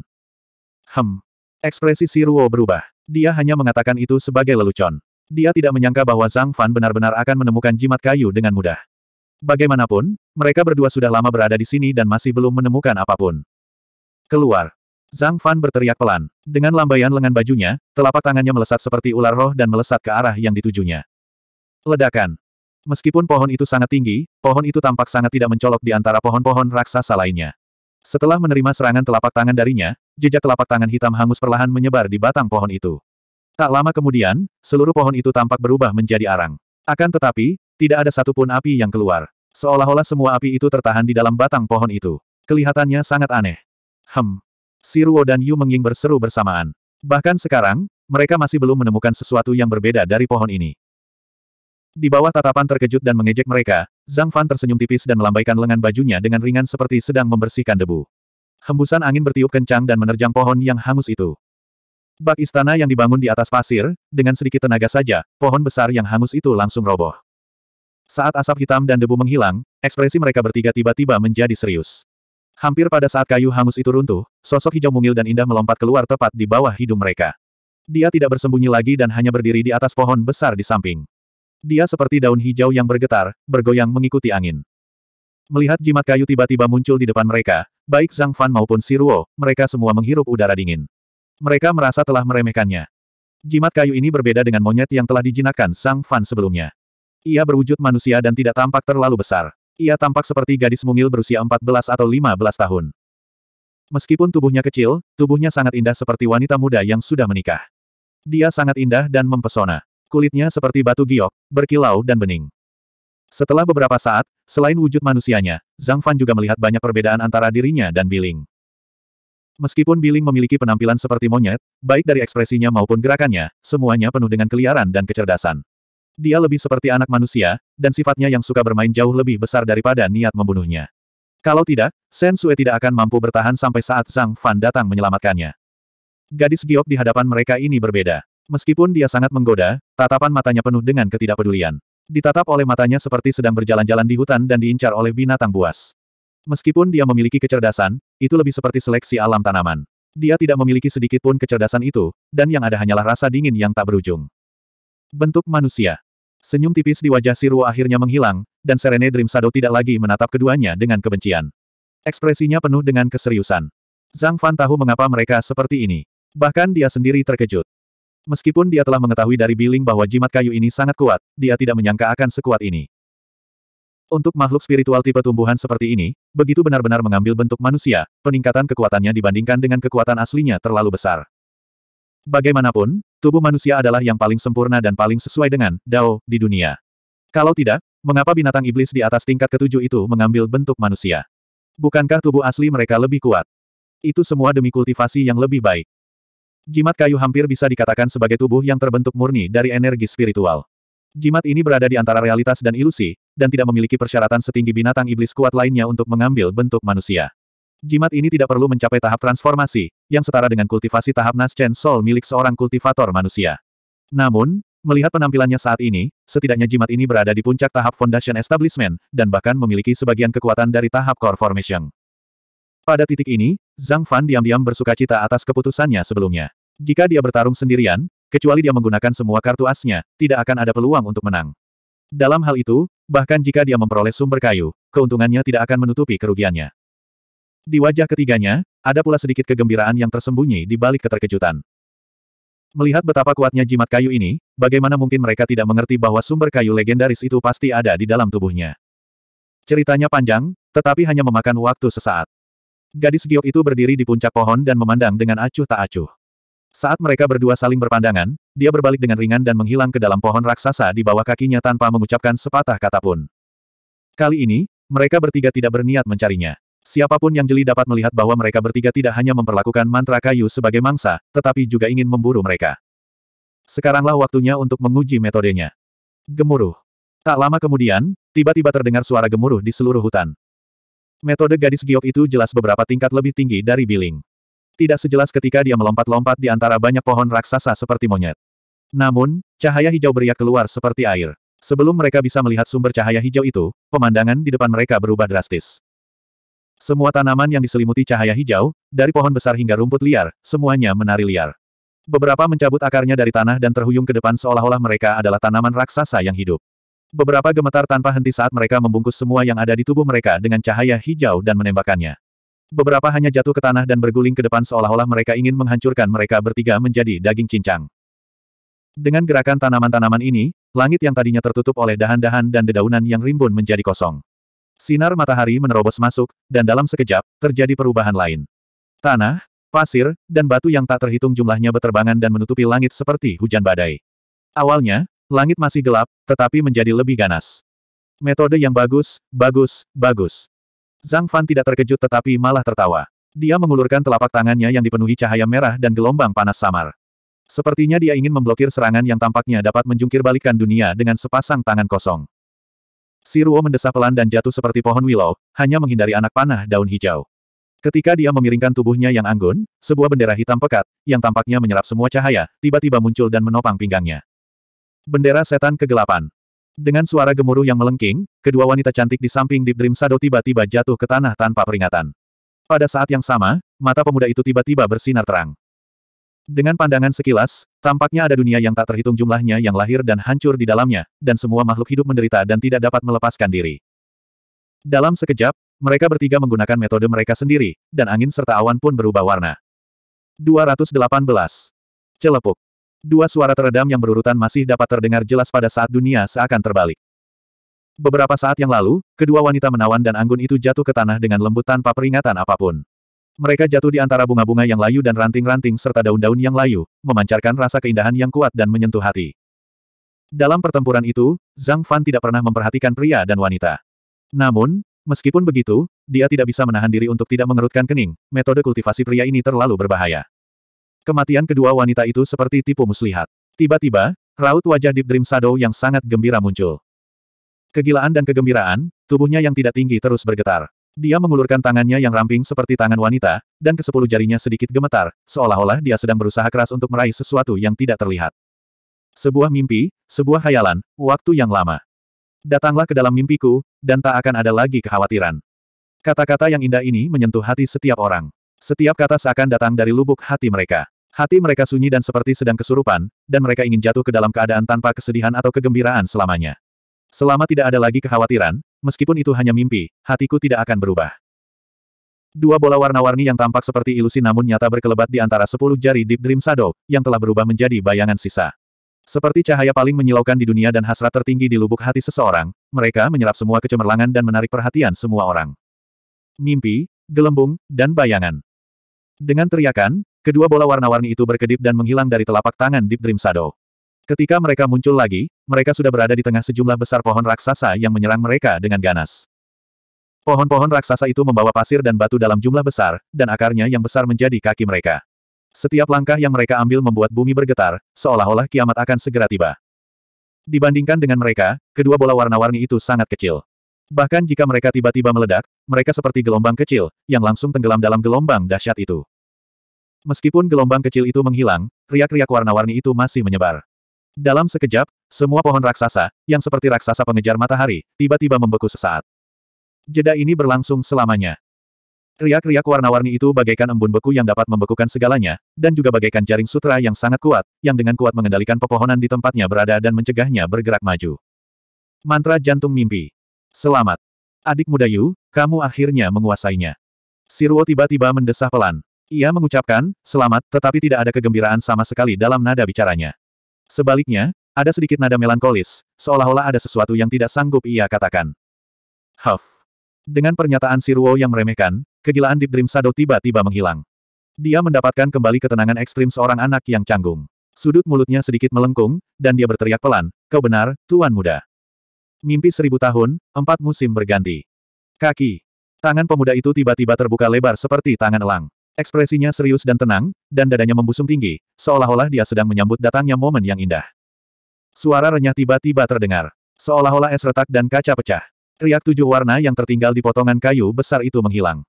Hem. Ekspresi si Ruo berubah. Dia hanya mengatakan itu sebagai lelucon. Dia tidak menyangka bahwa Zhang Fan benar-benar akan menemukan jimat kayu dengan mudah. Bagaimanapun, mereka berdua sudah lama berada di sini dan masih belum menemukan apapun. Keluar. Zhang Fan berteriak pelan. Dengan lambaian lengan bajunya, telapak tangannya melesat seperti ular roh dan melesat ke arah yang ditujunya. Ledakan. Meskipun pohon itu sangat tinggi, pohon itu tampak sangat tidak mencolok di antara pohon-pohon raksasa lainnya. Setelah menerima serangan telapak tangan darinya, jejak telapak tangan hitam hangus perlahan menyebar di batang pohon itu. Tak lama kemudian, seluruh pohon itu tampak berubah menjadi arang. Akan tetapi, tidak ada satupun api yang keluar. Seolah-olah semua api itu tertahan di dalam batang pohon itu. Kelihatannya sangat aneh. Hem. Siruo dan Yu Mengying berseru bersamaan. Bahkan sekarang, mereka masih belum menemukan sesuatu yang berbeda dari pohon ini. Di bawah tatapan terkejut dan mengejek mereka, Zhang Fan tersenyum tipis dan melambaikan lengan bajunya dengan ringan seperti sedang membersihkan debu. Hembusan angin bertiup kencang dan menerjang pohon yang hangus itu. Bak istana yang dibangun di atas pasir, dengan sedikit tenaga saja, pohon besar yang hangus itu langsung roboh. Saat asap hitam dan debu menghilang, ekspresi mereka bertiga tiba-tiba menjadi serius. Hampir pada saat kayu hangus itu runtuh, sosok hijau mungil dan indah melompat keluar tepat di bawah hidung mereka. Dia tidak bersembunyi lagi dan hanya berdiri di atas pohon besar di samping. Dia seperti daun hijau yang bergetar, bergoyang mengikuti angin. Melihat jimat kayu tiba-tiba muncul di depan mereka, baik Zhang Fan maupun Si Siruo, mereka semua menghirup udara dingin. Mereka merasa telah meremehkannya. Jimat kayu ini berbeda dengan monyet yang telah dijinakkan Zhang Fan sebelumnya. Ia berwujud manusia dan tidak tampak terlalu besar. Ia tampak seperti gadis mungil berusia 14 atau 15 tahun. Meskipun tubuhnya kecil, tubuhnya sangat indah seperti wanita muda yang sudah menikah. Dia sangat indah dan mempesona. Kulitnya seperti batu giok, berkilau dan bening. Setelah beberapa saat, selain wujud manusianya, Zhang Fan juga melihat banyak perbedaan antara dirinya dan Biling. Meskipun Biling memiliki penampilan seperti monyet, baik dari ekspresinya maupun gerakannya, semuanya penuh dengan keliaran dan kecerdasan. Dia lebih seperti anak manusia, dan sifatnya yang suka bermain jauh lebih besar daripada niat membunuhnya. Kalau tidak, Shen Sue tidak akan mampu bertahan sampai saat Zhang Fan datang menyelamatkannya. Gadis giok di hadapan mereka ini berbeda. Meskipun dia sangat menggoda, tatapan matanya penuh dengan ketidakpedulian. Ditatap oleh matanya seperti sedang berjalan-jalan di hutan dan diincar oleh binatang buas. Meskipun dia memiliki kecerdasan, itu lebih seperti seleksi alam tanaman. Dia tidak memiliki sedikit pun kecerdasan itu, dan yang ada hanyalah rasa dingin yang tak berujung. Bentuk manusia. Senyum tipis di wajah Siruo akhirnya menghilang, dan Serene Dream Shadow tidak lagi menatap keduanya dengan kebencian. Ekspresinya penuh dengan keseriusan. Zhang Fan tahu mengapa mereka seperti ini. Bahkan dia sendiri terkejut. Meskipun dia telah mengetahui dari Biling bahwa jimat kayu ini sangat kuat, dia tidak menyangka akan sekuat ini. Untuk makhluk spiritual tipe tumbuhan seperti ini, begitu benar-benar mengambil bentuk manusia, peningkatan kekuatannya dibandingkan dengan kekuatan aslinya terlalu besar. Bagaimanapun, Tubuh manusia adalah yang paling sempurna dan paling sesuai dengan Dao di dunia. Kalau tidak, mengapa binatang iblis di atas tingkat ketujuh itu mengambil bentuk manusia? Bukankah tubuh asli mereka lebih kuat? Itu semua demi kultivasi yang lebih baik. Jimat kayu hampir bisa dikatakan sebagai tubuh yang terbentuk murni dari energi spiritual. Jimat ini berada di antara realitas dan ilusi, dan tidak memiliki persyaratan setinggi binatang iblis kuat lainnya untuk mengambil bentuk manusia. Jimat ini tidak perlu mencapai tahap transformasi, yang setara dengan kultivasi tahap Naschen Soul milik seorang kultivator manusia. Namun, melihat penampilannya saat ini, setidaknya jimat ini berada di puncak tahap Foundation Establishment, dan bahkan memiliki sebagian kekuatan dari tahap Core Formation. Pada titik ini, Zhang Fan diam-diam bersuka cita atas keputusannya sebelumnya. Jika dia bertarung sendirian, kecuali dia menggunakan semua kartu asnya, tidak akan ada peluang untuk menang. Dalam hal itu, bahkan jika dia memperoleh sumber kayu, keuntungannya tidak akan menutupi kerugiannya. Di wajah ketiganya, ada pula sedikit kegembiraan yang tersembunyi di balik keterkejutan. Melihat betapa kuatnya jimat kayu ini, bagaimana mungkin mereka tidak mengerti bahwa sumber kayu legendaris itu pasti ada di dalam tubuhnya. Ceritanya panjang, tetapi hanya memakan waktu sesaat. Gadis giok itu berdiri di puncak pohon dan memandang dengan acuh tak acuh. Saat mereka berdua saling berpandangan, dia berbalik dengan ringan dan menghilang ke dalam pohon raksasa di bawah kakinya tanpa mengucapkan sepatah kata pun. Kali ini, mereka bertiga tidak berniat mencarinya. Siapapun yang jeli dapat melihat bahwa mereka bertiga tidak hanya memperlakukan mantra kayu sebagai mangsa, tetapi juga ingin memburu mereka. Sekaranglah waktunya untuk menguji metodenya. Gemuruh. Tak lama kemudian, tiba-tiba terdengar suara gemuruh di seluruh hutan. Metode gadis giok itu jelas beberapa tingkat lebih tinggi dari Biling. Tidak sejelas ketika dia melompat-lompat di antara banyak pohon raksasa seperti monyet. Namun, cahaya hijau beriak keluar seperti air. Sebelum mereka bisa melihat sumber cahaya hijau itu, pemandangan di depan mereka berubah drastis. Semua tanaman yang diselimuti cahaya hijau, dari pohon besar hingga rumput liar, semuanya menari liar. Beberapa mencabut akarnya dari tanah dan terhuyung ke depan seolah-olah mereka adalah tanaman raksasa yang hidup. Beberapa gemetar tanpa henti saat mereka membungkus semua yang ada di tubuh mereka dengan cahaya hijau dan menembakkannya. Beberapa hanya jatuh ke tanah dan berguling ke depan seolah-olah mereka ingin menghancurkan mereka bertiga menjadi daging cincang. Dengan gerakan tanaman-tanaman ini, langit yang tadinya tertutup oleh dahan-dahan dan dedaunan yang rimbun menjadi kosong. Sinar matahari menerobos masuk, dan dalam sekejap, terjadi perubahan lain. Tanah, pasir, dan batu yang tak terhitung jumlahnya beterbangan dan menutupi langit seperti hujan badai. Awalnya, langit masih gelap, tetapi menjadi lebih ganas. Metode yang bagus, bagus, bagus. Zhang Fan tidak terkejut tetapi malah tertawa. Dia mengulurkan telapak tangannya yang dipenuhi cahaya merah dan gelombang panas samar. Sepertinya dia ingin memblokir serangan yang tampaknya dapat menjungkir dunia dengan sepasang tangan kosong. Siruo Ruo mendesah pelan dan jatuh seperti pohon willow, hanya menghindari anak panah daun hijau. Ketika dia memiringkan tubuhnya yang anggun, sebuah bendera hitam pekat, yang tampaknya menyerap semua cahaya, tiba-tiba muncul dan menopang pinggangnya. Bendera setan kegelapan. Dengan suara gemuruh yang melengking, kedua wanita cantik di samping Deep Dream Shadow tiba-tiba jatuh ke tanah tanpa peringatan. Pada saat yang sama, mata pemuda itu tiba-tiba bersinar terang. Dengan pandangan sekilas, tampaknya ada dunia yang tak terhitung jumlahnya yang lahir dan hancur di dalamnya, dan semua makhluk hidup menderita dan tidak dapat melepaskan diri. Dalam sekejap, mereka bertiga menggunakan metode mereka sendiri, dan angin serta awan pun berubah warna. 218. Celepuk. Dua suara teredam yang berurutan masih dapat terdengar jelas pada saat dunia seakan terbalik. Beberapa saat yang lalu, kedua wanita menawan dan anggun itu jatuh ke tanah dengan lembut tanpa peringatan apapun. Mereka jatuh di antara bunga-bunga yang layu dan ranting-ranting serta daun-daun yang layu, memancarkan rasa keindahan yang kuat dan menyentuh hati. Dalam pertempuran itu, Zhang Fan tidak pernah memperhatikan pria dan wanita. Namun, meskipun begitu, dia tidak bisa menahan diri untuk tidak mengerutkan kening, metode kultivasi pria ini terlalu berbahaya. Kematian kedua wanita itu seperti tipu muslihat. Tiba-tiba, raut wajah Deep Dream Shadow yang sangat gembira muncul. Kegilaan dan kegembiraan, tubuhnya yang tidak tinggi terus bergetar. Dia mengulurkan tangannya yang ramping seperti tangan wanita, dan ke sepuluh jarinya sedikit gemetar, seolah-olah dia sedang berusaha keras untuk meraih sesuatu yang tidak terlihat. Sebuah mimpi, sebuah khayalan, waktu yang lama. Datanglah ke dalam mimpiku, dan tak akan ada lagi kekhawatiran. Kata-kata yang indah ini menyentuh hati setiap orang. Setiap kata seakan datang dari lubuk hati mereka. Hati mereka sunyi dan seperti sedang kesurupan, dan mereka ingin jatuh ke dalam keadaan tanpa kesedihan atau kegembiraan selamanya. Selama tidak ada lagi kekhawatiran, meskipun itu hanya mimpi, hatiku tidak akan berubah. Dua bola warna-warni yang tampak seperti ilusi namun nyata berkelebat di antara sepuluh jari Deep Dream Shadow, yang telah berubah menjadi bayangan sisa. Seperti cahaya paling menyilaukan di dunia dan hasrat tertinggi di lubuk hati seseorang, mereka menyerap semua kecemerlangan dan menarik perhatian semua orang. Mimpi, gelembung, dan bayangan. Dengan teriakan, kedua bola warna-warni itu berkedip dan menghilang dari telapak tangan Deep Dream Shadow. Ketika mereka muncul lagi, mereka sudah berada di tengah sejumlah besar pohon raksasa yang menyerang mereka dengan ganas. Pohon-pohon raksasa itu membawa pasir dan batu dalam jumlah besar, dan akarnya yang besar menjadi kaki mereka. Setiap langkah yang mereka ambil membuat bumi bergetar, seolah-olah kiamat akan segera tiba. Dibandingkan dengan mereka, kedua bola warna-warni itu sangat kecil. Bahkan jika mereka tiba-tiba meledak, mereka seperti gelombang kecil, yang langsung tenggelam dalam gelombang dahsyat itu. Meskipun gelombang kecil itu menghilang, riak-riak warna-warni itu masih menyebar. Dalam sekejap, semua pohon raksasa, yang seperti raksasa pengejar matahari, tiba-tiba membeku sesaat. Jeda ini berlangsung selamanya. Riak-riak warna-warni itu bagaikan embun beku yang dapat membekukan segalanya, dan juga bagaikan jaring sutra yang sangat kuat, yang dengan kuat mengendalikan pepohonan di tempatnya berada dan mencegahnya bergerak maju. Mantra jantung mimpi. Selamat. Adik muda Yu, kamu akhirnya menguasainya. Siruo tiba-tiba mendesah pelan. Ia mengucapkan, selamat, tetapi tidak ada kegembiraan sama sekali dalam nada bicaranya. Sebaliknya, ada sedikit nada melankolis, seolah-olah ada sesuatu yang tidak sanggup ia katakan. Huff. Dengan pernyataan Siruo yang meremehkan, kegilaan Deep Dream Shadow tiba-tiba menghilang. Dia mendapatkan kembali ketenangan ekstrim seorang anak yang canggung. Sudut mulutnya sedikit melengkung, dan dia berteriak pelan, Kau benar, Tuan Muda. Mimpi seribu tahun, empat musim berganti. Kaki. Tangan pemuda itu tiba-tiba terbuka lebar seperti tangan elang. Ekspresinya serius dan tenang, dan dadanya membusung tinggi, seolah-olah dia sedang menyambut datangnya momen yang indah. Suara renyah tiba-tiba terdengar. Seolah-olah es retak dan kaca pecah. Riak tujuh warna yang tertinggal di potongan kayu besar itu menghilang.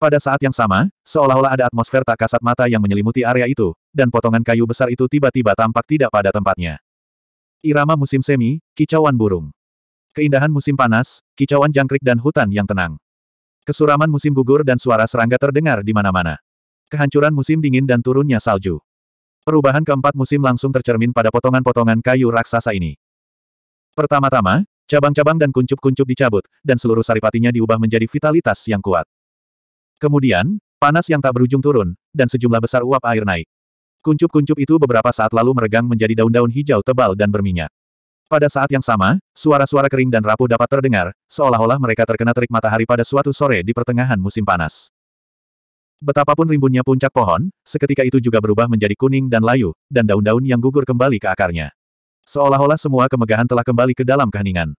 Pada saat yang sama, seolah-olah ada atmosfer tak kasat mata yang menyelimuti area itu, dan potongan kayu besar itu tiba-tiba tampak tidak pada tempatnya. Irama musim semi, kicauan burung. Keindahan musim panas, kicauan jangkrik dan hutan yang tenang. Kesuraman musim gugur dan suara serangga terdengar di mana-mana. Kehancuran musim dingin dan turunnya salju. Perubahan keempat musim langsung tercermin pada potongan-potongan kayu raksasa ini. Pertama-tama, cabang-cabang dan kuncup-kuncup dicabut, dan seluruh saripatinya diubah menjadi vitalitas yang kuat. Kemudian, panas yang tak berujung turun, dan sejumlah besar uap air naik. Kuncup-kuncup itu beberapa saat lalu meregang menjadi daun-daun hijau tebal dan berminyak. Pada saat yang sama, suara-suara kering dan rapuh dapat terdengar, seolah-olah mereka terkena terik matahari pada suatu sore di pertengahan musim panas. Betapapun rimbunnya puncak pohon, seketika itu juga berubah menjadi kuning dan layu, dan daun-daun yang gugur kembali ke akarnya. Seolah-olah semua kemegahan telah kembali ke dalam keheningan.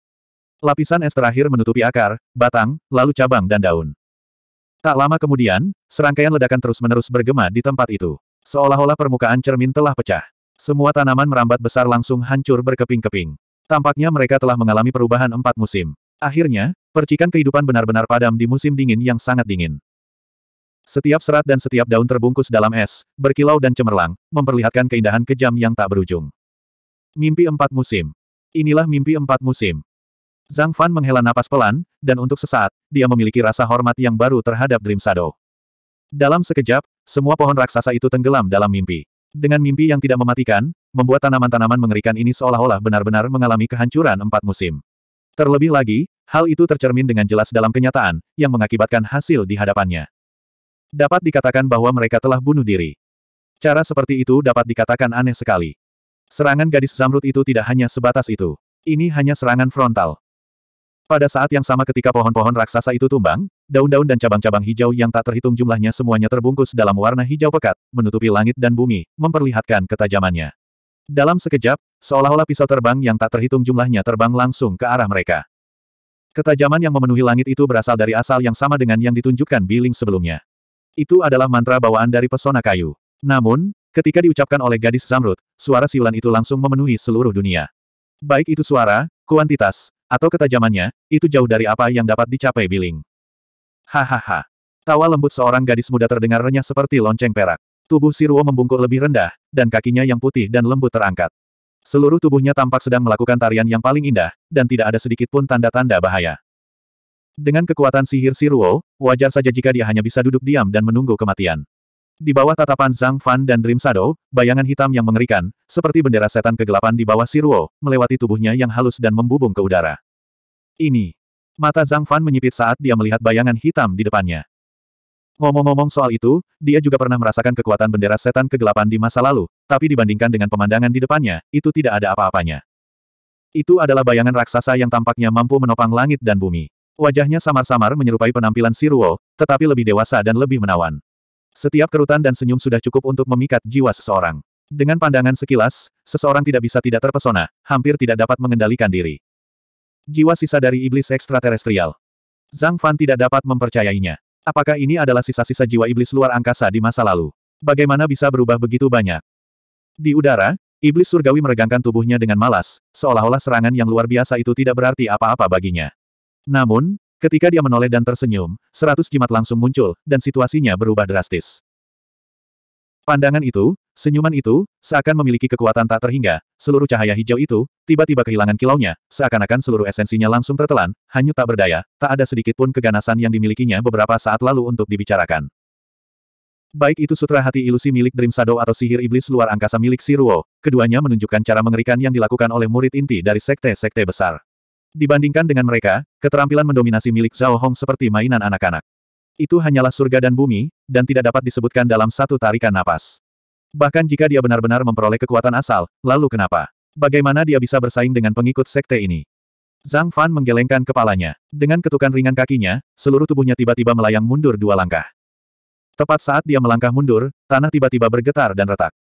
Lapisan es terakhir menutupi akar, batang, lalu cabang dan daun. Tak lama kemudian, serangkaian ledakan terus-menerus bergema di tempat itu. Seolah-olah permukaan cermin telah pecah. Semua tanaman merambat besar langsung hancur berkeping-keping. Tampaknya mereka telah mengalami perubahan empat musim. Akhirnya, percikan kehidupan benar-benar padam di musim dingin yang sangat dingin. Setiap serat dan setiap daun terbungkus dalam es, berkilau dan cemerlang, memperlihatkan keindahan kejam yang tak berujung. Mimpi empat musim. Inilah mimpi empat musim. Zhang Fan menghela napas pelan, dan untuk sesaat, dia memiliki rasa hormat yang baru terhadap Dream Shadow. Dalam sekejap, semua pohon raksasa itu tenggelam dalam mimpi. Dengan mimpi yang tidak mematikan, membuat tanaman-tanaman mengerikan ini seolah-olah benar-benar mengalami kehancuran empat musim. Terlebih lagi, hal itu tercermin dengan jelas dalam kenyataan, yang mengakibatkan hasil di hadapannya. Dapat dikatakan bahwa mereka telah bunuh diri. Cara seperti itu dapat dikatakan aneh sekali. Serangan gadis zamrud itu tidak hanya sebatas itu. Ini hanya serangan frontal. Pada saat yang sama ketika pohon-pohon raksasa itu tumbang, Daun-daun dan cabang-cabang hijau yang tak terhitung jumlahnya semuanya terbungkus dalam warna hijau pekat, menutupi langit dan bumi, memperlihatkan ketajamannya. Dalam sekejap, seolah-olah pisau terbang yang tak terhitung jumlahnya terbang langsung ke arah mereka. Ketajaman yang memenuhi langit itu berasal dari asal yang sama dengan yang ditunjukkan Biling sebelumnya. Itu adalah mantra bawaan dari pesona kayu. Namun, ketika diucapkan oleh gadis Zamrud, suara siulan itu langsung memenuhi seluruh dunia. Baik itu suara, kuantitas, atau ketajamannya, itu jauh dari apa yang dapat dicapai Biling. Hahaha. Tawa lembut seorang gadis muda terdengar renyah seperti lonceng perak. Tubuh Siruo membungkuk lebih rendah, dan kakinya yang putih dan lembut terangkat. Seluruh tubuhnya tampak sedang melakukan tarian yang paling indah, dan tidak ada sedikit pun tanda-tanda bahaya. Dengan kekuatan sihir Siruo, wajar saja jika dia hanya bisa duduk diam dan menunggu kematian. Di bawah tatapan Zhang Fan dan Dream Shadow, bayangan hitam yang mengerikan, seperti bendera setan kegelapan di bawah Siruo, melewati tubuhnya yang halus dan membubung ke udara. Ini, Mata Zhang Fan menyipit saat dia melihat bayangan hitam di depannya. Ngomong-ngomong soal itu, dia juga pernah merasakan kekuatan bendera setan kegelapan di masa lalu, tapi dibandingkan dengan pemandangan di depannya, itu tidak ada apa-apanya. Itu adalah bayangan raksasa yang tampaknya mampu menopang langit dan bumi. Wajahnya samar-samar menyerupai penampilan Siruo, tetapi lebih dewasa dan lebih menawan. Setiap kerutan dan senyum sudah cukup untuk memikat jiwa seseorang. Dengan pandangan sekilas, seseorang tidak bisa tidak terpesona, hampir tidak dapat mengendalikan diri. Jiwa sisa dari iblis ekstraterestrial. Zhang Fan tidak dapat mempercayainya. Apakah ini adalah sisa-sisa jiwa iblis luar angkasa di masa lalu? Bagaimana bisa berubah begitu banyak? Di udara, iblis surgawi meregangkan tubuhnya dengan malas, seolah-olah serangan yang luar biasa itu tidak berarti apa-apa baginya. Namun, Ketika dia menoleh dan tersenyum, seratus jimat langsung muncul, dan situasinya berubah drastis. Pandangan itu, Senyuman itu, seakan memiliki kekuatan tak terhingga, seluruh cahaya hijau itu, tiba-tiba kehilangan kilaunya, seakan-akan seluruh esensinya langsung tertelan, hanyut tak berdaya, tak ada sedikit pun keganasan yang dimilikinya beberapa saat lalu untuk dibicarakan. Baik itu sutra hati ilusi milik Dream Shadow atau sihir iblis luar angkasa milik Siruo, keduanya menunjukkan cara mengerikan yang dilakukan oleh murid inti dari sekte-sekte besar. Dibandingkan dengan mereka, keterampilan mendominasi milik Zhao Hong seperti mainan anak-anak. Itu hanyalah surga dan bumi, dan tidak dapat disebutkan dalam satu tarikan napas. Bahkan jika dia benar-benar memperoleh kekuatan asal, lalu kenapa? Bagaimana dia bisa bersaing dengan pengikut sekte ini? Zhang Fan menggelengkan kepalanya. Dengan ketukan ringan kakinya, seluruh tubuhnya tiba-tiba melayang mundur dua langkah. Tepat saat dia melangkah mundur, tanah tiba-tiba bergetar dan retak.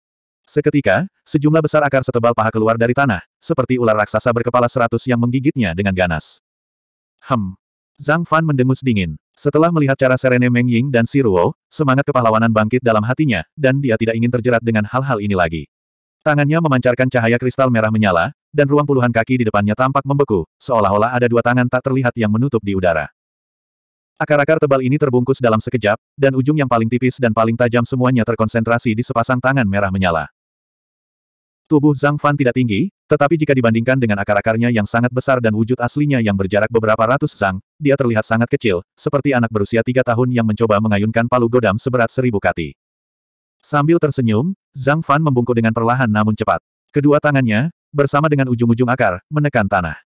Seketika, sejumlah besar akar setebal paha keluar dari tanah, seperti ular raksasa berkepala seratus yang menggigitnya dengan ganas. Hem, Zhang Fan mendengus dingin. Setelah melihat cara Serene Meng Ying dan Si Ruo, semangat kepahlawanan bangkit dalam hatinya, dan dia tidak ingin terjerat dengan hal-hal ini lagi. Tangannya memancarkan cahaya kristal merah menyala, dan ruang puluhan kaki di depannya tampak membeku, seolah-olah ada dua tangan tak terlihat yang menutup di udara. Akar-akar tebal ini terbungkus dalam sekejap, dan ujung yang paling tipis dan paling tajam semuanya terkonsentrasi di sepasang tangan merah menyala. Tubuh Zhang Fan tidak tinggi, tetapi jika dibandingkan dengan akar-akarnya yang sangat besar dan wujud aslinya yang berjarak beberapa ratus zhang, dia terlihat sangat kecil, seperti anak berusia tiga tahun yang mencoba mengayunkan palu godam seberat seribu kati. Sambil tersenyum, Zhang Fan membungkuk dengan perlahan namun cepat. Kedua tangannya, bersama dengan ujung-ujung akar, menekan tanah.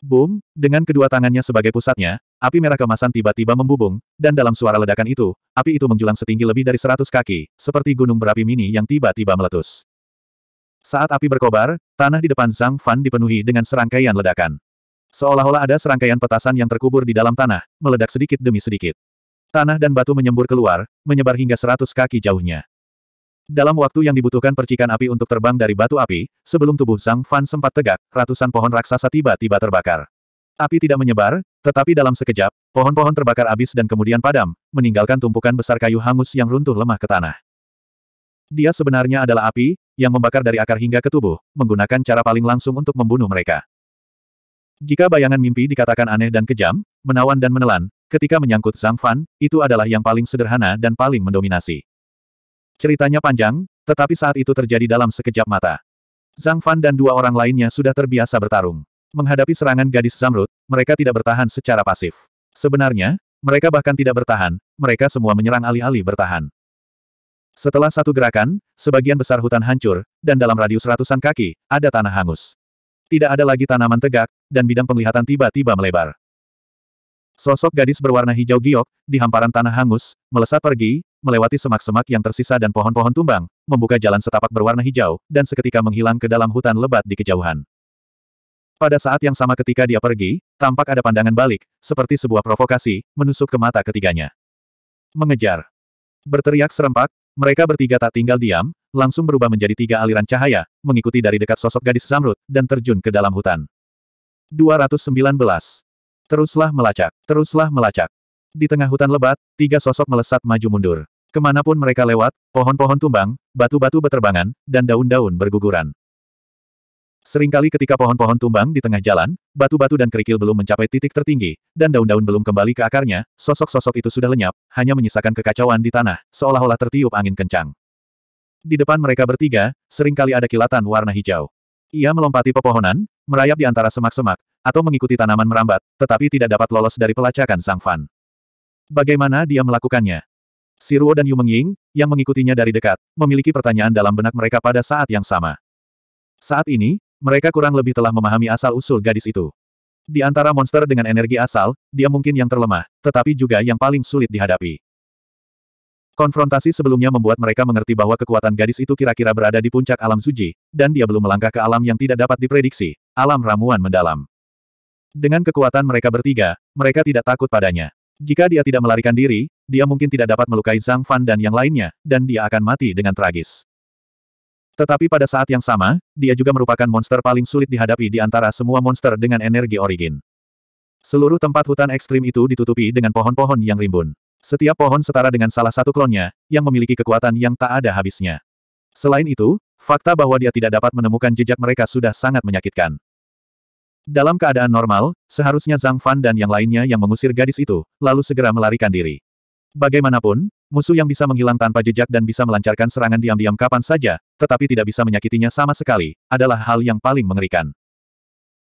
Boom, dengan kedua tangannya sebagai pusatnya, api merah kemasan tiba-tiba membubung, dan dalam suara ledakan itu, api itu menjulang setinggi lebih dari seratus kaki, seperti gunung berapi mini yang tiba-tiba meletus. Saat api berkobar, tanah di depan Zhang Fan dipenuhi dengan serangkaian ledakan. Seolah-olah ada serangkaian petasan yang terkubur di dalam tanah, meledak sedikit demi sedikit. Tanah dan batu menyembur keluar, menyebar hingga seratus kaki jauhnya. Dalam waktu yang dibutuhkan percikan api untuk terbang dari batu api, sebelum tubuh Zhang Fan sempat tegak, ratusan pohon raksasa tiba-tiba terbakar. Api tidak menyebar, tetapi dalam sekejap, pohon-pohon terbakar habis dan kemudian padam, meninggalkan tumpukan besar kayu hangus yang runtuh lemah ke tanah. Dia sebenarnya adalah api, yang membakar dari akar hingga ke tubuh, menggunakan cara paling langsung untuk membunuh mereka. Jika bayangan mimpi dikatakan aneh dan kejam, menawan dan menelan, ketika menyangkut Zhang Fan, itu adalah yang paling sederhana dan paling mendominasi. Ceritanya panjang, tetapi saat itu terjadi dalam sekejap mata. Zhang Fan dan dua orang lainnya sudah terbiasa bertarung. Menghadapi serangan gadis Zamrud, mereka tidak bertahan secara pasif. Sebenarnya, mereka bahkan tidak bertahan, mereka semua menyerang alih-alih bertahan. Setelah satu gerakan, sebagian besar hutan hancur, dan dalam radius ratusan kaki, ada tanah hangus. Tidak ada lagi tanaman tegak, dan bidang penglihatan tiba-tiba melebar. Sosok gadis berwarna hijau giok, di hamparan tanah hangus, melesat pergi, melewati semak-semak yang tersisa dan pohon-pohon tumbang, membuka jalan setapak berwarna hijau, dan seketika menghilang ke dalam hutan lebat di kejauhan. Pada saat yang sama ketika dia pergi, tampak ada pandangan balik, seperti sebuah provokasi, menusuk ke mata ketiganya. Mengejar. Berteriak serempak, mereka bertiga tak tinggal diam, langsung berubah menjadi tiga aliran cahaya, mengikuti dari dekat sosok gadis Zamrud, dan terjun ke dalam hutan. 219. Teruslah melacak, teruslah melacak. Di tengah hutan lebat, tiga sosok melesat maju mundur. Kemanapun mereka lewat, pohon-pohon tumbang, batu-batu beterbangan, dan daun-daun berguguran. Seringkali ketika pohon-pohon tumbang di tengah jalan, batu-batu dan kerikil belum mencapai titik tertinggi, dan daun-daun belum kembali ke akarnya, sosok-sosok itu sudah lenyap, hanya menyisakan kekacauan di tanah, seolah-olah tertiup angin kencang. Di depan mereka bertiga, seringkali ada kilatan warna hijau. Ia melompati pepohonan, merayap di antara semak-semak, atau mengikuti tanaman merambat, tetapi tidak dapat lolos dari pelacakan Sang Fan. Bagaimana dia melakukannya? Siruo dan Yu Mengying, yang mengikutinya dari dekat, memiliki pertanyaan dalam benak mereka pada saat yang sama. Saat ini, mereka kurang lebih telah memahami asal-usul gadis itu. Di antara monster dengan energi asal, dia mungkin yang terlemah, tetapi juga yang paling sulit dihadapi. Konfrontasi sebelumnya membuat mereka mengerti bahwa kekuatan gadis itu kira-kira berada di puncak alam suji, dan dia belum melangkah ke alam yang tidak dapat diprediksi, alam ramuan mendalam. Dengan kekuatan mereka bertiga, mereka tidak takut padanya. Jika dia tidak melarikan diri, dia mungkin tidak dapat melukai Zhang Fan dan yang lainnya, dan dia akan mati dengan tragis. Tetapi pada saat yang sama, dia juga merupakan monster paling sulit dihadapi di antara semua monster dengan energi origin. Seluruh tempat hutan ekstrim itu ditutupi dengan pohon-pohon yang rimbun. Setiap pohon setara dengan salah satu klonnya, yang memiliki kekuatan yang tak ada habisnya. Selain itu, fakta bahwa dia tidak dapat menemukan jejak mereka sudah sangat menyakitkan. Dalam keadaan normal, seharusnya Zhang Fan dan yang lainnya yang mengusir gadis itu, lalu segera melarikan diri. Bagaimanapun, Musuh yang bisa menghilang tanpa jejak dan bisa melancarkan serangan diam-diam kapan saja, tetapi tidak bisa menyakitinya sama sekali, adalah hal yang paling mengerikan.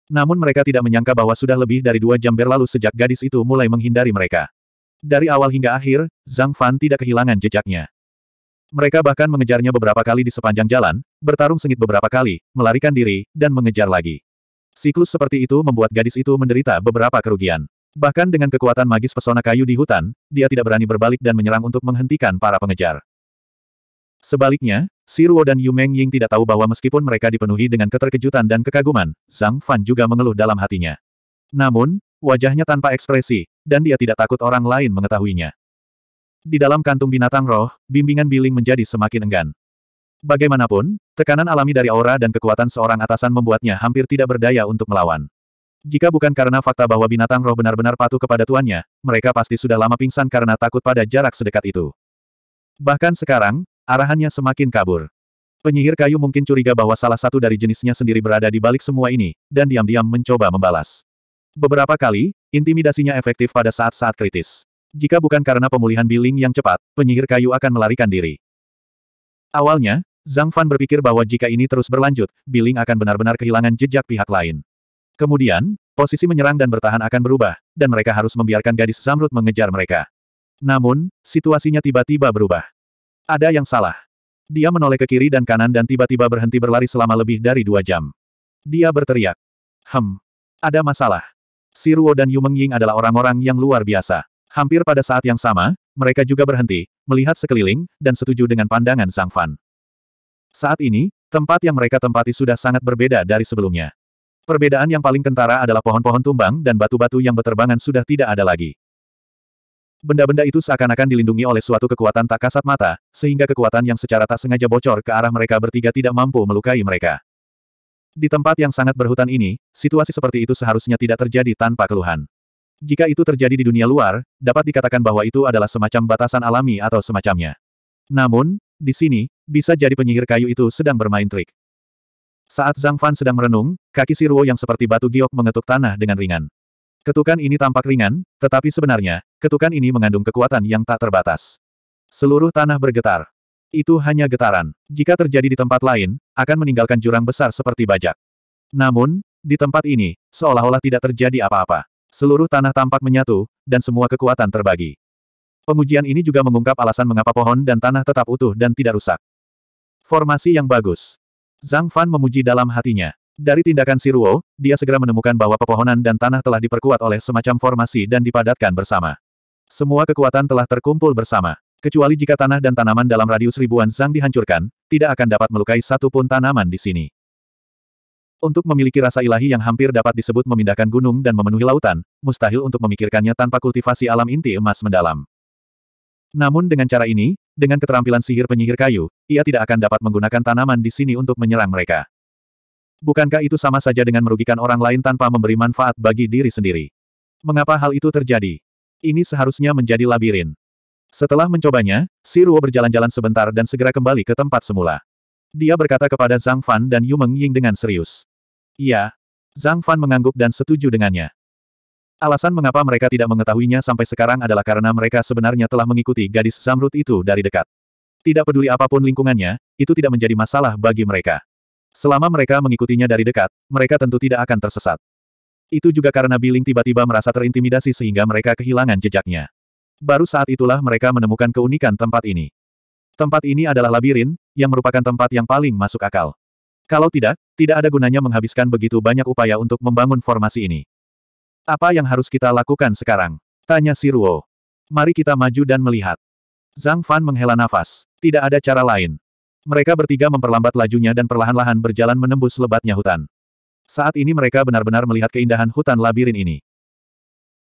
Namun mereka tidak menyangka bahwa sudah lebih dari dua jam berlalu sejak gadis itu mulai menghindari mereka. Dari awal hingga akhir, Zhang Fan tidak kehilangan jejaknya. Mereka bahkan mengejarnya beberapa kali di sepanjang jalan, bertarung sengit beberapa kali, melarikan diri, dan mengejar lagi. Siklus seperti itu membuat gadis itu menderita beberapa kerugian. Bahkan dengan kekuatan magis pesona kayu di hutan, dia tidak berani berbalik dan menyerang untuk menghentikan para pengejar. Sebaliknya, Siruo dan Yu Meng Ying tidak tahu bahwa meskipun mereka dipenuhi dengan keterkejutan dan kekaguman, Zhang Fan juga mengeluh dalam hatinya. Namun, wajahnya tanpa ekspresi, dan dia tidak takut orang lain mengetahuinya. Di dalam kantung binatang roh, bimbingan Biling menjadi semakin enggan. Bagaimanapun, tekanan alami dari aura dan kekuatan seorang atasan membuatnya hampir tidak berdaya untuk melawan. Jika bukan karena fakta bahwa binatang roh benar-benar patuh kepada tuannya, mereka pasti sudah lama pingsan karena takut pada jarak sedekat itu. Bahkan sekarang, arahannya semakin kabur. Penyihir kayu mungkin curiga bahwa salah satu dari jenisnya sendiri berada di balik semua ini, dan diam-diam mencoba membalas. Beberapa kali, intimidasinya efektif pada saat-saat kritis. Jika bukan karena pemulihan billing yang cepat, penyihir kayu akan melarikan diri. Awalnya, Zhang Fan berpikir bahwa jika ini terus berlanjut, Billing akan benar-benar kehilangan jejak pihak lain. Kemudian, posisi menyerang dan bertahan akan berubah, dan mereka harus membiarkan gadis Zamrud mengejar mereka. Namun, situasinya tiba-tiba berubah. Ada yang salah. Dia menoleh ke kiri dan kanan dan tiba-tiba berhenti berlari selama lebih dari dua jam. Dia berteriak. Hem. Ada masalah. Siruo dan Yu Mengying adalah orang-orang yang luar biasa. Hampir pada saat yang sama, mereka juga berhenti, melihat sekeliling, dan setuju dengan pandangan Sang Fan. Saat ini, tempat yang mereka tempati sudah sangat berbeda dari sebelumnya. Perbedaan yang paling kentara adalah pohon-pohon tumbang dan batu-batu yang beterbangan sudah tidak ada lagi. Benda-benda itu seakan-akan dilindungi oleh suatu kekuatan tak kasat mata, sehingga kekuatan yang secara tak sengaja bocor ke arah mereka bertiga tidak mampu melukai mereka. Di tempat yang sangat berhutan ini, situasi seperti itu seharusnya tidak terjadi tanpa keluhan. Jika itu terjadi di dunia luar, dapat dikatakan bahwa itu adalah semacam batasan alami atau semacamnya. Namun, di sini, bisa jadi penyihir kayu itu sedang bermain trik. Saat Zhang Fan sedang merenung, kaki Siruo yang seperti batu giok mengetuk tanah dengan ringan. Ketukan ini tampak ringan, tetapi sebenarnya, ketukan ini mengandung kekuatan yang tak terbatas. Seluruh tanah bergetar. Itu hanya getaran. Jika terjadi di tempat lain, akan meninggalkan jurang besar seperti bajak. Namun, di tempat ini, seolah-olah tidak terjadi apa-apa. Seluruh tanah tampak menyatu, dan semua kekuatan terbagi. Pengujian ini juga mengungkap alasan mengapa pohon dan tanah tetap utuh dan tidak rusak. Formasi yang bagus. Zhang Fan memuji dalam hatinya. Dari tindakan si Ruo, dia segera menemukan bahwa pepohonan dan tanah telah diperkuat oleh semacam formasi dan dipadatkan bersama. Semua kekuatan telah terkumpul bersama. Kecuali jika tanah dan tanaman dalam radius ribuan Zhang dihancurkan, tidak akan dapat melukai satu pun tanaman di sini. Untuk memiliki rasa ilahi yang hampir dapat disebut memindahkan gunung dan memenuhi lautan, mustahil untuk memikirkannya tanpa kultivasi alam inti emas mendalam. Namun dengan cara ini, dengan keterampilan sihir penyihir kayu, ia tidak akan dapat menggunakan tanaman di sini untuk menyerang mereka. Bukankah itu sama saja dengan merugikan orang lain tanpa memberi manfaat bagi diri sendiri? Mengapa hal itu terjadi? Ini seharusnya menjadi labirin. Setelah mencobanya, Si Ruo berjalan-jalan sebentar dan segera kembali ke tempat semula. Dia berkata kepada Zhang Fan dan Yu Meng Ying dengan serius. Iya. Zhang Fan mengangguk dan setuju dengannya. Alasan mengapa mereka tidak mengetahuinya sampai sekarang adalah karena mereka sebenarnya telah mengikuti gadis Zamrud itu dari dekat. Tidak peduli apapun lingkungannya, itu tidak menjadi masalah bagi mereka. Selama mereka mengikutinya dari dekat, mereka tentu tidak akan tersesat. Itu juga karena Biling tiba-tiba merasa terintimidasi sehingga mereka kehilangan jejaknya. Baru saat itulah mereka menemukan keunikan tempat ini. Tempat ini adalah labirin, yang merupakan tempat yang paling masuk akal. Kalau tidak, tidak ada gunanya menghabiskan begitu banyak upaya untuk membangun formasi ini. Apa yang harus kita lakukan sekarang? Tanya si Ruo. Mari kita maju dan melihat. Zhang Fan menghela nafas. Tidak ada cara lain. Mereka bertiga memperlambat lajunya dan perlahan-lahan berjalan menembus lebatnya hutan. Saat ini mereka benar-benar melihat keindahan hutan labirin ini.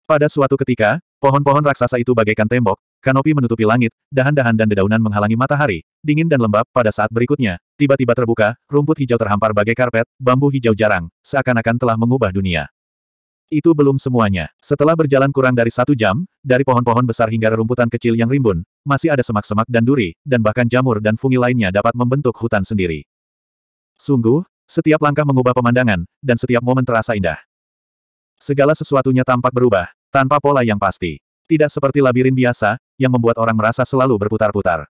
Pada suatu ketika, pohon-pohon raksasa itu bagaikan tembok, Kanopi menutupi langit, dahan-dahan dan dedaunan menghalangi matahari, dingin dan lembab pada saat berikutnya, tiba-tiba terbuka, rumput hijau terhampar bagai karpet, bambu hijau jarang, seakan-akan telah mengubah dunia. Itu belum semuanya. Setelah berjalan kurang dari satu jam, dari pohon-pohon besar hingga rerumputan kecil yang rimbun, masih ada semak-semak dan duri, dan bahkan jamur dan fungi lainnya dapat membentuk hutan sendiri. Sungguh, setiap langkah mengubah pemandangan, dan setiap momen terasa indah. Segala sesuatunya tampak berubah, tanpa pola yang pasti. Tidak seperti labirin biasa, yang membuat orang merasa selalu berputar-putar.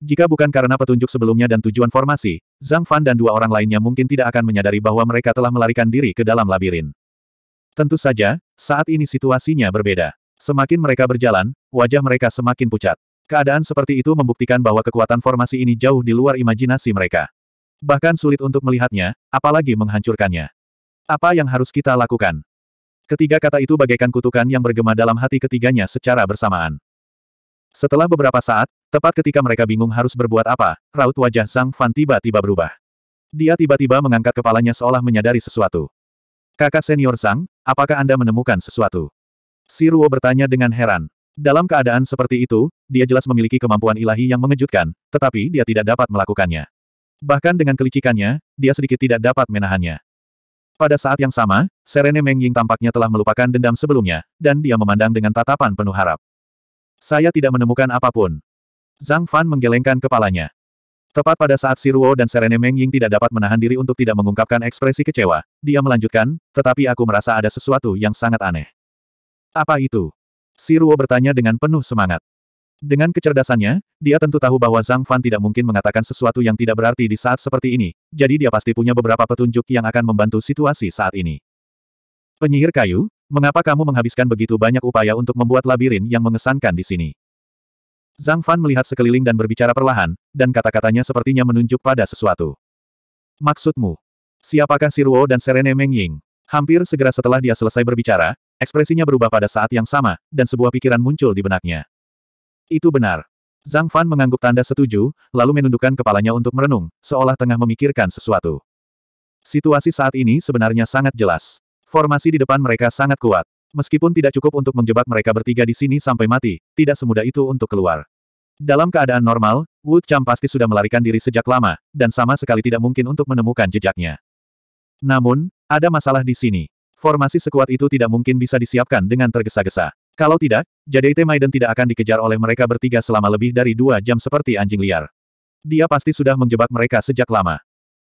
Jika bukan karena petunjuk sebelumnya dan tujuan formasi, Zhang Fan dan dua orang lainnya mungkin tidak akan menyadari bahwa mereka telah melarikan diri ke dalam labirin. Tentu saja, saat ini situasinya berbeda. Semakin mereka berjalan, wajah mereka semakin pucat. Keadaan seperti itu membuktikan bahwa kekuatan formasi ini jauh di luar imajinasi mereka. Bahkan sulit untuk melihatnya, apalagi menghancurkannya. Apa yang harus kita lakukan? Ketiga kata itu bagaikan kutukan yang bergema dalam hati ketiganya secara bersamaan. Setelah beberapa saat, tepat ketika mereka bingung harus berbuat apa, raut wajah Zhang Fan tiba-tiba berubah. Dia tiba-tiba mengangkat kepalanya seolah menyadari sesuatu. Kakak senior Zhang, apakah Anda menemukan sesuatu? Si Ruo bertanya dengan heran. Dalam keadaan seperti itu, dia jelas memiliki kemampuan ilahi yang mengejutkan, tetapi dia tidak dapat melakukannya. Bahkan dengan kelicikannya, dia sedikit tidak dapat menahannya. Pada saat yang sama, Serene Meng Ying tampaknya telah melupakan dendam sebelumnya, dan dia memandang dengan tatapan penuh harap. Saya tidak menemukan apapun. Zhang Fan menggelengkan kepalanya. Tepat pada saat Siruo dan Serene Meng Ying tidak dapat menahan diri untuk tidak mengungkapkan ekspresi kecewa, dia melanjutkan, tetapi aku merasa ada sesuatu yang sangat aneh. Apa itu? Siruo bertanya dengan penuh semangat. Dengan kecerdasannya, dia tentu tahu bahwa Zhang Fan tidak mungkin mengatakan sesuatu yang tidak berarti di saat seperti ini, jadi dia pasti punya beberapa petunjuk yang akan membantu situasi saat ini. Penyihir kayu, mengapa kamu menghabiskan begitu banyak upaya untuk membuat labirin yang mengesankan di sini? Zhang Fan melihat sekeliling dan berbicara perlahan, dan kata-katanya sepertinya menunjuk pada sesuatu. Maksudmu? Siapakah Si Ruo dan Serene Mengying? Hampir segera setelah dia selesai berbicara, ekspresinya berubah pada saat yang sama, dan sebuah pikiran muncul di benaknya. Itu benar. Zhang Fan mengangguk tanda setuju, lalu menundukkan kepalanya untuk merenung, seolah tengah memikirkan sesuatu. Situasi saat ini sebenarnya sangat jelas. Formasi di depan mereka sangat kuat. Meskipun tidak cukup untuk menjebak mereka bertiga di sini sampai mati, tidak semudah itu untuk keluar. Dalam keadaan normal, Wu Cham pasti sudah melarikan diri sejak lama, dan sama sekali tidak mungkin untuk menemukan jejaknya. Namun, ada masalah di sini. Formasi sekuat itu tidak mungkin bisa disiapkan dengan tergesa-gesa. Kalau tidak, Jadeite Maiden tidak akan dikejar oleh mereka bertiga selama lebih dari dua jam seperti anjing liar. Dia pasti sudah menjebak mereka sejak lama.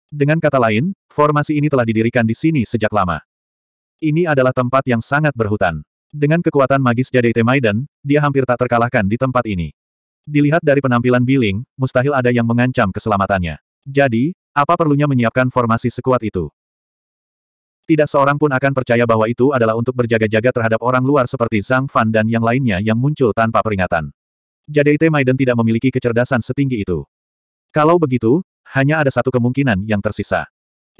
Dengan kata lain, formasi ini telah didirikan di sini sejak lama. Ini adalah tempat yang sangat berhutan. Dengan kekuatan magis Jadeite Maiden, dia hampir tak terkalahkan di tempat ini. Dilihat dari penampilan Biling, mustahil ada yang mengancam keselamatannya. Jadi, apa perlunya menyiapkan formasi sekuat itu? Tidak seorang pun akan percaya bahwa itu adalah untuk berjaga-jaga terhadap orang luar seperti Zhang Fan dan yang lainnya yang muncul tanpa peringatan. Jadeite Maiden tidak memiliki kecerdasan setinggi itu. Kalau begitu, hanya ada satu kemungkinan yang tersisa.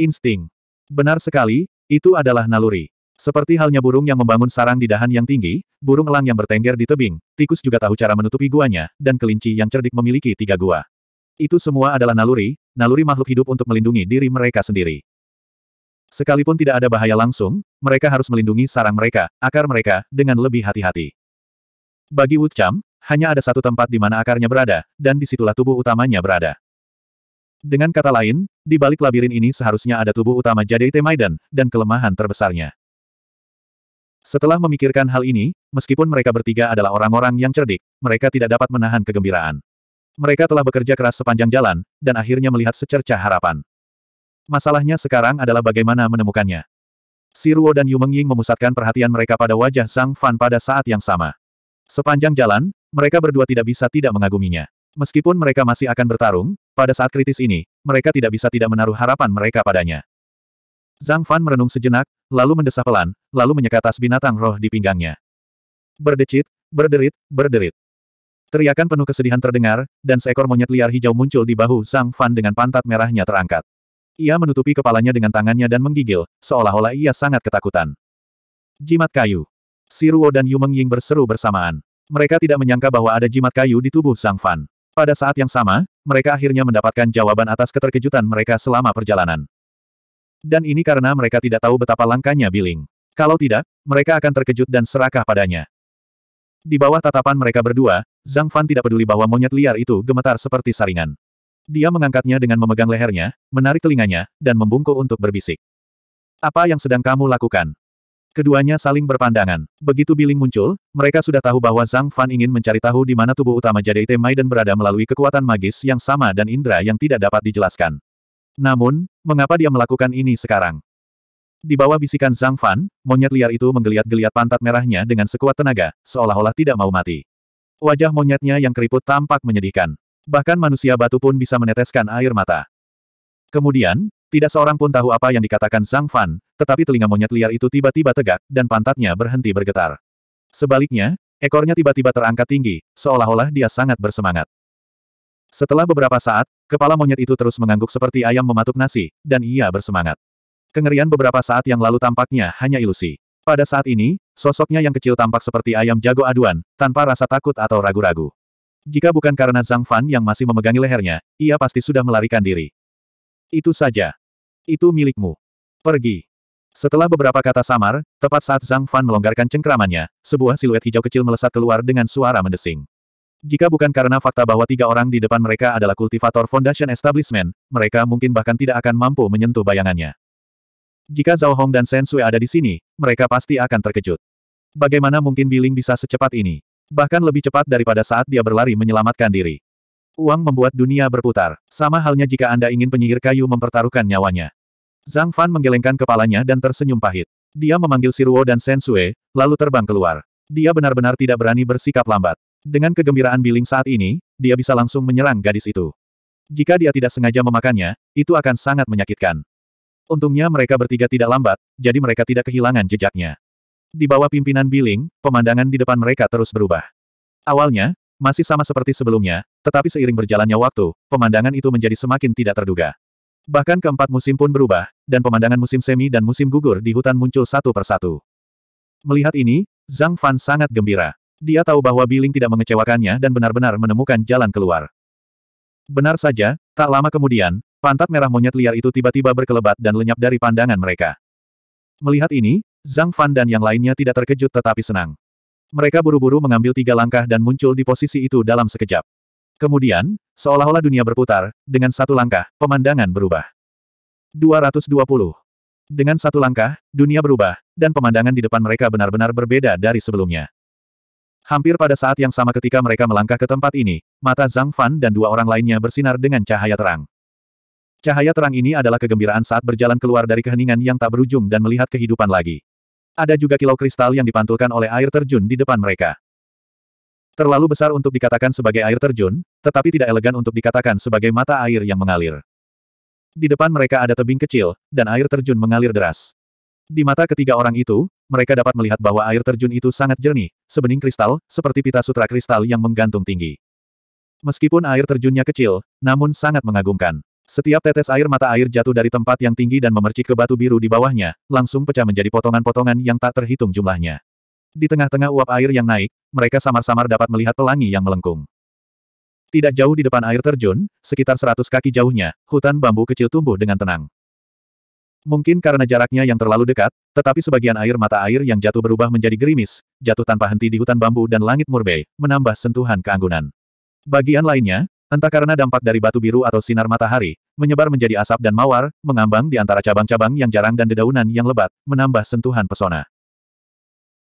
Insting. Benar sekali, itu adalah naluri. Seperti halnya burung yang membangun sarang di dahan yang tinggi, burung elang yang bertengger di tebing, tikus juga tahu cara menutupi guanya, dan kelinci yang cerdik memiliki tiga gua. Itu semua adalah naluri, naluri makhluk hidup untuk melindungi diri mereka sendiri. Sekalipun tidak ada bahaya langsung, mereka harus melindungi sarang mereka, akar mereka, dengan lebih hati-hati. Bagi Wucham, hanya ada satu tempat di mana akarnya berada, dan disitulah tubuh utamanya berada. Dengan kata lain, di balik labirin ini seharusnya ada tubuh utama Jadeite Maiden, dan kelemahan terbesarnya. Setelah memikirkan hal ini, meskipun mereka bertiga adalah orang-orang yang cerdik, mereka tidak dapat menahan kegembiraan. Mereka telah bekerja keras sepanjang jalan, dan akhirnya melihat secerca harapan. Masalahnya sekarang adalah bagaimana menemukannya. Si Ruo dan Yu Mengying memusatkan perhatian mereka pada wajah Zhang Fan pada saat yang sama. Sepanjang jalan, mereka berdua tidak bisa tidak mengaguminya. Meskipun mereka masih akan bertarung, pada saat kritis ini, mereka tidak bisa tidak menaruh harapan mereka padanya. Zhang Fan merenung sejenak, lalu mendesah pelan, lalu menyeka tas binatang roh di pinggangnya. Berdecit, berderit, berderit. Teriakan penuh kesedihan terdengar, dan seekor monyet liar hijau muncul di bahu Zhang Fan dengan pantat merahnya terangkat. Ia menutupi kepalanya dengan tangannya dan menggigil, seolah-olah ia sangat ketakutan. Jimat kayu. Siruo dan Yu Mengying berseru bersamaan. Mereka tidak menyangka bahwa ada jimat kayu di tubuh Zhang Fan. Pada saat yang sama, mereka akhirnya mendapatkan jawaban atas keterkejutan mereka selama perjalanan. Dan ini karena mereka tidak tahu betapa langkahnya Biling. Kalau tidak, mereka akan terkejut dan serakah padanya. Di bawah tatapan mereka berdua, Zhang Fan tidak peduli bahwa monyet liar itu gemetar seperti saringan. Dia mengangkatnya dengan memegang lehernya, menarik telinganya, dan membungkuk untuk berbisik. Apa yang sedang kamu lakukan? Keduanya saling berpandangan. Begitu Biling muncul, mereka sudah tahu bahwa Zhang Fan ingin mencari tahu di mana tubuh utama Jade Ite Maiden berada melalui kekuatan magis yang sama dan indera yang tidak dapat dijelaskan. Namun, mengapa dia melakukan ini sekarang? Di bawah bisikan Zhang Fan, monyet liar itu menggeliat-geliat pantat merahnya dengan sekuat tenaga, seolah-olah tidak mau mati. Wajah monyetnya yang keriput tampak menyedihkan. Bahkan manusia batu pun bisa meneteskan air mata. Kemudian, tidak seorang pun tahu apa yang dikatakan Zhang Fan, tetapi telinga monyet liar itu tiba-tiba tegak, dan pantatnya berhenti bergetar. Sebaliknya, ekornya tiba-tiba terangkat tinggi, seolah-olah dia sangat bersemangat. Setelah beberapa saat, kepala monyet itu terus mengangguk seperti ayam mematuk nasi, dan ia bersemangat. Kengerian beberapa saat yang lalu tampaknya hanya ilusi. Pada saat ini, sosoknya yang kecil tampak seperti ayam jago aduan, tanpa rasa takut atau ragu-ragu. Jika bukan karena Zhang Fan yang masih memegangi lehernya, ia pasti sudah melarikan diri. Itu saja. Itu milikmu. Pergi. Setelah beberapa kata samar, tepat saat Zhang Fan melonggarkan cengkramannya, sebuah siluet hijau kecil melesat keluar dengan suara mendesing. Jika bukan karena fakta bahwa tiga orang di depan mereka adalah kultivator Foundation Establishment, mereka mungkin bahkan tidak akan mampu menyentuh bayangannya. Jika Zhao Hong dan Shen Sui ada di sini, mereka pasti akan terkejut. Bagaimana mungkin Biling bisa secepat ini? Bahkan lebih cepat daripada saat dia berlari menyelamatkan diri. Uang membuat dunia berputar. Sama halnya jika Anda ingin penyihir kayu mempertaruhkan nyawanya. Zhang Fan menggelengkan kepalanya dan tersenyum pahit. Dia memanggil Siruo dan Sensue, lalu terbang keluar. Dia benar-benar tidak berani bersikap lambat. Dengan kegembiraan Biling saat ini, dia bisa langsung menyerang gadis itu. Jika dia tidak sengaja memakannya, itu akan sangat menyakitkan. Untungnya mereka bertiga tidak lambat, jadi mereka tidak kehilangan jejaknya. Di bawah pimpinan Biling, pemandangan di depan mereka terus berubah. Awalnya, masih sama seperti sebelumnya, tetapi seiring berjalannya waktu, pemandangan itu menjadi semakin tidak terduga. Bahkan keempat musim pun berubah, dan pemandangan musim semi dan musim gugur di hutan muncul satu persatu. Melihat ini, Zhang Fan sangat gembira. Dia tahu bahwa Biling tidak mengecewakannya dan benar-benar menemukan jalan keluar. Benar saja, tak lama kemudian, pantat merah monyet liar itu tiba-tiba berkelebat dan lenyap dari pandangan mereka. Melihat ini, Zhang Fan dan yang lainnya tidak terkejut tetapi senang. Mereka buru-buru mengambil tiga langkah dan muncul di posisi itu dalam sekejap. Kemudian, seolah-olah dunia berputar, dengan satu langkah, pemandangan berubah. 220. Dengan satu langkah, dunia berubah, dan pemandangan di depan mereka benar-benar berbeda dari sebelumnya. Hampir pada saat yang sama ketika mereka melangkah ke tempat ini, mata Zhang Fan dan dua orang lainnya bersinar dengan cahaya terang. Cahaya terang ini adalah kegembiraan saat berjalan keluar dari keheningan yang tak berujung dan melihat kehidupan lagi. Ada juga kilau kristal yang dipantulkan oleh air terjun di depan mereka. Terlalu besar untuk dikatakan sebagai air terjun, tetapi tidak elegan untuk dikatakan sebagai mata air yang mengalir. Di depan mereka ada tebing kecil, dan air terjun mengalir deras. Di mata ketiga orang itu, mereka dapat melihat bahwa air terjun itu sangat jernih, sebening kristal, seperti pita sutra kristal yang menggantung tinggi. Meskipun air terjunnya kecil, namun sangat mengagumkan. Setiap tetes air mata air jatuh dari tempat yang tinggi dan memercik ke batu biru di bawahnya, langsung pecah menjadi potongan-potongan yang tak terhitung jumlahnya. Di tengah-tengah uap air yang naik, mereka samar-samar dapat melihat pelangi yang melengkung. Tidak jauh di depan air terjun, sekitar seratus kaki jauhnya, hutan bambu kecil tumbuh dengan tenang. Mungkin karena jaraknya yang terlalu dekat, tetapi sebagian air mata air yang jatuh berubah menjadi gerimis, jatuh tanpa henti di hutan bambu dan langit murbei, menambah sentuhan keanggunan. Bagian lainnya, entah karena dampak dari batu biru atau sinar matahari, menyebar menjadi asap dan mawar, mengambang di antara cabang-cabang yang jarang dan dedaunan yang lebat, menambah sentuhan pesona.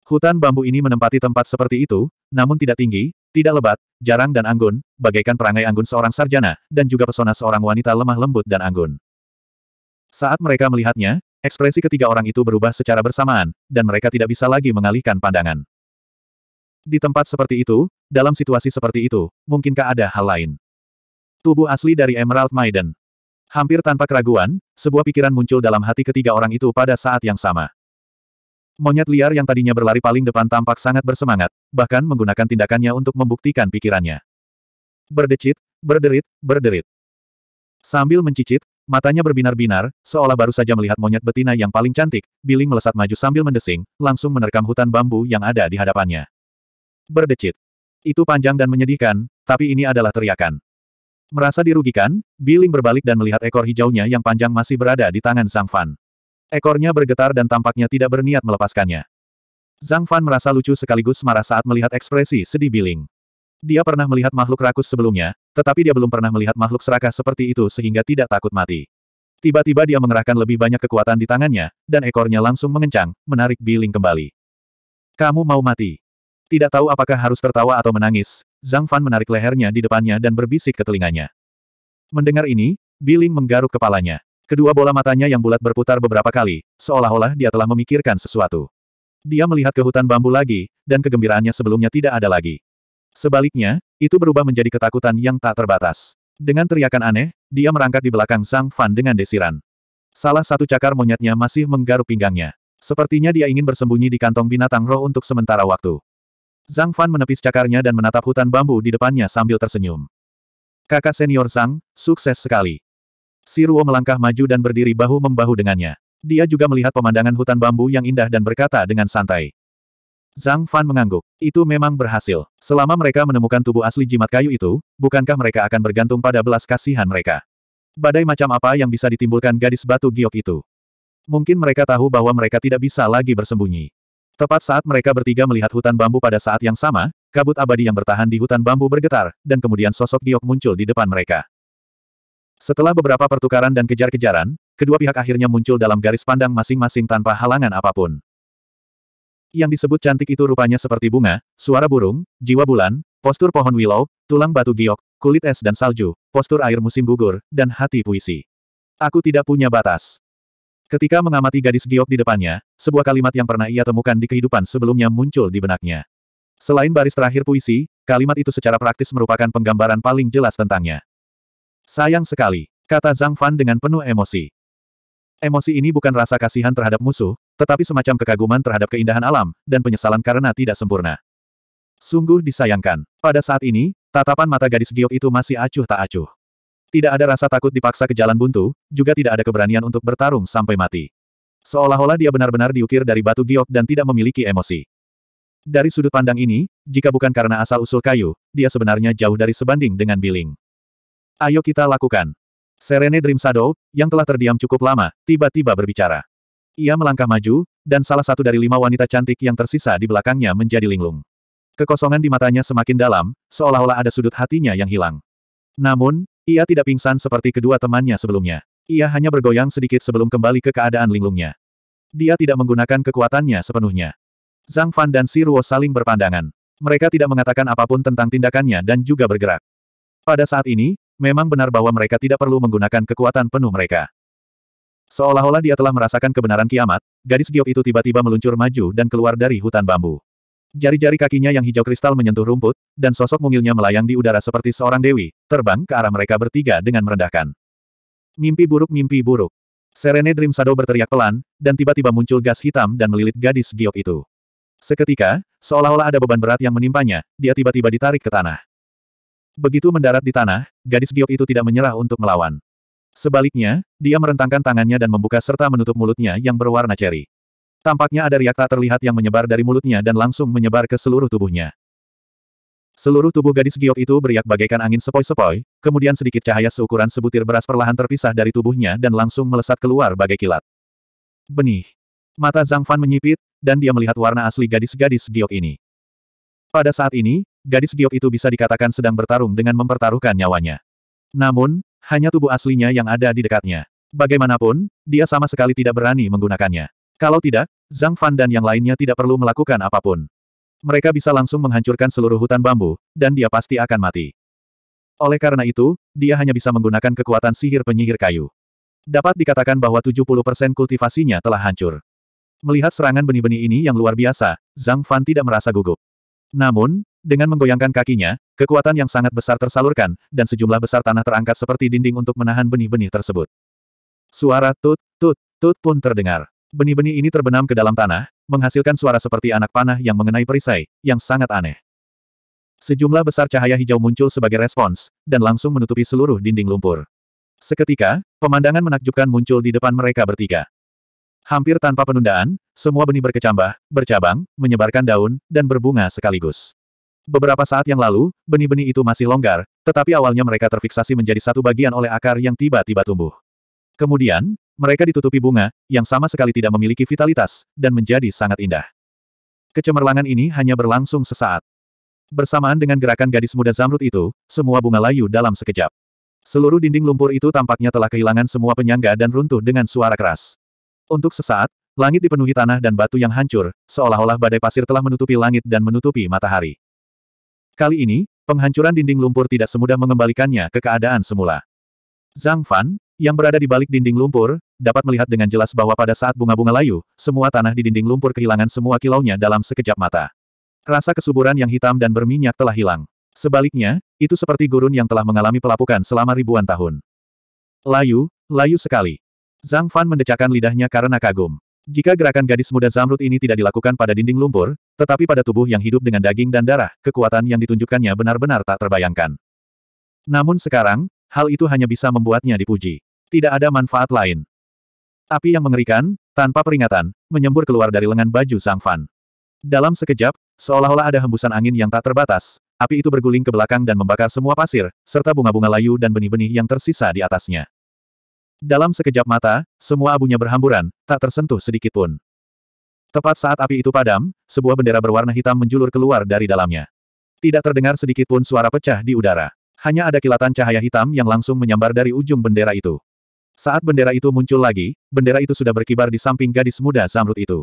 Hutan bambu ini menempati tempat seperti itu, namun tidak tinggi, tidak lebat, jarang dan anggun, bagaikan perangai anggun seorang sarjana, dan juga pesona seorang wanita lemah lembut dan anggun. Saat mereka melihatnya, ekspresi ketiga orang itu berubah secara bersamaan, dan mereka tidak bisa lagi mengalihkan pandangan. Di tempat seperti itu, dalam situasi seperti itu, mungkinkah ada hal lain? Tubuh asli dari Emerald Maiden. Hampir tanpa keraguan, sebuah pikiran muncul dalam hati ketiga orang itu pada saat yang sama. Monyet liar yang tadinya berlari paling depan tampak sangat bersemangat, bahkan menggunakan tindakannya untuk membuktikan pikirannya. Berdecit, berderit, berderit. Sambil mencicit, matanya berbinar-binar, seolah baru saja melihat monyet betina yang paling cantik, Biling melesat maju sambil mendesing, langsung menerkam hutan bambu yang ada di hadapannya. Berdecit. Itu panjang dan menyedihkan, tapi ini adalah teriakan. Merasa dirugikan, Biling berbalik dan melihat ekor hijaunya yang panjang masih berada di tangan Sang Fan. Ekornya bergetar dan tampaknya tidak berniat melepaskannya. Zhang Fan merasa lucu sekaligus marah saat melihat ekspresi sedih Biling. Dia pernah melihat makhluk rakus sebelumnya, tetapi dia belum pernah melihat makhluk serakah seperti itu sehingga tidak takut mati. Tiba-tiba dia mengerahkan lebih banyak kekuatan di tangannya, dan ekornya langsung mengencang, menarik Biling kembali. Kamu mau mati? Tidak tahu apakah harus tertawa atau menangis, Zhang Fan menarik lehernya di depannya dan berbisik ke telinganya. Mendengar ini, Biling menggaruk kepalanya. Kedua bola matanya yang bulat berputar beberapa kali, seolah-olah dia telah memikirkan sesuatu. Dia melihat ke hutan bambu lagi, dan kegembiraannya sebelumnya tidak ada lagi. Sebaliknya, itu berubah menjadi ketakutan yang tak terbatas. Dengan teriakan aneh, dia merangkak di belakang Zhang Fan dengan desiran. Salah satu cakar monyetnya masih menggaruk pinggangnya. Sepertinya dia ingin bersembunyi di kantong binatang roh untuk sementara waktu. Zhang Fan menepis cakarnya dan menatap hutan bambu di depannya sambil tersenyum. Kakak senior Zhang, sukses sekali. Siruo melangkah maju dan berdiri bahu-membahu dengannya. Dia juga melihat pemandangan hutan bambu yang indah dan berkata dengan santai. Zhang Fan mengangguk. Itu memang berhasil. Selama mereka menemukan tubuh asli jimat kayu itu, bukankah mereka akan bergantung pada belas kasihan mereka? Badai macam apa yang bisa ditimbulkan gadis batu giok itu? Mungkin mereka tahu bahwa mereka tidak bisa lagi bersembunyi. Tepat saat mereka bertiga melihat hutan bambu pada saat yang sama, kabut abadi yang bertahan di hutan bambu bergetar, dan kemudian sosok giok muncul di depan mereka. Setelah beberapa pertukaran dan kejar-kejaran, kedua pihak akhirnya muncul dalam garis pandang masing-masing tanpa halangan apapun. Yang disebut cantik itu rupanya seperti bunga, suara burung, jiwa bulan, postur pohon willow, tulang batu giok, kulit es dan salju, postur air musim gugur, dan hati puisi. Aku tidak punya batas. Ketika mengamati gadis giok di depannya, sebuah kalimat yang pernah ia temukan di kehidupan sebelumnya muncul di benaknya. Selain baris terakhir puisi, kalimat itu secara praktis merupakan penggambaran paling jelas tentangnya. Sayang sekali, kata Zhang Fan dengan penuh emosi. Emosi ini bukan rasa kasihan terhadap musuh, tetapi semacam kekaguman terhadap keindahan alam, dan penyesalan karena tidak sempurna. Sungguh disayangkan. Pada saat ini, tatapan mata gadis giok itu masih acuh tak acuh. Tidak ada rasa takut dipaksa ke jalan buntu, juga tidak ada keberanian untuk bertarung sampai mati. Seolah-olah dia benar-benar diukir dari batu giok dan tidak memiliki emosi. Dari sudut pandang ini, jika bukan karena asal-usul kayu, dia sebenarnya jauh dari sebanding dengan Biling. Ayo kita lakukan. Serene Dream Shadow, yang telah terdiam cukup lama, tiba-tiba berbicara. Ia melangkah maju, dan salah satu dari lima wanita cantik yang tersisa di belakangnya menjadi linglung. Kekosongan di matanya semakin dalam, seolah-olah ada sudut hatinya yang hilang. Namun, ia tidak pingsan seperti kedua temannya sebelumnya. Ia hanya bergoyang sedikit sebelum kembali ke keadaan linglungnya. Dia tidak menggunakan kekuatannya sepenuhnya. Zhang Fan dan Si Ruo saling berpandangan. Mereka tidak mengatakan apapun tentang tindakannya dan juga bergerak. Pada saat ini, Memang benar bahwa mereka tidak perlu menggunakan kekuatan penuh mereka. Seolah-olah dia telah merasakan kebenaran kiamat, gadis giok itu tiba-tiba meluncur maju dan keluar dari hutan bambu. Jari-jari kakinya yang hijau kristal menyentuh rumput, dan sosok mungilnya melayang di udara seperti seorang dewi, terbang ke arah mereka bertiga dengan merendahkan. Mimpi buruk mimpi buruk. Serene Dream Shadow berteriak pelan, dan tiba-tiba muncul gas hitam dan melilit gadis giok itu. Seketika, seolah-olah ada beban berat yang menimpanya, dia tiba-tiba ditarik ke tanah. Begitu mendarat di tanah, gadis giok itu tidak menyerah untuk melawan. Sebaliknya, dia merentangkan tangannya dan membuka serta menutup mulutnya yang berwarna ceri. Tampaknya ada riak tak terlihat yang menyebar dari mulutnya dan langsung menyebar ke seluruh tubuhnya. Seluruh tubuh gadis giok itu beriak bagaikan angin sepoi-sepoi, kemudian sedikit cahaya seukuran sebutir beras perlahan terpisah dari tubuhnya dan langsung melesat keluar bagai kilat. Benih. Mata Zhang Fan menyipit, dan dia melihat warna asli gadis-gadis giok ini. Pada saat ini, gadis giok itu bisa dikatakan sedang bertarung dengan mempertaruhkan nyawanya. Namun, hanya tubuh aslinya yang ada di dekatnya. Bagaimanapun, dia sama sekali tidak berani menggunakannya. Kalau tidak, Zhang Fan dan yang lainnya tidak perlu melakukan apapun. Mereka bisa langsung menghancurkan seluruh hutan bambu, dan dia pasti akan mati. Oleh karena itu, dia hanya bisa menggunakan kekuatan sihir penyihir kayu. Dapat dikatakan bahwa 70% kultivasinya telah hancur. Melihat serangan benih-benih ini yang luar biasa, Zhang Fan tidak merasa gugup. Namun, dengan menggoyangkan kakinya, kekuatan yang sangat besar tersalurkan, dan sejumlah besar tanah terangkat seperti dinding untuk menahan benih-benih tersebut. Suara tut, tut, tut pun terdengar. Benih-benih ini terbenam ke dalam tanah, menghasilkan suara seperti anak panah yang mengenai perisai, yang sangat aneh. Sejumlah besar cahaya hijau muncul sebagai respons, dan langsung menutupi seluruh dinding lumpur. Seketika, pemandangan menakjubkan muncul di depan mereka bertiga. Hampir tanpa penundaan, semua benih berkecambah, bercabang, menyebarkan daun, dan berbunga sekaligus. Beberapa saat yang lalu, benih-benih itu masih longgar, tetapi awalnya mereka terfiksasi menjadi satu bagian oleh akar yang tiba-tiba tumbuh. Kemudian, mereka ditutupi bunga, yang sama sekali tidak memiliki vitalitas, dan menjadi sangat indah. Kecemerlangan ini hanya berlangsung sesaat. Bersamaan dengan gerakan gadis muda zamrud itu, semua bunga layu dalam sekejap. Seluruh dinding lumpur itu tampaknya telah kehilangan semua penyangga dan runtuh dengan suara keras. Untuk sesaat, langit dipenuhi tanah dan batu yang hancur, seolah-olah badai pasir telah menutupi langit dan menutupi matahari. Kali ini, penghancuran dinding lumpur tidak semudah mengembalikannya ke keadaan semula. Zhang Fan, yang berada di balik dinding lumpur, dapat melihat dengan jelas bahwa pada saat bunga-bunga layu, semua tanah di dinding lumpur kehilangan semua kilaunya dalam sekejap mata. Rasa kesuburan yang hitam dan berminyak telah hilang. Sebaliknya, itu seperti gurun yang telah mengalami pelapukan selama ribuan tahun. Layu, layu sekali. Zhang Fan mendecakkan lidahnya karena kagum. Jika gerakan gadis muda Zamrud ini tidak dilakukan pada dinding lumpur, tetapi pada tubuh yang hidup dengan daging dan darah, kekuatan yang ditunjukkannya benar-benar tak terbayangkan. Namun sekarang, hal itu hanya bisa membuatnya dipuji. Tidak ada manfaat lain. Api yang mengerikan, tanpa peringatan, menyembur keluar dari lengan baju Sang Fan. Dalam sekejap, seolah-olah ada hembusan angin yang tak terbatas, api itu berguling ke belakang dan membakar semua pasir, serta bunga-bunga layu dan benih-benih yang tersisa di atasnya. Dalam sekejap mata, semua abunya berhamburan, tak tersentuh sedikit pun. Tepat saat api itu padam, sebuah bendera berwarna hitam menjulur keluar dari dalamnya. Tidak terdengar sedikit pun suara pecah di udara. Hanya ada kilatan cahaya hitam yang langsung menyambar dari ujung bendera itu. Saat bendera itu muncul lagi, bendera itu sudah berkibar di samping gadis muda Zamrud itu.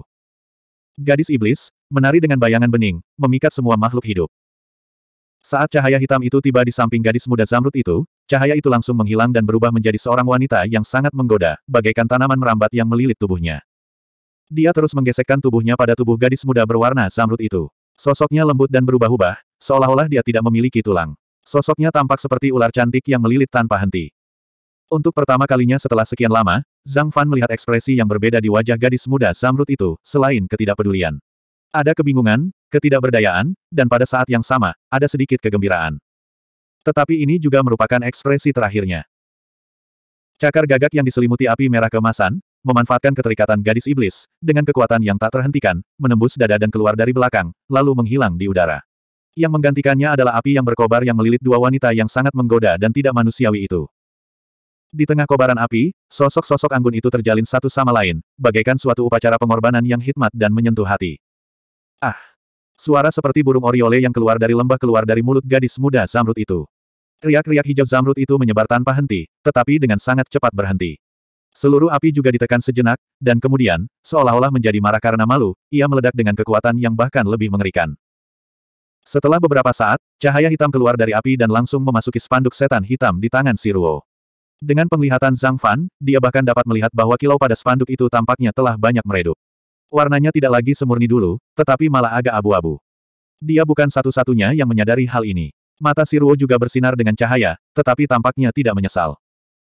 Gadis iblis, menari dengan bayangan bening, memikat semua makhluk hidup. Saat cahaya hitam itu tiba di samping gadis muda zamrud itu, cahaya itu langsung menghilang dan berubah menjadi seorang wanita yang sangat menggoda, bagaikan tanaman merambat yang melilit tubuhnya. Dia terus menggesekkan tubuhnya pada tubuh gadis muda berwarna zamrud itu. Sosoknya lembut dan berubah-ubah, seolah-olah dia tidak memiliki tulang. Sosoknya tampak seperti ular cantik yang melilit tanpa henti. Untuk pertama kalinya setelah sekian lama, Zhang Fan melihat ekspresi yang berbeda di wajah gadis muda zamrud itu, selain ketidakpedulian. Ada kebingungan, ketidakberdayaan, dan pada saat yang sama, ada sedikit kegembiraan. Tetapi ini juga merupakan ekspresi terakhirnya. Cakar gagak yang diselimuti api merah kemasan, memanfaatkan keterikatan gadis iblis, dengan kekuatan yang tak terhentikan, menembus dada dan keluar dari belakang, lalu menghilang di udara. Yang menggantikannya adalah api yang berkobar yang melilit dua wanita yang sangat menggoda dan tidak manusiawi itu. Di tengah kobaran api, sosok-sosok anggun itu terjalin satu sama lain, bagaikan suatu upacara pengorbanan yang hikmat dan menyentuh hati. Ah! Suara seperti burung oriole yang keluar dari lembah keluar dari mulut gadis muda zamrud itu. Riak-riak hijau zamrud itu menyebar tanpa henti, tetapi dengan sangat cepat berhenti. Seluruh api juga ditekan sejenak, dan kemudian, seolah-olah menjadi marah karena malu, ia meledak dengan kekuatan yang bahkan lebih mengerikan. Setelah beberapa saat, cahaya hitam keluar dari api dan langsung memasuki spanduk setan hitam di tangan Siruo. Dengan penglihatan Zhang Fan, dia bahkan dapat melihat bahwa kilau pada spanduk itu tampaknya telah banyak meredup. Warnanya tidak lagi semurni dulu, tetapi malah agak abu-abu. Dia bukan satu-satunya yang menyadari hal ini. Mata Siruo juga bersinar dengan cahaya, tetapi tampaknya tidak menyesal.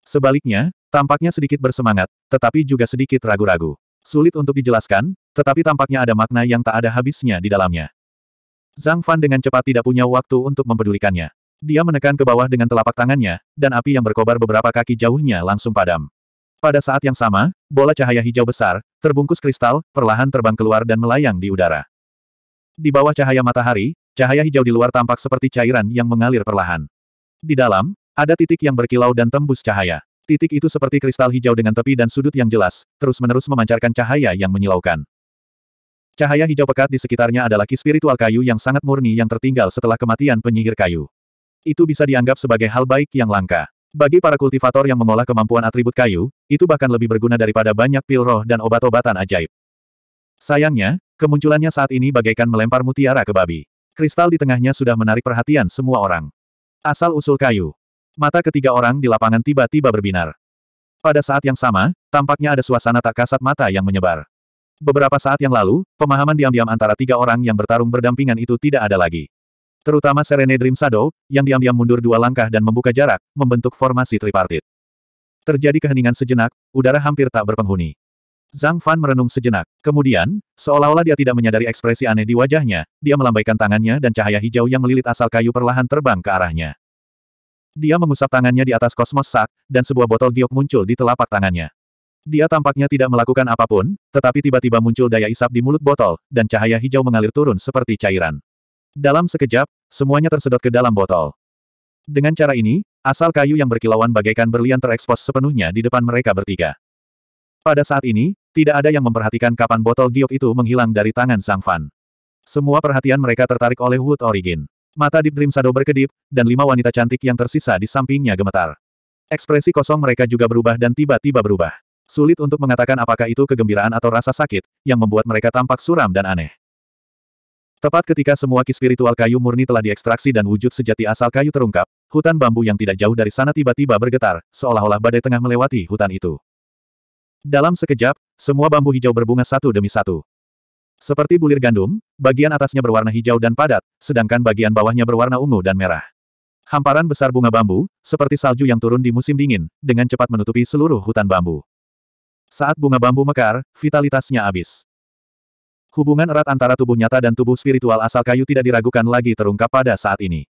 Sebaliknya, tampaknya sedikit bersemangat, tetapi juga sedikit ragu-ragu. Sulit untuk dijelaskan, tetapi tampaknya ada makna yang tak ada habisnya di dalamnya. Zhang Fan dengan cepat tidak punya waktu untuk mempedulikannya. Dia menekan ke bawah dengan telapak tangannya, dan api yang berkobar beberapa kaki jauhnya langsung padam. Pada saat yang sama, bola cahaya hijau besar, terbungkus kristal, perlahan terbang keluar dan melayang di udara. Di bawah cahaya matahari, cahaya hijau di luar tampak seperti cairan yang mengalir perlahan. Di dalam, ada titik yang berkilau dan tembus cahaya. Titik itu seperti kristal hijau dengan tepi dan sudut yang jelas, terus-menerus memancarkan cahaya yang menyilaukan. Cahaya hijau pekat di sekitarnya adalah ki spiritual kayu yang sangat murni yang tertinggal setelah kematian penyihir kayu. Itu bisa dianggap sebagai hal baik yang langka. Bagi para kultivator yang mengolah kemampuan atribut kayu, itu bahkan lebih berguna daripada banyak pil roh dan obat-obatan ajaib. Sayangnya, kemunculannya saat ini bagaikan melempar mutiara ke babi. Kristal di tengahnya sudah menarik perhatian semua orang. Asal-usul kayu. Mata ketiga orang di lapangan tiba-tiba berbinar. Pada saat yang sama, tampaknya ada suasana tak kasat mata yang menyebar. Beberapa saat yang lalu, pemahaman diam-diam antara tiga orang yang bertarung berdampingan itu tidak ada lagi. Terutama Serene Dream Shadow, yang diam-diam mundur dua langkah dan membuka jarak, membentuk formasi tripartit. Terjadi keheningan sejenak, udara hampir tak berpenghuni. Zhang Fan merenung sejenak. Kemudian, seolah-olah dia tidak menyadari ekspresi aneh di wajahnya, dia melambaikan tangannya dan cahaya hijau yang melilit asal kayu perlahan terbang ke arahnya. Dia mengusap tangannya di atas kosmos sak, dan sebuah botol giok muncul di telapak tangannya. Dia tampaknya tidak melakukan apapun, tetapi tiba-tiba muncul daya isap di mulut botol, dan cahaya hijau mengalir turun seperti cairan. Dalam sekejap, semuanya tersedot ke dalam botol. Dengan cara ini, asal kayu yang berkilauan bagaikan berlian terekspos sepenuhnya di depan mereka bertiga. Pada saat ini, tidak ada yang memperhatikan kapan botol giok itu menghilang dari tangan Sang Fan. Semua perhatian mereka tertarik oleh Wood Origin. Mata Deep Dream Shadow berkedip, dan lima wanita cantik yang tersisa di sampingnya gemetar. Ekspresi kosong mereka juga berubah dan tiba-tiba berubah. Sulit untuk mengatakan apakah itu kegembiraan atau rasa sakit, yang membuat mereka tampak suram dan aneh. Tepat ketika semua ki spiritual kayu murni telah diekstraksi dan wujud sejati asal kayu terungkap, hutan bambu yang tidak jauh dari sana tiba-tiba bergetar, seolah-olah badai tengah melewati hutan itu. Dalam sekejap, semua bambu hijau berbunga satu demi satu. Seperti bulir gandum, bagian atasnya berwarna hijau dan padat, sedangkan bagian bawahnya berwarna ungu dan merah. Hamparan besar bunga bambu, seperti salju yang turun di musim dingin, dengan cepat menutupi seluruh hutan bambu. Saat bunga bambu mekar, vitalitasnya habis. Hubungan erat antara tubuh nyata dan tubuh spiritual asal kayu tidak diragukan lagi terungkap pada saat ini.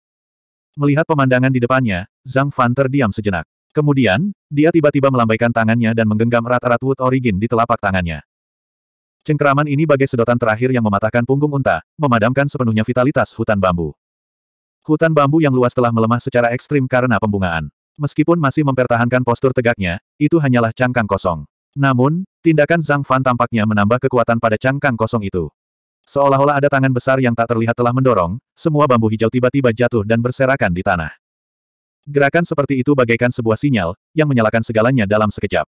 Melihat pemandangan di depannya, Zhang Fan terdiam sejenak. Kemudian, dia tiba-tiba melambaikan tangannya dan menggenggam erat-erat Wood Origin di telapak tangannya. Cengkeraman ini bagai sedotan terakhir yang mematahkan punggung unta, memadamkan sepenuhnya vitalitas hutan bambu. Hutan bambu yang luas telah melemah secara ekstrim karena pembungaan. Meskipun masih mempertahankan postur tegaknya, itu hanyalah cangkang kosong. Namun, Tindakan Zhang Fan tampaknya menambah kekuatan pada cangkang kosong itu. Seolah-olah ada tangan besar yang tak terlihat telah mendorong, semua bambu hijau tiba-tiba jatuh dan berserakan di tanah. Gerakan seperti itu bagaikan sebuah sinyal, yang menyalakan segalanya dalam sekejap.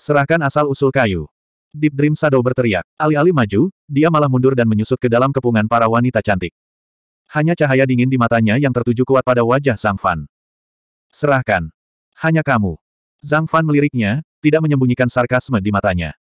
Serahkan asal-usul kayu. Deep Dream Shadow berteriak. Alih-alih maju, dia malah mundur dan menyusut ke dalam kepungan para wanita cantik. Hanya cahaya dingin di matanya yang tertuju kuat pada wajah Zhang Fan. Serahkan. Hanya kamu. Zhang Fan meliriknya, tidak menyembunyikan sarkasme di matanya.